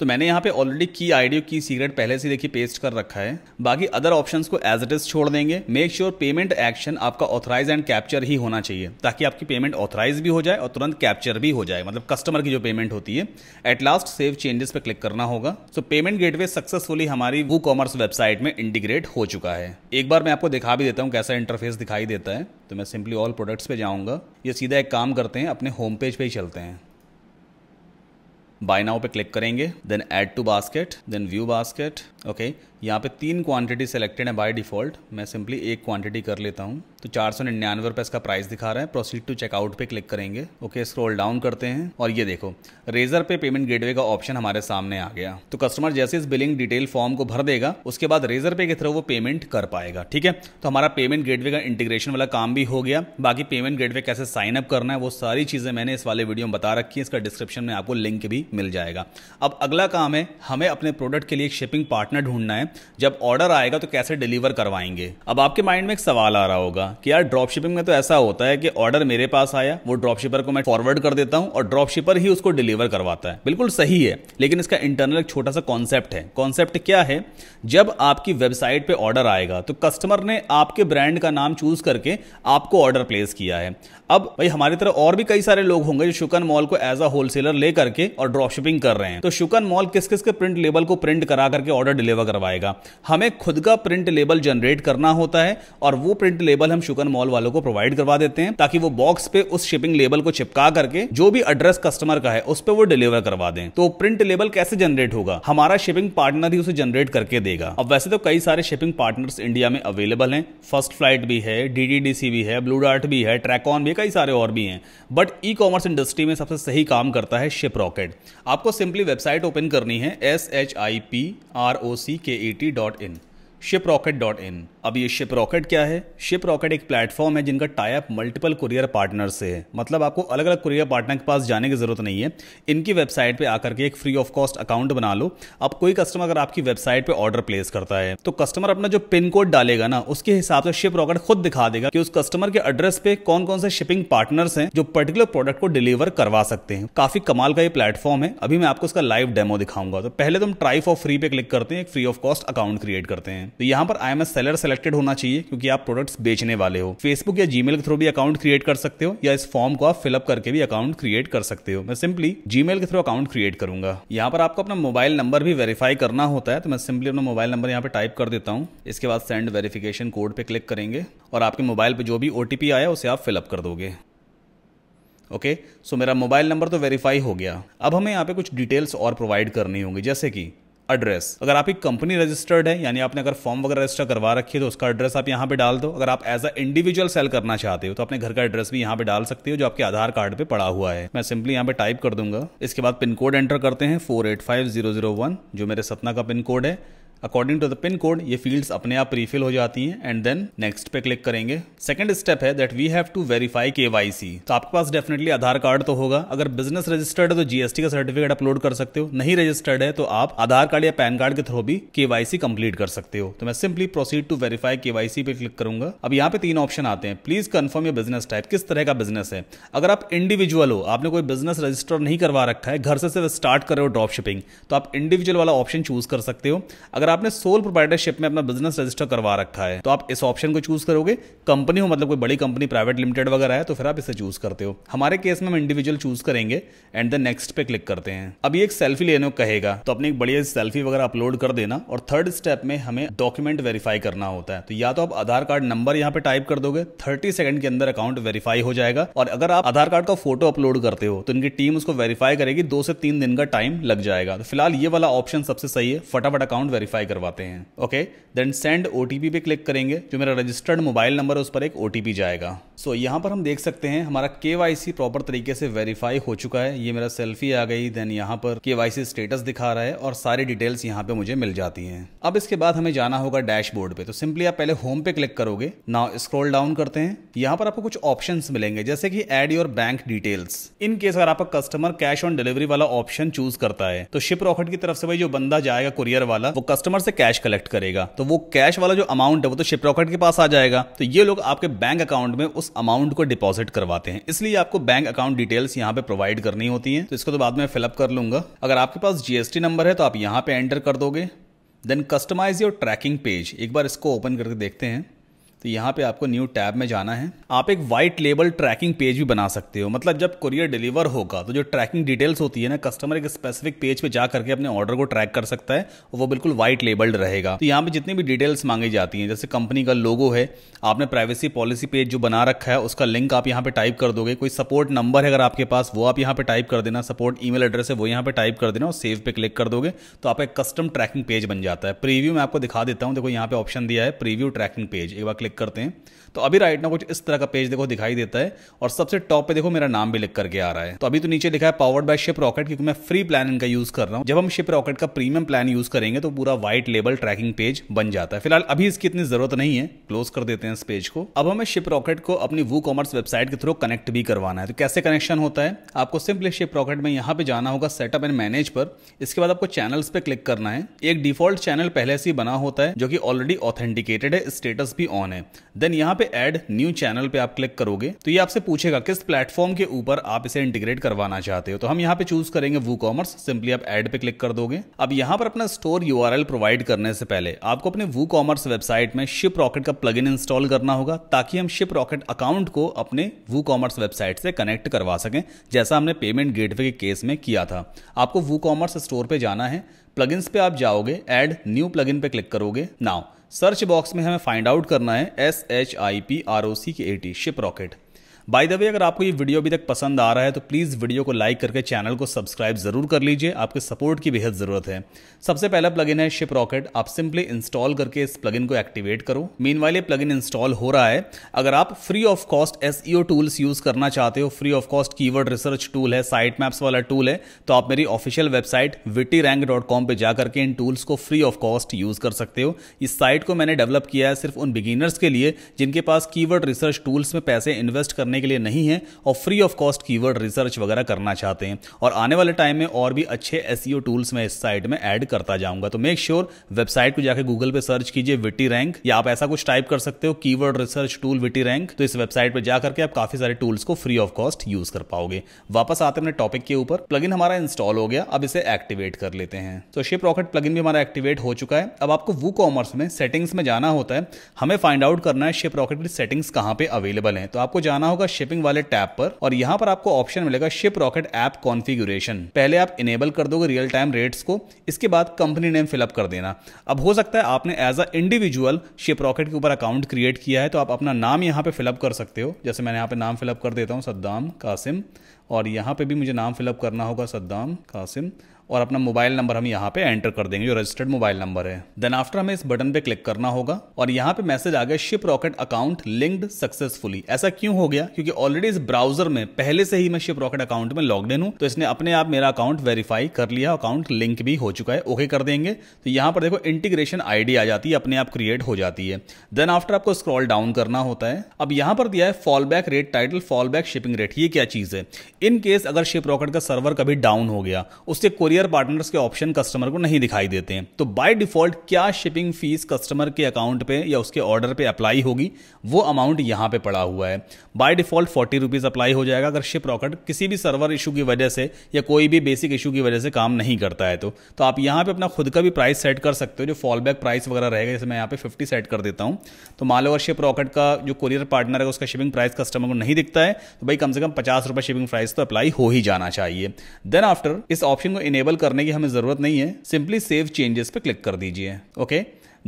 S1: तो मैंने यहाँ पे ऑलरेडी की आईडी की सीक्रेट पहले से देखिए पेस्ट कर रखा है बाकी अदर ऑप्शन को एज इट इज छोड़ देंगे मेक श्योर पेमेंट एक्शन आपका ऑथराइज एंड कैप्चर ही होना चाहिए ताकि आपकी पेमेंट ऑथराइज भी हो जाए और तुरंत कैप्चर भी हो जाए मतलब कस्टमर की जो पेमेंट होती है एट लास्ट सेव चेंजेस पर क्लिक करना होगा सो पेमेंट गेटवे सक्सेसफुली हमारी वो कॉमर्स वेबसाइट में इंटीग्रेट हो चुका है एक बार मैं आपको दिखा भी देता हूँ कैसा इंटरफेस दिखाई देता है तो मैं सिंपली ऑल प्रोडक्ट्स पे जाऊंगा ये सीधा एक काम करते हैं अपने होम पेज पे ही चलते हैं बाय नाउ पे क्लिक करेंगे then add to basket then view basket okay okay, यहाँ पे तीन क्वांटिटी सेलेक्टेड है बाय डिफ़ॉल्ट मैं सिंपली एक क्वांटिटी कर लेता हूँ तो चार सौ निन्यानवे रुपये इसका प्राइस दिखा रहा है प्रोसीड टू चेकआउट पे क्लिक करेंगे ओके स्क्रॉल डाउन करते हैं और ये देखो रेजर पे पेमेंट गेटवे का ऑप्शन हमारे सामने आ गया तो कस्टमर जैसे इस बिलिंग डिटेल फॉर्म को भर देगा उसके बाद रेजर पे के थ्रू वो पेमेंट कर पाएगा ठीक है तो हमारा पेमेंट गेटवे का इंटीग्रेशन वाला काम भी हो गया बाकी पेमेंट गेटवे कैसे साइन अप करना है वो सारी चीज़ें मैंने इस वाले वीडियो में बता रखी है इसका डिस्क्रिप्शन में आपको लिंक भी मिल जाएगा अब अगला काम है हमें अपने प्रोडक्ट के लिए एक शिपिंग पार्टनर पार्टनर ढूंढना है जब ऑर्डर आएगा तो कैसे डिलीवर करवाएंगे अब आपके माइंड में एक सवाल आ रहा होगा कि यार ड्रॉप शिपिंग में तो ऐसा होता है कि ऑर्डर मेरे पास आया वो ड्रॉप शिपर को मैं फॉरवर्ड कर देता हूं और ड्रॉप शिपर ही उसको डिलीवर करवाता है बिल्कुल सही है लेकिन इसका इंटरनल एक छोटा सा कॉन्सेप्ट है कॉन्सेप्ट क्या है जब आपकी वेबसाइट पर ऑर्डर आएगा तो कस्टमर ने आपके ब्रांड का नाम चूज करके आपको ऑर्डर प्लेस किया है अब भाई हमारी तरह और भी कई सारे लोग होंगे जो शुकन मॉल को एज अ होलसेलर लेकर के और ड्रॉप शिपिंग कर रहे हैं तो शुकन मॉल किस किस के प्रिंट लेबल को प्रिंट करा करके ऑर्डर डिलीवर करवाएगा हमें खुद का प्रिंट लेबल जनरेट करना होता है और वो प्रिंट लेबल हम शुकन मॉल वालों को प्रोवाइड करवा देते हैं ताकि वो बॉक्स पे उस शिपिंग लेबल को चिपका करके जो भी एड्रेस कस्टमर का है उस पर वो डिलीवर करवा दें तो प्रिंट लेबल कैसे जनरेट होगा हमारा शिपिंग पार्टनर ही उसे जनरेट करके देगा अब वैसे तो कई सारे शिपिंग पार्टनर्स इंडिया में अवेलेबल हैं फर्स्ट फ्लाइट भी है डीडीडीसी भी है ब्लू डार्ट भी है ट्रैकॉन भी है कई सारे और भी हैं बट ई कॉमर्स इंडस्ट्री में सबसे सही काम करता है शिप रॉकेट आपको सिंपली वेबसाइट ओपन करनी है S H I P R O C K E T dot in Shiprocket dot in अब ये शिप रॉकेट क्या है शिप रॉकेट एक प्लेटफॉर्म है जिनका टाइप मल्टीपल कुरियर पार्टनर से है मतलब आपको अलग अलग कुरियर पार्टनर के पास जाने की ज़रूरत नहीं है इनकी वेबसाइट पे आकर के एक फ्री ऑफ कॉस्ट अकाउंट बना लो अब कोई कस्टमर अगर आपकी वेबसाइट पे ऑर्डर प्लेस करता है तो कस्टमर अपना जो पिन कोड डालेगा ना उसके हिसाब से शिप रॉकेट खुद दिखा देगा कि उस कस्टमर के एड्रेस पे कौन कौन से शिपिंग पार्टनर्स हैं जो पर्टिकुलर प्रोडक्ट को डिलीवर करवा सकते हैं काफ़ी कमाल का ये प्लेटफॉर्म है अभी मैं आपको उसका लाइव डेमो दिखाऊंगा तो पहले तो हम ट्राई फॉर फ्री पे क्लिक करते हैं free of cost account create करते हैं तो यहाँ पर I am as seller select selected होना चाहिए क्योंकि आप प्रोडक्ट्स बेचने वाले हो फेसबुक या जीमेल के थ्रू भी अकाउंट क्रिएट कर सकते हो या इस फॉर्म को आप फिलअप करके भी अकाउंट क्रिएट कर सकते हो मैं सिंपली जीमेल के थ्रू अकाउंट क्रिएट करूंगा यहाँ पर आपको अपना मोबाइल नंबर भी वेरीफाई करना होता है तो मैं सिंपली अपना मोबाइल नंबर यहाँ पे टाइप कर देता हूँ इसके बाद सेंड वेरिफिकेशन कोड पर क्लिक करेंगे और आपके मोबाइल पर जो भी ओ आया उसे आप फिलअप कर दोगे ओके okay? सो so, मेरा मोबाइल नंबर तो वेरीफाई हो गया अब हमें यहाँ पे कुछ डिटेल्स और प्रोवाइड करनी होंगी जैसे कि एड्रेस अगर आपकी कंपनी रजिस्टर्ड है यानी आपने अगर फॉर्म वगैरह रजिस्टर करवा रखी है तो उसका एड्रेस आप यहाँ पे डाल दो अगर आप एज अ इंडिविजुअल सेल करना चाहते हो तो अपने घर का एड्रेस भी यहाँ पे डाल सकते हो जो आपके आधार कार्ड पे पड़ा हुआ है मैं सिंपली यहाँ पे टाइप कर दूंगा इसके बाद पिन कोड एंटर करते हैं फोर जो मेरे सपना का पिन कोड है according to the pin code ये फील्ड्स अपने आप रीफिल हो जाती हैं एंड देन नेक्स्ट पे क्लिक करेंगे सेकंड स्टेप है that we have to verify के तो आपके पास डेफिनेटली आधार कार्ड तो होगा अगर बिजनेस रजिस्टर्ड है तो जीएसटी का सर्टिफिकेट अपलोड कर सकते हो नहीं रजिस्टर्ड है तो आप आधार कार्ड या पैन कार्ड के थ्रू भी के कंप्लीट कर सकते हो तो मैं simply proceed to verify KYC पे क्लिक करूंगा अब यहाँ पे तीन ऑप्शन आते हैं प्लीज कन्फर्म ये बिजनेस टाइप किस तरह का बिजनेस है अगर आप इंडिविजुअल हो आपने कोई बिजनेस रजिस्टर नहीं करवा रखा है घर से सिर्फ स्टार्ट कर रहे हो ड्रॉप शिपिंग तो आप इंडिविजुअल वाला ऑप्शन चूज कर सकते हो अगर आपने सोल प्रोपराइटरशिप में अपना बिजनेस रजिस्टर करवा रखा है तो आप इस ऑप्शन को चूज करोगे कंपनी हो मतलब कोई बड़ी कंपनी प्राइवेट लिमिटेड वगैरह है तो फिर आप इसे चूज करते हो हमारे केस में हम इंडिविजुअल चूज करेंगे एंड द नेक्स्ट पे क्लिक करते हैं अभी एक सेल्फी लेने को कहेगा तो अपनी एक बढ़िया सेल्फी वगैरह अपलोड कर देना और थर्ड स्टेप में हमें डॉक्यूमेंट वेरीफाई करना होता है तो या तो आप आधार कार्ड नंबर यहाँ पे टाइप कर दोगे थर्टी सेकंड के अंदर अकाउंट वेरीफाई हो जाएगा और अगर आप आधार कार्ड का फोटो अपलोड करते हो तो इनकी टीम उसको वेरीफाई करेगी दो से तीन दिन का टाइम लग जाएगा तो फिलहाल ये वाला ऑप्शन सबसे सही है फटाफट अकाउंट वेरीफाई वेरीफाई करवाते हैं ओके देन सेंड ओ पे क्लिक करेंगे जो मेरा रजिस्टर्ड मोबाइल नंबर है उस पर एक ओ जाएगा सो so, यहाँ पर हम देख सकते हैं हमारा के प्रॉपर तरीके से वेरीफाई हो चुका है ये मेरा सेल्फी आ गई देन यहाँ पर के स्टेटस दिखा रहा है और सारी डिटेल्स यहाँ पे मुझे मिल जाती हैं अब इसके बाद हमें जाना होगा डैशबोर्ड पे तो सिंपली आप पहले होम पे क्लिक करोगे नाउ स्क्रॉल डाउन करते हैं यहाँ पर आपको कुछ ऑप्शन मिलेंगे जैसे की add your bank details in case अगर आपका कस्टमर कैश ऑन डिलीवरी वाला ऑप्शन चूज करता है तो शिप रॉकेट की तरफ से भाई जो बंदा जाएगा कुरियर वाला वो कस्टमर से कैश कलेक्ट करेगा तो वो कैश वाला जो अमाउंट है वो तो शिप रॉकेट के पास आ जाएगा तो ये लोग आपके बैंक अकाउंट में उस उस अमाउंट को डिपॉजिट करवाते हैं इसलिए आपको बैंक अकाउंट डिटेल्स यहाँ पे प्रोवाइड करनी होती हैं तो इसको तो बाद में फिलअप कर लूंगा अगर आपके पास जीएसटी नंबर है तो आप यहाँ पे एंटर कर दोगे then customize your tracking page एक बार इसको ओपन करके देखते हैं तो यहाँ पे आपको न्यू टैब में जाना है आप एक वाइट लेबल ट्रैकिंग पेज भी बना सकते हो मतलब जब कुरियर डिलीवर होगा तो जो ट्रैकिंग डिटेल्स होती है ना कस्टमर एक स्पेसिफिक पेज पे जा करके अपने ऑर्डर को ट्रैक कर सकता है वो बिल्कुल वाइट लेबल्ड रहेगा तो यहाँ पे जितनी भी डिटेल्स मांगी जाती है जैसे कंपनी का लोगो है आपने प्राइवेसी पॉलिसी पेज जो बना रखा है उसका लिंक आप यहाँ पे टाइप कर दोगे कोई सपोर्ट नंबर है अगर आपके पास वो आप यहाँ पे टाइप कर देना सपोर्ट ई एड्रेस है वो यहाँ पे टाइप कर देना और सेव पे क्लिक कर दोगे तो आपका एक कस्टम ट्रैकिंग पेज बन जाता है प्रीव्यू मैं आपको दिखा देता हूँ देखो यहाँ पे ऑप्शन दिया है प्रीव्यू ट्रैकिंग पेज एक बार क्लिक क्लिक करते हैं तो अभी राइट ना कुछ इस तरह का पेज देखो दिखाई देता है और सबसे टॉप पे देखो मेरा नाम भी लिख करके आ रहा है तो अभी तो नीचे लिखा है पावर्ड बाय शिप रॉकेट क्योंकि मैं फ्री प्लान इनका यूज कर रहा हूँ जब हम शिप रॉकेट का प्रीमियम प्लान यूज करेंगे तो पूरा व्हाइट लेबल ट्रैकिंग पेज बन जाता है फिलहाल अभी इसकी इतनी जरूरत नहीं है क्लोज कर देते हैं इस पेज को अब हमें शिप रॉकेट को अपनी वो कॉमर्स वेबसाइट के थ्रू कनेक्ट भी करवाना है तो कैसे कनेक्शन होता है आपको सिंपली शिप रॉकेट में यहाँ पे जाना होगा सेटअप एंड मैनेज पर इसके बाद आपको चैनल्स पे क्लिक करना है एक डिफॉल्ट चैनल पहले से ही बना होता है जो कि ऑलरेडी ऑथेंटिकेटेड है स्टेटस भी ऑन है देन यहाँ पे पे एड न्यू चैनल पे आप क्लिक करोगे तो ये आपसे पूछेगा किस प्लेटफॉर्म के ऊपर आप इसे इंटीग्रेट करवाना चाहते हो तो हम यहाँ पे चूज करेंगे वू कॉमर्स सिंपली आप एड पे क्लिक कर दोगे अब यहाँ पर अपना स्टोर यू प्रोवाइड करने से पहले आपको अपने वू कॉमर्स वेबसाइट में शिप रॉकेट का प्लग इंस्टॉल करना होगा ताकि हम शिप रॉकेट अकाउंट को अपने वू कॉमर्स वेबसाइट से कनेक्ट करवा सकें जैसा हमने पेमेंट गेटवे के केस में किया था आपको वू कॉमर्स स्टोर पे जाना है प्लगइन्स पे आप जाओगे एड न्यू प्लगइन पे क्लिक करोगे नाउ सर्च बॉक्स में हमें फाइंड आउट करना है S H I P R O C K A T Shiprocket by the way अगर आपको ये वीडियो अभी तक पसंद आ रहा है तो प्लीज़ वीडियो को लाइक करके चैनल को सब्सक्राइब ज़रूर कर लीजिए आपके सपोर्ट की बेहद ज़रूरत है सबसे पहला प्लगइन है शिप रॉकेट आप सिंपली इंस्टॉल करके इस प्लगइन को एक्टिवेट करो मीन वाले प्लगइन इंस्टॉल हो रहा है अगर आप फ्री ऑफ कॉस्ट एस टूल्स यूज़ करना चाहते हो free of cost keyword research tool है साइट मैप्स वाला टूल है तो आप मेरी official website Witty Rank dot com पर जा करके इन टूल्स को फ्री ऑफ कॉस्ट यूज़ कर सकते हो इस साइट को मैंने डेवलप किया है सिर्फ उन बिगिनर्स के लिए जिनके पास कीवर्ड रिसर्च टूल्स में पैसे इन्वेस्ट करने करने के लिए नहीं है और free of cost keyword research वगैरह करना चाहते हैं और आने वाले टाइम में और भी अच्छे एस e टूल्स में इस साइट में ऐड करता जाऊंगा तो मेक श्योर वेबसाइट को जाकर गूगल पे सर्च कीजिए विटी रैंक या आप ऐसा कुछ टाइप कर सकते हो keyword research tool Witty Rank तो इस वेबसाइट पर जाकर के आप काफी सारे टूल्स को फ्री ऑफ कॉस्ट यूज कर पाओगे वापस आते अपने टॉपिक के ऊपर प्लगइन हमारा इंस्टॉल हो गया अब इसे एक्टिवेट कर लेते हैं तो शिप रॉकेट प्लगइन भी हमारा एक्टिवेट हो चुका है अब आपको वू कॉमर्स में सेटिंग्स में जाना होता है हमें फाइंड आउट करना है शिप रॉकेट की सेटिंग्स कहां पे अवेलेबल है तो आपको जाना होगा होगा शिपिंग वाले टैब पर और यहाँ पर आपको ऑप्शन मिलेगा शिप रॉकेट ऐप कॉन्फिगुरेशन पहले आप इनेबल कर दोगे रियल टाइम रेट्स को इसके बाद कंपनी नेम फिलअप कर देना अब हो सकता है आपने as a individual Shiprocket के ऊपर अकाउंट क्रिएट किया है तो आप अपना नाम यहाँ पे फिलअप कर सकते हो जैसे मैंने यहाँ पे नाम फिलअप कर देता हूँ सद्दाम कासिम और यहाँ पे भी मुझे नाम फिलअप करना होगा सद्दाम कासिम और अपना मोबाइल नंबर हम यहाँ पे एंटर कर देंगे जो रजिस्टर्ड मोबाइल नंबर है देन आफ्टर हमें इस बटन पे क्लिक करना होगा और यहाँ पे मैसेज आ गया Shiprocket account linked successfully ऐसा क्यों हो गया क्योंकि ऑलरेडी इस ब्राउजर में पहले से ही मैं शिप रॉकेट अकाउंट में लॉग इन हूँ तो इसने अपने आप मेरा अकाउंट वेरीफाई कर लिया अकाउंट लिंक भी हो चुका है ओके कर देंगे तो यहाँ पर देखो इंटीग्रेशन आईडी आ जाती है अपने आप क्रिएट हो जाती है देन आफ्टर आपको स्क्रॉल डाउन करना होता है अब यहाँ पर दिया है fall back rate title fall back shipping rate ये क्या चीज है इनकेस अगर शिप रॉकेट का सर्वर कभी डाउन हो गया उससे कोई कोरियर पार्टनर्स के ऑप्शन कस्टमर को नहीं दिखाई देते हैं तो बाय डिफॉल्ट क्या शिपिंग फीस कस्टमर के अकाउंट पे या उसके ऑर्डर पे अप्लाई होगी वो अमाउंट यहाँ पे पड़ा हुआ है by default forty rupees apply हो जाएगा अगर शिप रॉकेट किसी भी सर्वर इशू की वजह से या कोई भी बेसिक इशू की वजह से काम नहीं करता है तो, तो आप यहाँ पर अपना खुद का भी प्राइस सेट कर सकते हो जो फॉल बैक प्राइस वगैरह रहेगा जैसे मैं यहाँ पे फिफ्टी सेट कर देता हूँ तो मान लो अगर शिप रॉकेट का जो कोरियर पार्टनर है उसका शिपिंग प्राइस कस्टमर को नहीं दिखता है तो भाई कम से कम पचास रुपये शिपिंग प्राइस तो अप्लाई हो ही जाना चाहिए देन आफ्टर इस ऑप्शन को इनेबल लेबल करने की हमें ज़रूरत नहीं है सिंपली सेव चेंजेस पे क्लिक कर दीजिए ओके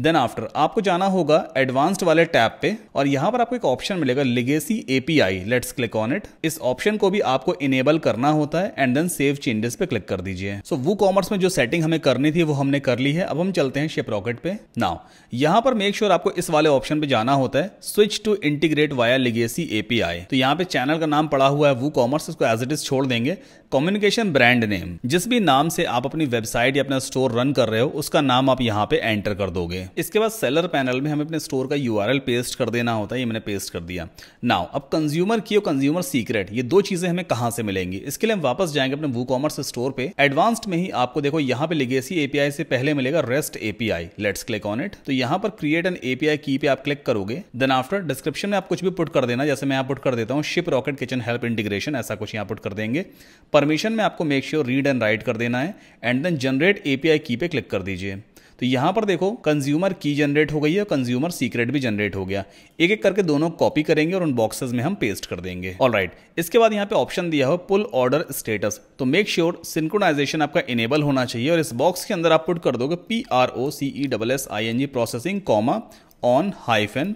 S1: देन आफ्टर आपको जाना होगा एडवांस्ड वाले टैब पे और यहाँ पर आपको एक ऑप्शन मिलेगा legacy API let's click on it इस ऑप्शन को भी आपको इनेबल करना होता है एंड देन सेव चेंजेस पे क्लिक कर दीजिए सो so, वो कॉमर्स में जो सेटिंग हमें करनी थी वो हमने कर ली है अब हम चलते हैं शिप रॉकेट पे नाउ यहाँ पर मेक श्योर sure आपको इस वाले ऑप्शन पे जाना होता है switch to integrate via legacy API तो यहाँ पे चैनल का नाम पड़ा हुआ है वो कॉमर्स इसको एज इट इज छोड़ देंगे कम्युनिकेशन ब्रांड नेम जिस भी नाम से आप अपनी वेबसाइट या अपना स्टोर रन कर रहे हो उसका नाम आप यहाँ पे एंटर कर दोगे इसके बाद सेलर पैनल में हमें अपने स्टोर का यू पेस्ट कर देना होता है ये मैंने पेस्ट कर दिया नाउ अब कंज्यूमर की और कंज्यूमर सीक्रेट ये दो चीजें हमें कहां से मिलेंगी इसके लिए हम वापस जाएंगे अपने वू कॉमर्स स्टोर पे एडवांस्ड में ही आपको देखो यहाँ पे लिगेसी एपीआई से पहले मिलेगा REST API let's click on it तो यहाँ पर क्रिएट एन एपीआई की पे आप क्लिक करोगे देन आफ्टर डिस्क्रिप्शन में आप कुछ भी पुट कर देना जैसे मैं पुट कर देता हूँ Shiprocket kitchen help integration ऐसा कुछ यहाँ पुट कर देंगे परमिशन में आपको make sure read and write कर देना है एंड देन जनरेट एपीआई की पे क्लिक कर दीजिए तो यहाँ पर देखो कंज्यूमर की जनरेट हो गई है कंज्यूमर सीक्रेट भी जनरेट हो गया एक एक करके दोनों कॉपी करेंगे और उन बॉक्सेज में हम पेस्ट कर देंगे ऑल right. इसके बाद यहाँ पे ऑप्शन दिया हो पुल ऑर्डर स्टेटस तो मेक श्योर सिंक्रोनाइजेशन आपका इनेबल होना चाहिए और इस बॉक्स के अंदर आप पुट कर दोगे P R O C E double S I N G processing comma on an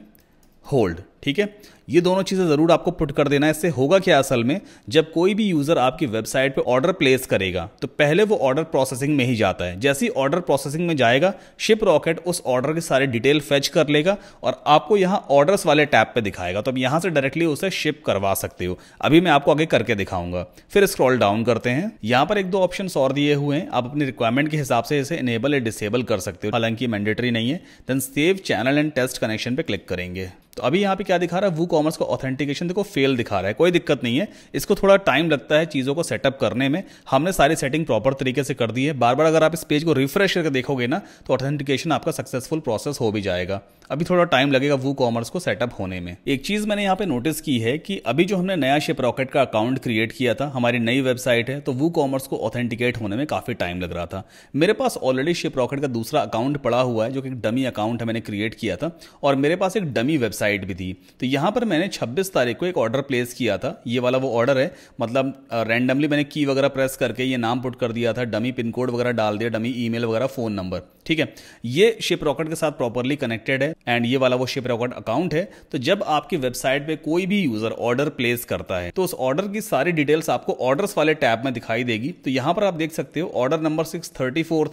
S1: hold ठीक है ये दोनों चीज़ें ज़रूर आपको पुट कर देना है इससे होगा क्या असल में जब कोई भी यूज़र आपकी वेबसाइट पे ऑर्डर प्लेस करेगा तो पहले वो ऑर्डर प्रोसेसिंग में ही जाता है जैसे ही ऑर्डर प्रोसेसिंग में जाएगा शिप रॉकेट उस ऑर्डर की सारी डिटेल फेच कर लेगा और आपको यहाँ ऑर्डर्स वाले टैप पर दिखाएगा तो आप यहाँ से डायरेक्टली उसे शिप करवा सकते हो अभी मैं आपको आगे करके दिखाऊंगा फिर स्क्रॉल डाउन करते हैं यहाँ पर एक दो ऑप्शन और दिए हुए हैं आप अपनी रिक्वायरमेंट के हिसाब से इसे इनेबल या डिसेबल कर सकते हो हालांकि मैंडेटरी नहीं है then save channel and test connection पर क्लिक करेंगे तो अभी यहाँ पे क्या दिखा रहा है वो कॉमर्स का ऑथेंटिकेशन देखो फेल दिखा रहा है कोई दिक्कत नहीं है इसको थोड़ा टाइम लगता है चीज़ों को सेटअप करने में हमने सारी सेटिंग प्रॉपर तरीके से कर दी है बार बार अगर आप इस पेज को रिफ्रेश करके देखोगे ना तो ऑथेंटिकेशन आपका सक्सेसफुल प्रोसेस हो भी जाएगा अभी थोड़ा टाइम लगेगा वो कॉमर्स को सेटअप होने में एक चीज़ मैंने यहाँ पे नोटिस की है कि अभी जो हमने नया शिप रॉकेट का अकाउंट क्रिएट किया था हमारी नई वेबसाइट है तो वो कॉमर्स को ऑथेंटिकेट होने में काफ़ी टाइम लग रहा था मेरे पास ऑलरेडी शिप रॉकेट का दूसरा अकाउंट पड़ा हुआ है जो कि डमी अकाउंट मैंने क्रिएट किया था और मेरे पास एक डमी वेबसाइट भी थी तो यहाँ पर मैंने 26 तारीख को एक ऑर्डर प्लेस किया था ये वाला वो ऑर्डर है मतलब रैंडमली मैंने की वगैरह प्रेस करके ये नाम पुट कर दिया था डमी पिन कोड वगैरह डाल दिया डमी ईमेल वगैरह फोन नंबर ठीक है ये शिप रॉकेट के साथ प्रॉपरली कनेक्टेड है एंड ये वाला वो शिप रॉकेट अकाउंट है तो जब आपकी वेबसाइट पे कोई भी यूजर ऑर्डर प्लेस करता है तो उस ऑर्डर की सारी डिटेल्स आपको ऑर्डर्स वाले टैब में दिखाई देगी तो यहाँ पर आप देख सकते हो ऑर्डर नंबर सिक्स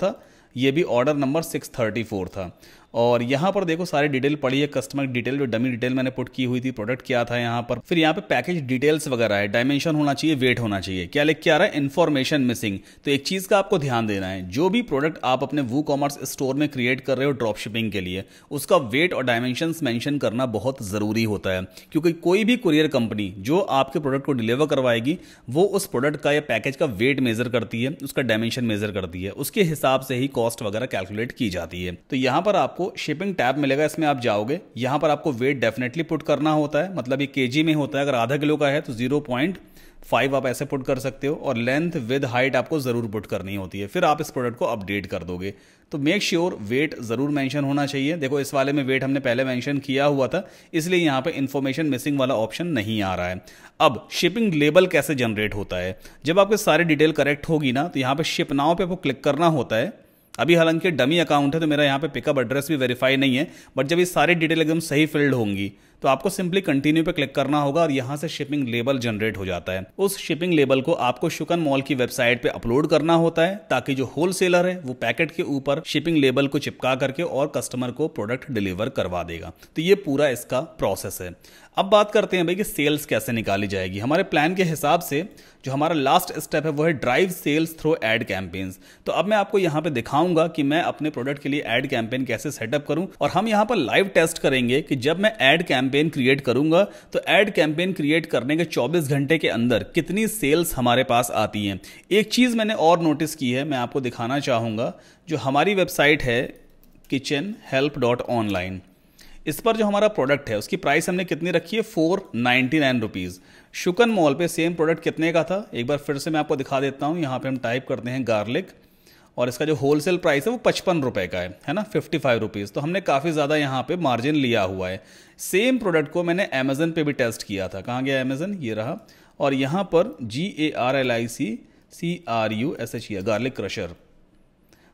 S1: था ये भी ऑर्डर नंबर 634 था और यहाँ पर देखो सारी डिटेल पड़ी है कस्टमर डिटेल जो डमी डिटेल मैंने पुट की हुई थी प्रोडक्ट क्या था यहाँ पर फिर यहाँ पे पैकेज डिटेल्स वगैरह है डायमेंशन होना चाहिए वेट होना चाहिए क्या लिख के आ रहा है इन्फॉर्मेशन मिसिंग तो एक चीज का आपको ध्यान देना है जो भी प्रोडक्ट आप अपने वू कॉमर्स स्टोर में क्रिएट कर रहे हो ड्रॉप शिपिंग के लिए उसका वेट और डायमेंशन मैंशन करना बहुत जरूरी होता है क्योंकि कोई भी कुरियर कंपनी जो आपके प्रोडक्ट को डिलीवर करवाएगी वो उस प्रोडक्ट का या पैकेज का वेट मेजर करती है उसका डायमेंशन मेजर करती है उसके हिसाब से ही कॉस्ट वगैरह कैलकुलेट की जाती है तो यहाँ पर आप आपको शिपिंग टैब मिलेगा इसमें आप जाओगे यहां पर आपको वेट डेफिनेटली पुट करना होता है मतलब ये केजी में होता है अगर आधा किलो का है तो जीरो पॉइंट फाइव आप ऐसे पुट कर सकते हो और लेंथ विद हाइट आपको ज़रूर पुट करनी होती है फिर आप इस प्रोडक्ट को अपडेट कर दोगे तो मेक श्योर वेट ज़रूर मेंशन होना चाहिए देखो इस वाले में वेट हमने पहले मेंशन किया हुआ था इसलिए यहां पे इन्फॉर्मेशन मिसिंग वाला ऑप्शन नहीं आ रहा है अब शिपिंग लेबल कैसे जनरेट होता है जब आपके सारी डिटेल करेक्ट होगी ना तो यहां पर शिप नाव पर आपको क्लिक करना होता है अभी हालांकि डमी अकाउंट है तो मेरा यहाँ पे पिकअप एड्रेस भी वेरीफाई नहीं है बट जब ये सारी डिटेल एकदम सही फिल्ड होंगी तो आपको सिंपली कंटिन्यू पे क्लिक करना होगा और यहाँ से शिपिंग लेबल जनरेट हो जाता है उस शिपिंग लेबल को आपको शुकन मॉल की वेबसाइट पे अपलोड करना होता है ताकि जो होलसेलर है वो पैकेट के ऊपर शिपिंग लेबल को चिपका करके और कस्टमर को प्रोडक्ट डिलीवर करवा देगा तो ये पूरा इसका प्रोसेस है अब बात करते हैं भाई कि सेल्स कैसे निकाली जाएगी हमारे प्लान के हिसाब से जो हमारा लास्ट स्टेप है वो है drive sales through ad campaigns तो अब मैं आपको यहाँ पे दिखाऊंगा कि मैं अपने प्रोडक्ट के लिए एड कैंपेन कैसे सेटअप करूं और हम यहाँ पर लाइव टेस्ट करेंगे कि जब मैं एड कैंपेन कैंपेन क्रिएट करूंगा तो एड कैंपेन क्रिएट करने के 24 घंटे के अंदर कितनी सेल्स हमारे पास आती हैं एक चीज़ मैंने और नोटिस की है मैं आपको दिखाना चाहूंगा जो हमारी वेबसाइट है किचन हेल्प डॉट ऑनलाइन इस पर जो हमारा प्रोडक्ट है उसकी प्राइस हमने कितनी रखी है फोर नाइनटी नाइन रुपीज़ शुकन मॉल पे सेम प्रोडक्ट कितने का था एक बार फिर से मैं आपको दिखा देता हूं यहां पे हम टाइप करते हैं गार्लिक और इसका जो होलसेल प्राइस है वो पचपन रुपए का है है ना फिफ्टी फाइव रुपीज़ तो हमने काफ़ी ज़्यादा यहाँ पे मार्जिन लिया हुआ है सेम प्रोडक्ट को मैंने अमेजन पे भी टेस्ट किया था कहाँ गया अमेजन ये रहा और यहाँ पर G A R L I C C R U S H E garlic crusher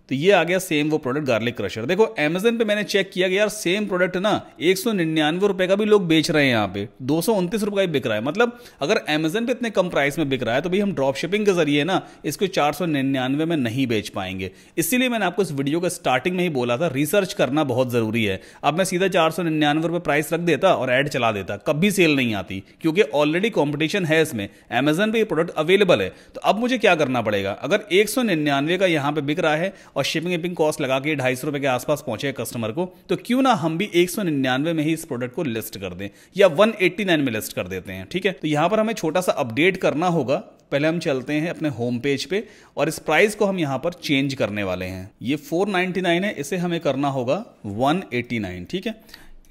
S1: तो ये आ गया सेम वो प्रोडक्ट गार्लिक क्रशर देखो अमेजन पे मैंने चेक किया कि यार सेम प्रोडक्ट ना एक सौ निन्यानवे रुपए का भी लोग बेच रहे हैं यहाँ पे दो सौ उनतीस रुपए का बिक रहा है मतलब अगर अमेजन पे इतने कम प्राइस में बिक रहा है तो भाई हम ड्रॉप शिपिंग के जरिए ना इसको चार सौ निन्यानवे में नहीं बेच पाएंगे इसीलिए मैंने आपको इस वीडियो का स्टार्टिंग में ही बोला था रिसर्च करना बहुत जरूरी है अब मैं सीधा चार सौ निन्यानवे रुपए प्राइस रख देता और एड चला देता कभी सेल नहीं आती क्योंकि ऑलरेडी कॉम्पिटिशन है इसमें अमेजन पर ये प्रोडक्ट अवेलेबल है तो अब मुझे क्या करना पड़ेगा अगर एक सौ निन्यानवे का यहाँ पे बिक रहा है और शिपिंग विपिंग कॉस्ट लगा के ढाई सौ रुपए के आसपास पहुंचे कस्टमर को तो क्यों ना हम भी एक सौ निन्यानवे में ही इस प्रोडक्ट को लिस्ट कर दें या वन एट्टी नाइन में लिस्ट कर देते हैं ठीक है तो यहां पर हमें छोटा सा अपडेट करना होगा पहले हम चलते हैं अपने होम पेज पे और इस प्राइस को हम यहाँ पर चेंज करने वाले हैं ये 499 है इसे हमें करना होगा 189 ठीक है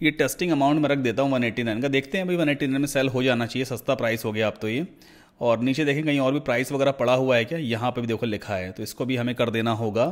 S1: ये टेस्टिंग अमाउंट में रख देता हूँ 189 का देखते हैं भाई 189 में सेल हो जाना चाहिए सस्ता प्राइस हो गया आप तो ये और नीचे देखें कहीं और भी प्राइस वगैरह पड़ा हुआ है क्या यहाँ पे भी देखो लिखा है तो इसको भी हमें कर देना होगा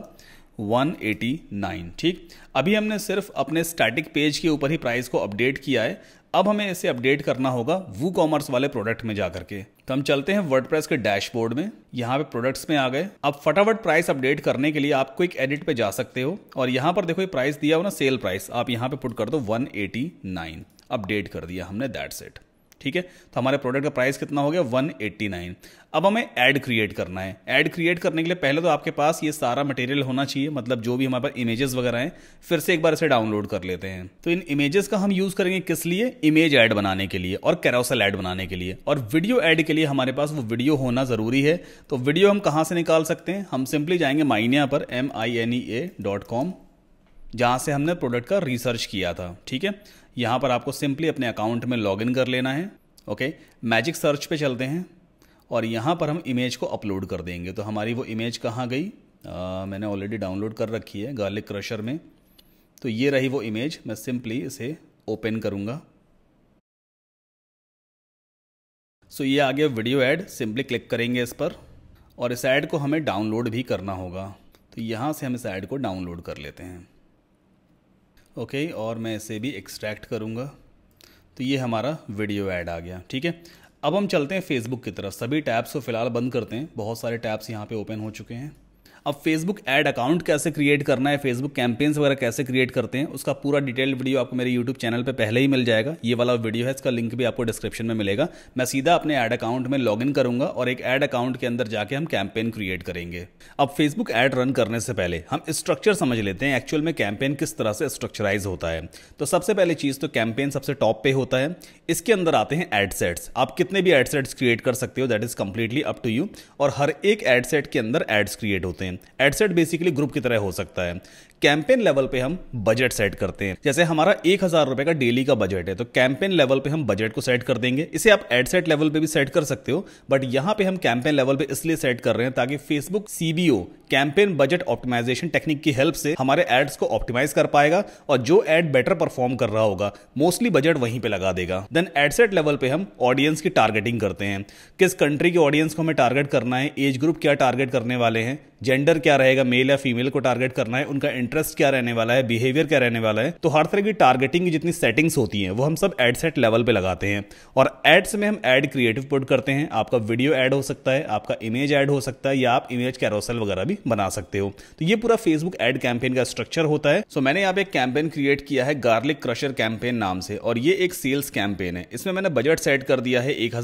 S1: 189 ठीक अभी हमने सिर्फ अपने स्टैटिक पेज के ऊपर ही प्राइस को अपडेट किया है अब हमें इसे अपडेट करना होगा वो कॉमर्स वाले प्रोडक्ट में जा करके तो हम चलते हैं वर्डप्रेस के डैशबोर्ड में यहाँ पे प्रोडक्ट्स में आ गए अब फटाफट प्राइस अपडेट करने के लिए आप क्विक एडिट पे जा सकते हो और यहाँ पर देखो ये प्राइस दिया हो ना सेल प्राइस आप यहाँ पे पुट कर दो 189 अपडेट कर दिया हमने दैट सेट ठीक है तो हमारे प्रोडक्ट का प्राइस कितना हो गया वन एट्टी नाइन अब हमें ऐड क्रिएट करना है ऐड क्रिएट करने के लिए पहले तो आपके पास ये सारा मटेरियल होना चाहिए मतलब जो भी हमारे पास इमेजेस वगैरह हैं फिर से एक बार इसे डाउनलोड कर लेते हैं तो इन इमेजेस का हम यूज़ करेंगे किस लिए इमेज ऐड बनाने के लिए और कैरोसल ऐड बनाने के लिए और वीडियो ऐड के लिए हमारे पास वो वीडियो होना ज़रूरी है तो वीडियो हम कहाँ से निकाल सकते हैं हम सिंपली जाएंगे माइनिया पर M I N E A dot com जहाँ से हमने प्रोडक्ट का रिसर्च किया था ठीक है यहाँ पर आपको सिंपली अपने अकाउंट में लॉगिन कर लेना है ओके मैजिक सर्च पे चलते हैं और यहाँ पर हम इमेज को अपलोड कर देंगे तो हमारी वो इमेज कहाँ गई आ, मैंने ऑलरेडी डाउनलोड कर रखी है गार्लिक क्रशर में तो ये रही वो इमेज मैं सिंपली इसे ओपन करूँगा सो ये आ गया वीडियो ऐड सिंपली क्लिक करेंगे इस पर और इस ऐड को हमें डाउनलोड भी करना होगा तो यहाँ से हम इस ऐड को डाउनलोड कर लेते हैं ओके और मैं इसे भी एक्सट्रैक्ट करूँगा तो ये हमारा वीडियो ऐड आ गया ठीक है अब हम चलते हैं फेसबुक की तरफ सभी टैब्स को फ़िलहाल बंद करते हैं बहुत सारे टैब्स यहाँ पे ओपन हो चुके हैं अब फेसबुक एड अकाउंट कैसे क्रिएट करना है फेसबुक कैंपेन्स वगैरह कैसे क्रिएट करते हैं उसका पूरा डिटेल वीडियो आपको मेरे यूट्यूब चैनल पर पहले ही मिल जाएगा ये वाला वीडियो है इसका लिंक भी आपको डिस्क्रिप्शन में मिलेगा मैं सीधा अपने एड अकाउंट में लॉग करूंगा और एक एड अकाउंट के अंदर जाके हम कैंपेन क्रिएट करेंगे अब फेसबुक एड रन करने से पहले हम स्ट्रक्चर समझ लेते हैं एक्चुअल में कैंपेन किस तरह से स्ट्रक्चराइज होता है तो सबसे पहले चीज़ तो कैंपेन सबसे टॉप पे होता है इसके अंदर आते हैं एड सेट्स आप कितने भी एड सेट्स क्रिएट कर सकते हो that is completely up to you और हर एक एड सेट के अंदर एड्स क्रिएट होते हैं हैं एडसेट बेसिकली ग्रुप की तरह हो सकता है कैंपेन लेवल पे हम बजट सेट करते हैं जैसे हमारा एक हजार रुपए का डेली का बजट है तो कैंपेन लेवल पे हम बजट को सेट कर देंगे इसे आप एडसेट लेवल पे भी सेट कर सकते हो बट यहां पे हम कैंपेन लेवल पे इसलिए सेट कर रहे हैं ताकि Facebook CBO campaign budget optimization technique की हेल्प से हमारे एड्स को ऑप्टिमाइज कर पाएगा और जो एड बेटर परफॉर्म कर रहा होगा मोस्टली बजट वहीं पे लगा देगा देन एडसेट लेवल पे हम ऑडियंस की टारगेटिंग करते हैं किस कंट्री के ऑडियंस को हमें टारगेट करना है एज ग्रुप क्या टारगेट करने वाले हैं जेंडर क्या रहेगा मेल या फीमेल को टारगेट करना है उनका इंटरेस्ट क्या रहने वाला है बिहेवियर क्या रहने वाला है तो हर तरह की टारगेटिंग की जितनी सेटिंग्स होती हैं वो हम सब एड सेट लेवल पे लगाते हैं और एड्स में हम एड क्रिएटिव पुट करते हैं आपका वीडियो एड हो सकता है आपका इमेज एड हो सकता है या आप इमेज कैरोसल वगैरह भी बना सकते हो तो ये पूरा फेसबुक एड कैंपेन का स्ट्रक्चर होता है सो so, मैंने यहाँ पे एक कैंपेन क्रिएट किया है गार्लिक क्रशर कैंपेन नाम से और ये एक सेल्स कैंपेन है इसमें मैंने बजट सेट कर दिया है एक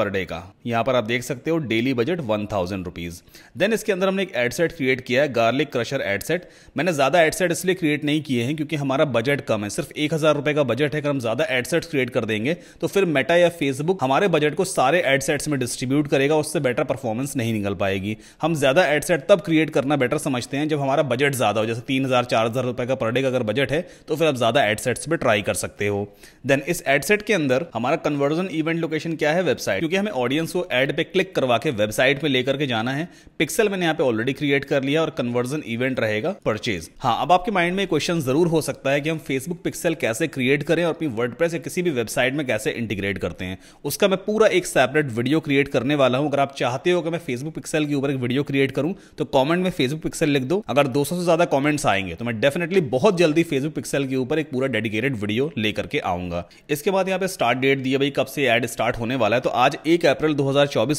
S1: पर डे का यहाँ पर आप देख सकते हो daily budget one thousand rupees then इसके अंदर हमने एक एड सेट क्रिएट किया है गार्लिक क्रशर एड सेट मैंने ज्यादा ज़्यादा एडसेट इसलिए क्रिएट नहीं किए हैं क्योंकि हमारा बजट कम है सिर्फ एक हज़ार रुपये का बजट है अगर हम ज़्यादा एडसेट्स क्रिएट कर देंगे तो फिर मेटा या फेसबुक हमारे बजट को सारे एडसेट्स में डिस्ट्रीब्यूट करेगा उससे बेटर परफॉर्मेंस नहीं निकल पाएगी हम ज़्यादा एडसेट तब क्रिएट करना बेटर समझते हैं जब हमारा बजट ज़्यादा हो जैसे तीन हज़ार चार हज़ार रुपये का पर डे का अगर बजट है तो फिर आप ज़्यादा एडसेट्स पर ट्राई कर सकते हो देन इस एडसेट के अंदर हमारा कन्वर्जन इवेंट लोकेशन क्या है वेबसाइट क्योंकि हमें ऑडियंस को एड पे क्लिक करवा के वेबसाइट पे लेकर के जाना है पिक्सल मैंने यहाँ पे ऑलरेडी क्रिएट कर लिया और कन्वर्जन इवेंट रहेगा परचेज हाँ अब आपके माइंड में क्वेश्चन जरूर हो सकता है कि हम फेसबुक पिक्सल कैसे क्रिएट करें और अपनी वर्ड या किसी भी वेबसाइट में कैसे इंटीग्रेट करते हैं उसका मैं पूरा एक सेपरेट वीडियो क्रिएट करने वाला हूं अगर आप चाहते हो कि मैं फेसबुक पिक्सल के ऊपर एक वीडियो क्रिएट करूं तो कॉमेंट में फेसबुक पिक्सल लिख दो अगर दो से ज्यादा कॉमेंट्स आएंगे तो मैं डेफिनेटली बहुत जल्दी फेसबुक पिक्सल के ऊपर एक पूरा डेडिकेटेड वीडियो लेकर के आऊंगा इसके बाद यहाँ पे स्टार्ट डेट दी भाई कब से एड स्टार्ट होने वाला है तो आज एक अप्रैल दो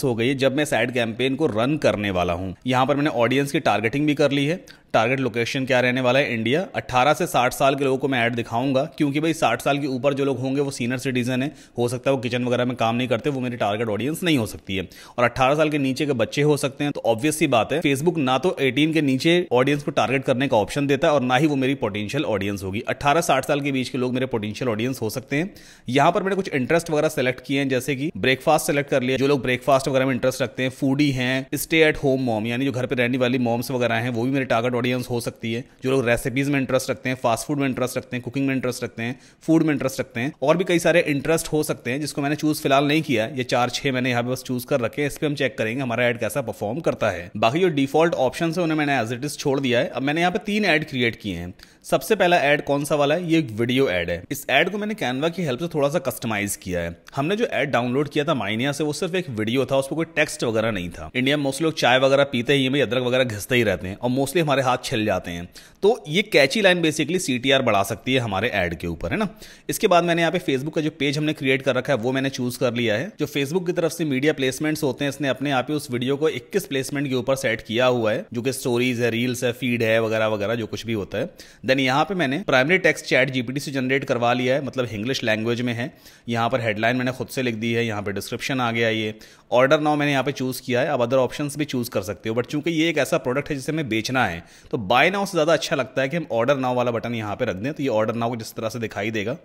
S1: हो गई जब मैं इस एड कैंपेन को रन करने वाला हूँ यहाँ पर मैंने ऑडियंस की टारगेटिंग भी कर ली है टारगेट लोकेशन क्या रहने वाला है इंडिया 18 से 60 साल के लोगों को मैं ऐड दिखाऊंगा क्योंकि भाई 60 साल के ऊपर जो लोग होंगे वो सीनियर सिटीजन है हो सकता है वो किचन वगैरह में काम नहीं करते वो मेरी टारगेट ऑडियंस नहीं हो सकती है और 18 साल के नीचे के बच्चे हो सकते हैं तो ऑब्वियस सी बात है फेसबुक ना तो एटीन के नीचे ऑडियंस को टारगेट करने का ऑप्शन देता है और ना ही वो मेरी पोटेंशियल ऑडियंस होगी अट्ठारह साठ साल के बीच के लोग मेरे पोटेंशियल ऑडियंस हो सकते हैं यहाँ पर मैंने कुछ इंटरेस्ट वगैरह सेलेक्ट किए हैं जैसे कि ब्रेकफास्ट सेलेक्ट कर लिया जो लोग ब्रेकफास्ट वगैरह में इंटरेस्ट रखते हैं फूडी है स्टे एट होम मॉम यानी जो घर पर रहने वाली मॉम्स वगैरह है वो भी मेरे टारगेट ऑडियंस हो सकती है जो लोग रेसिपीज में इंटरेस्ट रखते हैं फास्ट फूड में इंटरेस्ट रखते हैं कुकिंग में इंटरेस्ट रखते हैं फूड में इंटरेस्ट रखते हैं और भी कई सारे इंटरेस्ट हो सकते हैं जिसको मैंने चूज फिलहाल नहीं किया ये चार छह मैंने यहाँ पे बस चूज कर रखे इस पर हम चेक करेंगे हमारा एड कैसा परफॉर्म करता है बाकी जो डिफॉल्ट ऑप्शन है उन्हें मैंने एज इट इज छोड़ दिया है अब मैंने यहाँ पे तीन एड क्रिएट किए हैं सबसे पहला एड कौन सा वाला है ये एक वीडियो एड है इस एड को मैंने कैनवा की हेल्प से थोड़ा सा कस्टमाइज किया है हमने जो एड डाउनलोड किया था माइनिया से वो सिर्फ एक वीडियो था उस पर कोई टेक्स्ट वगैरह नहीं था इंडिया में मोस्टली लोग चाय वगैरह पीते ही में अदरक वगैरह घिसते ही रहते हैं और मोस्टली हमारे हाथ साथ छिल जाते हैं तो ये कैची लाइन बेसिकली सी बढ़ा सकती है हमारे ऐड के ऊपर है ना इसके बाद मैंने यहाँ पे फेसबुक का जो पेज हमने क्रिएट कर रखा है वो मैंने चूज कर लिया है जो फेसबुक की तरफ से मीडिया प्लेसमेंट्स होते हैं इसने अपने आप ही उस वीडियो को 21 प्लेसमेंट के ऊपर सेट किया हुआ है जो कि स्टोरीज है रील्स है फीड है वगैरह वगैरह जो कुछ भी होता है देन यहाँ पे मैंने प्राइमरी टेक्स्ट चैट जीपीटी से जनरेट करवा लिया है मतलब इंग्लिश लैंग्वेज में है यहाँ पर हेडलाइन मैंने खुद से लिख दी है यहाँ पर डिस्क्रिप्शन आ गया ये ऑर्डर नाउ मैंने यहाँ पे चूज़ किया है आप अदर ऑप्शन भी चूज़ कर सकते हो बट चूंकि ये एक ऐसा प्रोडक्ट है जिसे हमें बेचना है तो बाय नाउ से ज़्यादा अच्छा लगता है कि हम ऑर्डर नाउ वाला बटन यहाँ पे रख दें तो ये ऑर्डर नाउ जिस तरह से दिखाई देगा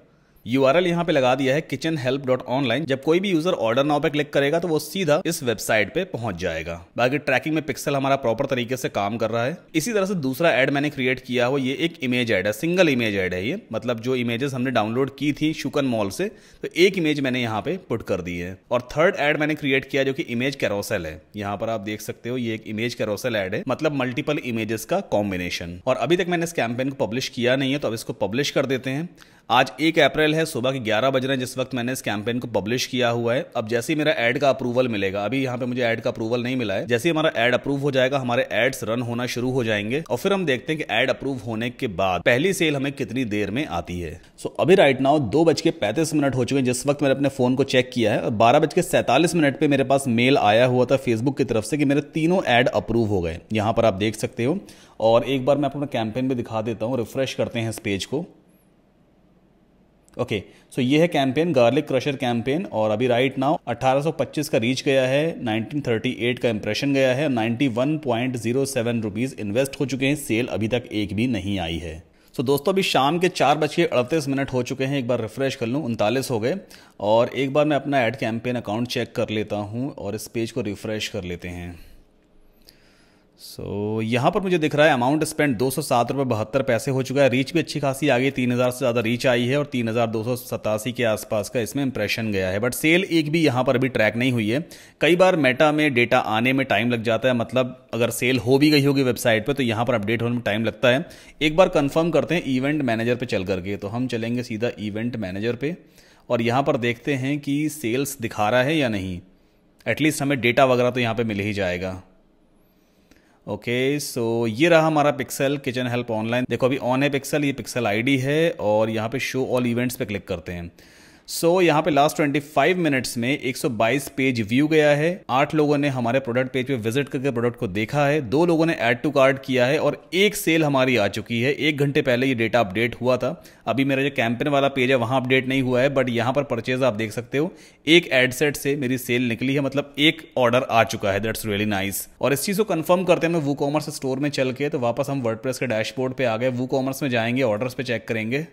S1: यू आर एल यहाँ पे लगा दिया है किचन हेल्प डॉट ऑनलाइन जब कोई भी यूजर ऑर्डर नाउ पे क्लिक करेगा तो वो सीधा इस वेबसाइट पे पहुंच जाएगा बाकी ट्रैकिंग में पिक्सल हमारा प्रॉपर तरीके से काम कर रहा है इसी तरह से दूसरा एड मैंने क्रिएट किया हुआ ये एक इमेज एड है सिंगल इमेज एड है ये मतलब जो इमेजेस हमने डाउनलोड की थी शुकन मॉल से तो एक इमेज मैंने यहाँ पे पुट कर दी है और थर्ड एड मैंने क्रिएट किया जो कि इमेज कैरोसेल है यहाँ पर आप देख सकते हो ये एक इमेज कैरोसेल एड है मतलब मल्टीपल इमेजेस का कॉम्बिनेशन और अभी तक मैंने इस कैंपेन को पब्लिश किया नहीं है तो अब इसको पब्लिश कर देते हैं आज एक अप्रैल है सुबह के ग्यारह बज रहे हैं जिस वक्त मैंने इस कैंपेन को पब्लिश किया हुआ है अब जैसे ही मेरा एड का अप्रूवल मिलेगा अभी यहाँ पे मुझे एड का अप्रूवल नहीं मिला है जैसे ही हमारा एड अप्रूव हो जाएगा हमारे एड्स रन होना शुरू हो जाएंगे और फिर हम देखते हैं कि एड अप्रूव होने के बाद पहली सेल हमें कितनी देर में आती है सो अभी राइट नाउ दो बज के पैंतीस मिनट हो चुके हैं जिस वक्त मैंने अपने फोन को चेक किया है और बारह बज के सैंतालीस मिनट पे मेरे पास मेल आया हुआ था फेसबुक की तरफ से कि मेरे तीनों एड अप्रूव हो गए यहाँ पर आप देख सकते हो और एक बार मैं अपना कैंपेन भी दिखा देता हूँ रिफ्रेश करते हैं इस पेज को ओके सो ये है कैंपेन गार्लिक क्रशर कैंपेन और अभी राइट नाउ 1825 का रीच गया है 1938 का इंप्रेशन गया है 91.07 रुपीस इन्वेस्ट हो चुके हैं सेल अभी तक एक भी नहीं आई है तो दोस्तों अभी शाम के चार बज के अड़तीस मिनट हो चुके हैं एक बार रिफ़्रेश कर लूँ उनतालीस हो गए और एक बार मैं अपना एड कैंपेन अकाउंट चेक कर लेता हूँ और इस पेज को रिफ़्रेश कर लेते हैं सो so, यहाँ पर मुझे दिख रहा है अमाउंट स्पेंड दो सौ सात रुपये बहत्तर पैसे हो चुका है रीच भी अच्छी खासी आ गई तीन हज़ार से ज़्यादा रीच आई है और तीन हज़ार दो सौ सतासी के आसपास का इसमें इंप्रेशन गया है बट सेल एक भी यहाँ पर अभी ट्रैक नहीं हुई है कई बार मेटा में डेटा आने में टाइम लग जाता है मतलब अगर सेल हो भी गई होगी वेबसाइट पर तो यहाँ पर अपडेट होने में टाइम लगता है एक बार कन्फर्म करते हैं इवेंट मैनेजर पर चल करके तो हम चलेंगे सीधा इवेंट मैनेजर पर और यहाँ पर देखते हैं कि सेल्स दिखा रहा है या नहीं एटलीस्ट हमें डेटा वगैरह तो यहाँ पर मिल ही जाएगा ओके okay, सो so ये रहा हमारा पिक्सल किचन हेल्प ऑनलाइन देखो अभी ऑन है पिक्सल ये पिक्सल आईडी है और यहाँ पे शो ऑल इवेंट्स पे क्लिक करते हैं सो so, यहाँ पे लास्ट 25 मिनट्स में 122 पेज व्यू गया है आठ लोगों ने हमारे प्रोडक्ट पेज पे विजिट करके प्रोडक्ट को देखा है दो लोगों ने एड टू कार्ड किया है और एक सेल हमारी आ चुकी है एक घंटे पहले ये डेटा अपडेट हुआ था अभी मेरा जो कैंपेन वाला पेज है वहाँ अपडेट नहीं हुआ है बट यहाँ पर परचेज आप देख सकते हो एक एडसेट से मेरी सेल निकली है मतलब एक ऑर्डर आ चुका है दैट्स रियली नाइस और इस चीज़ को कन्फर्म करते हैं वो कॉमर्स स्टोर में चल के तो वापस हम वर्ड के डैशबोर्ड पे आ गए वो कॉमर्स में जाएंगे ऑर्डर पे चेक करेंगे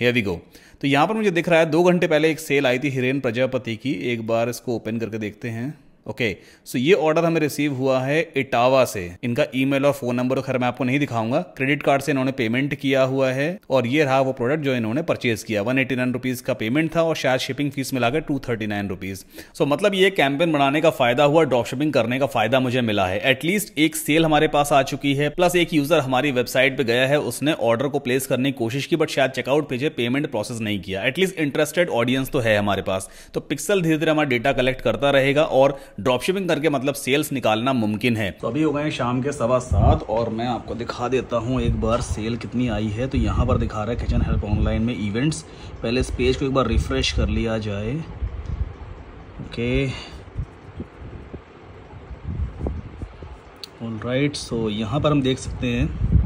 S1: हेयर वी गो तो यहाँ पर मुझे दिख रहा है दो घंटे पहले एक सेल आई थी हिरेन प्रजापति की एक बार इसको ओपन करके देखते हैं ओके सो ये ऑर्डर हमें रिसीव हुआ है इटावा से इनका ईमेल और फोन तो नंबर खैर मैं आपको नहीं दिखाऊंगा क्रेडिट कार्ड से इन्होंने पेमेंट किया हुआ है और ये रहा वो प्रोडक्ट जो इन्होंने परचेज किया वन एटी नाइन रुपीज का पेमेंट था और शायद शिपिंग फीस मिलाकर two thirty nine rupees so मतलब ये कैंपेन बनाने का फायदा हुआ ड्रॉप शिपिंग करने का फायदा मुझे मिला है एटलीस्ट एक सेल हमारे पास आ चुकी है प्लस एक यूजर हमारी वेबसाइट पर गया है उसने ऑर्डर को प्लेस करने की कोशिश की बट शायद चेकआउट पेज पेमेंट प्रोसेस नहीं किया एटलीस्ट इंटरेस्टेड ऑडियंस तो है हमारे पास तो पिक्सल धीरे धीरे हमारा डेटा कलेक्ट करता रहेगा और ड्रॉपशिपिंग करके मतलब सेल्स निकालना मुमकिन है तो अभी हो गए शाम के सवा सात और मैं आपको दिखा देता हूँ एक बार सेल कितनी आई है तो यहाँ पर दिखा रहा है किचन हेल्प ऑनलाइन में इवेंट्स पहले इस पेज को एक बार रिफ्रेश कर लिया जाए ओके ऑल राइट सो यहाँ पर हम देख सकते हैं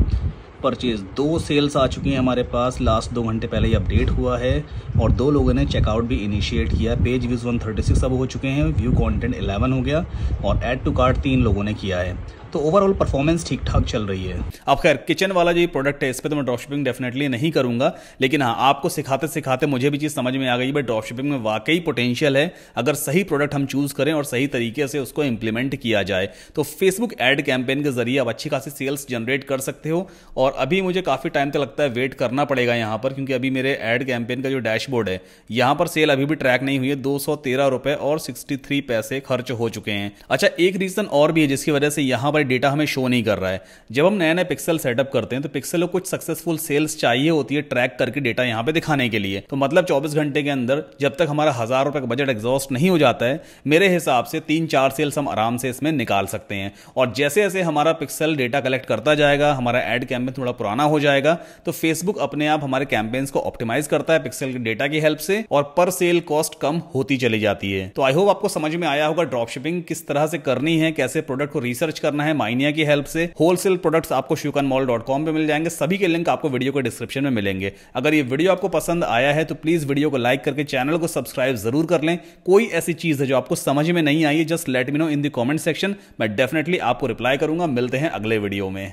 S1: परचेज दो सेल्स आ चुकी हैं हमारे पास लास्ट दो घंटे पहले ही अपडेट हुआ है और दो लोगों ने चेकआउट भी इनिशिएट किया पेज व्यूज़ 136 अब हो चुके हैं व्यू कंटेंट 11 हो गया और ऐड टू कार्ट तीन लोगों ने किया है तो ओवरऑल परफॉर्मेंस ठीक ठाक चल रही है अब खैर किचन वाला जो प्रोडक्ट है इस पर तो मैं ड्रॉप शिपिंग डेफिनेटली नहीं करूंगा लेकिन हाँ आपको सिखाते सिखाते मुझे भी चीज़ समझ में आ गई भाई ड्रॉप शिपिंग में वाकई पोटेंशियल है अगर सही प्रोडक्ट हम चूज़ करें और सही तरीके से उसको इंप्लीमेंट किया जाए तो फेसबुक एड कैंपेन के जरिए आप अच्छी खासी सेल्स जनरेट कर सकते हो और अभी मुझे काफ़ी टाइम तक तो लगता है वेट करना पड़ेगा यहां पर क्योंकि अभी मेरे एड कैंपेन का जो डैशबोर्ड है यहां पर सेल अभी भी ट्रैक नहीं हुई है दो सौ और सिक्सटी पैसे खर्च हो चुके हैं अच्छा एक रीज़न और भी है जिसकी वजह से यहां पर डेटा हमें शो नहीं कर रहा है जब हम नए नए पिक्सल सेटअप करते हैं तो पिक्सल को कुछ सक्सेसफुल सेल्स चाहिए होती है ट्रैक करके डेटा यहाँ पे दिखाने के लिए तो मतलब चौबीस घंटे के अंदर जब तक हमारा हजार रुपए का बजट एग्जॉस्ट नहीं हो जाता है मेरे हिसाब से तीन चार सेल्स हम आराम से इसमें निकाल सकते हैं और जैसे जैसे हमारा पिक्सल डेटा कलेक्ट करता जाएगा हमारा एड कैंपेन थोड़ा पुराना हो जाएगा तो फेसबुक अपने आप हमारे कैंपेन्स को ऑप्टिमाइज करता है पिक्सल के डेटा की हेल्प से और पर सेल कॉस्ट कम होती चली जाती है तो आई होप आपको समझ में आया होगा ड्रॉप शिपिंग किस तरह से करनी है कैसे प्रोडक्ट को रिसर्च करना है है माइनिया की हेल्प से होलसेल प्रोडक्ट्स आपको शुकन मॉल डॉट कॉम पर मिल जाएंगे सभी के लिंक आपको वीडियो के डिस्क्रिप्शन में मिलेंगे अगर ये वीडियो आपको पसंद आया है तो प्लीज़ वीडियो को लाइक करके चैनल को सब्सक्राइब जरूर कर लें कोई ऐसी चीज़ है जो आपको समझ में नहीं आई है just let me know in the comment section मैं डेफिनेटली आपको रिप्लाई करूंगा मिलते हैं अगले वीडियो में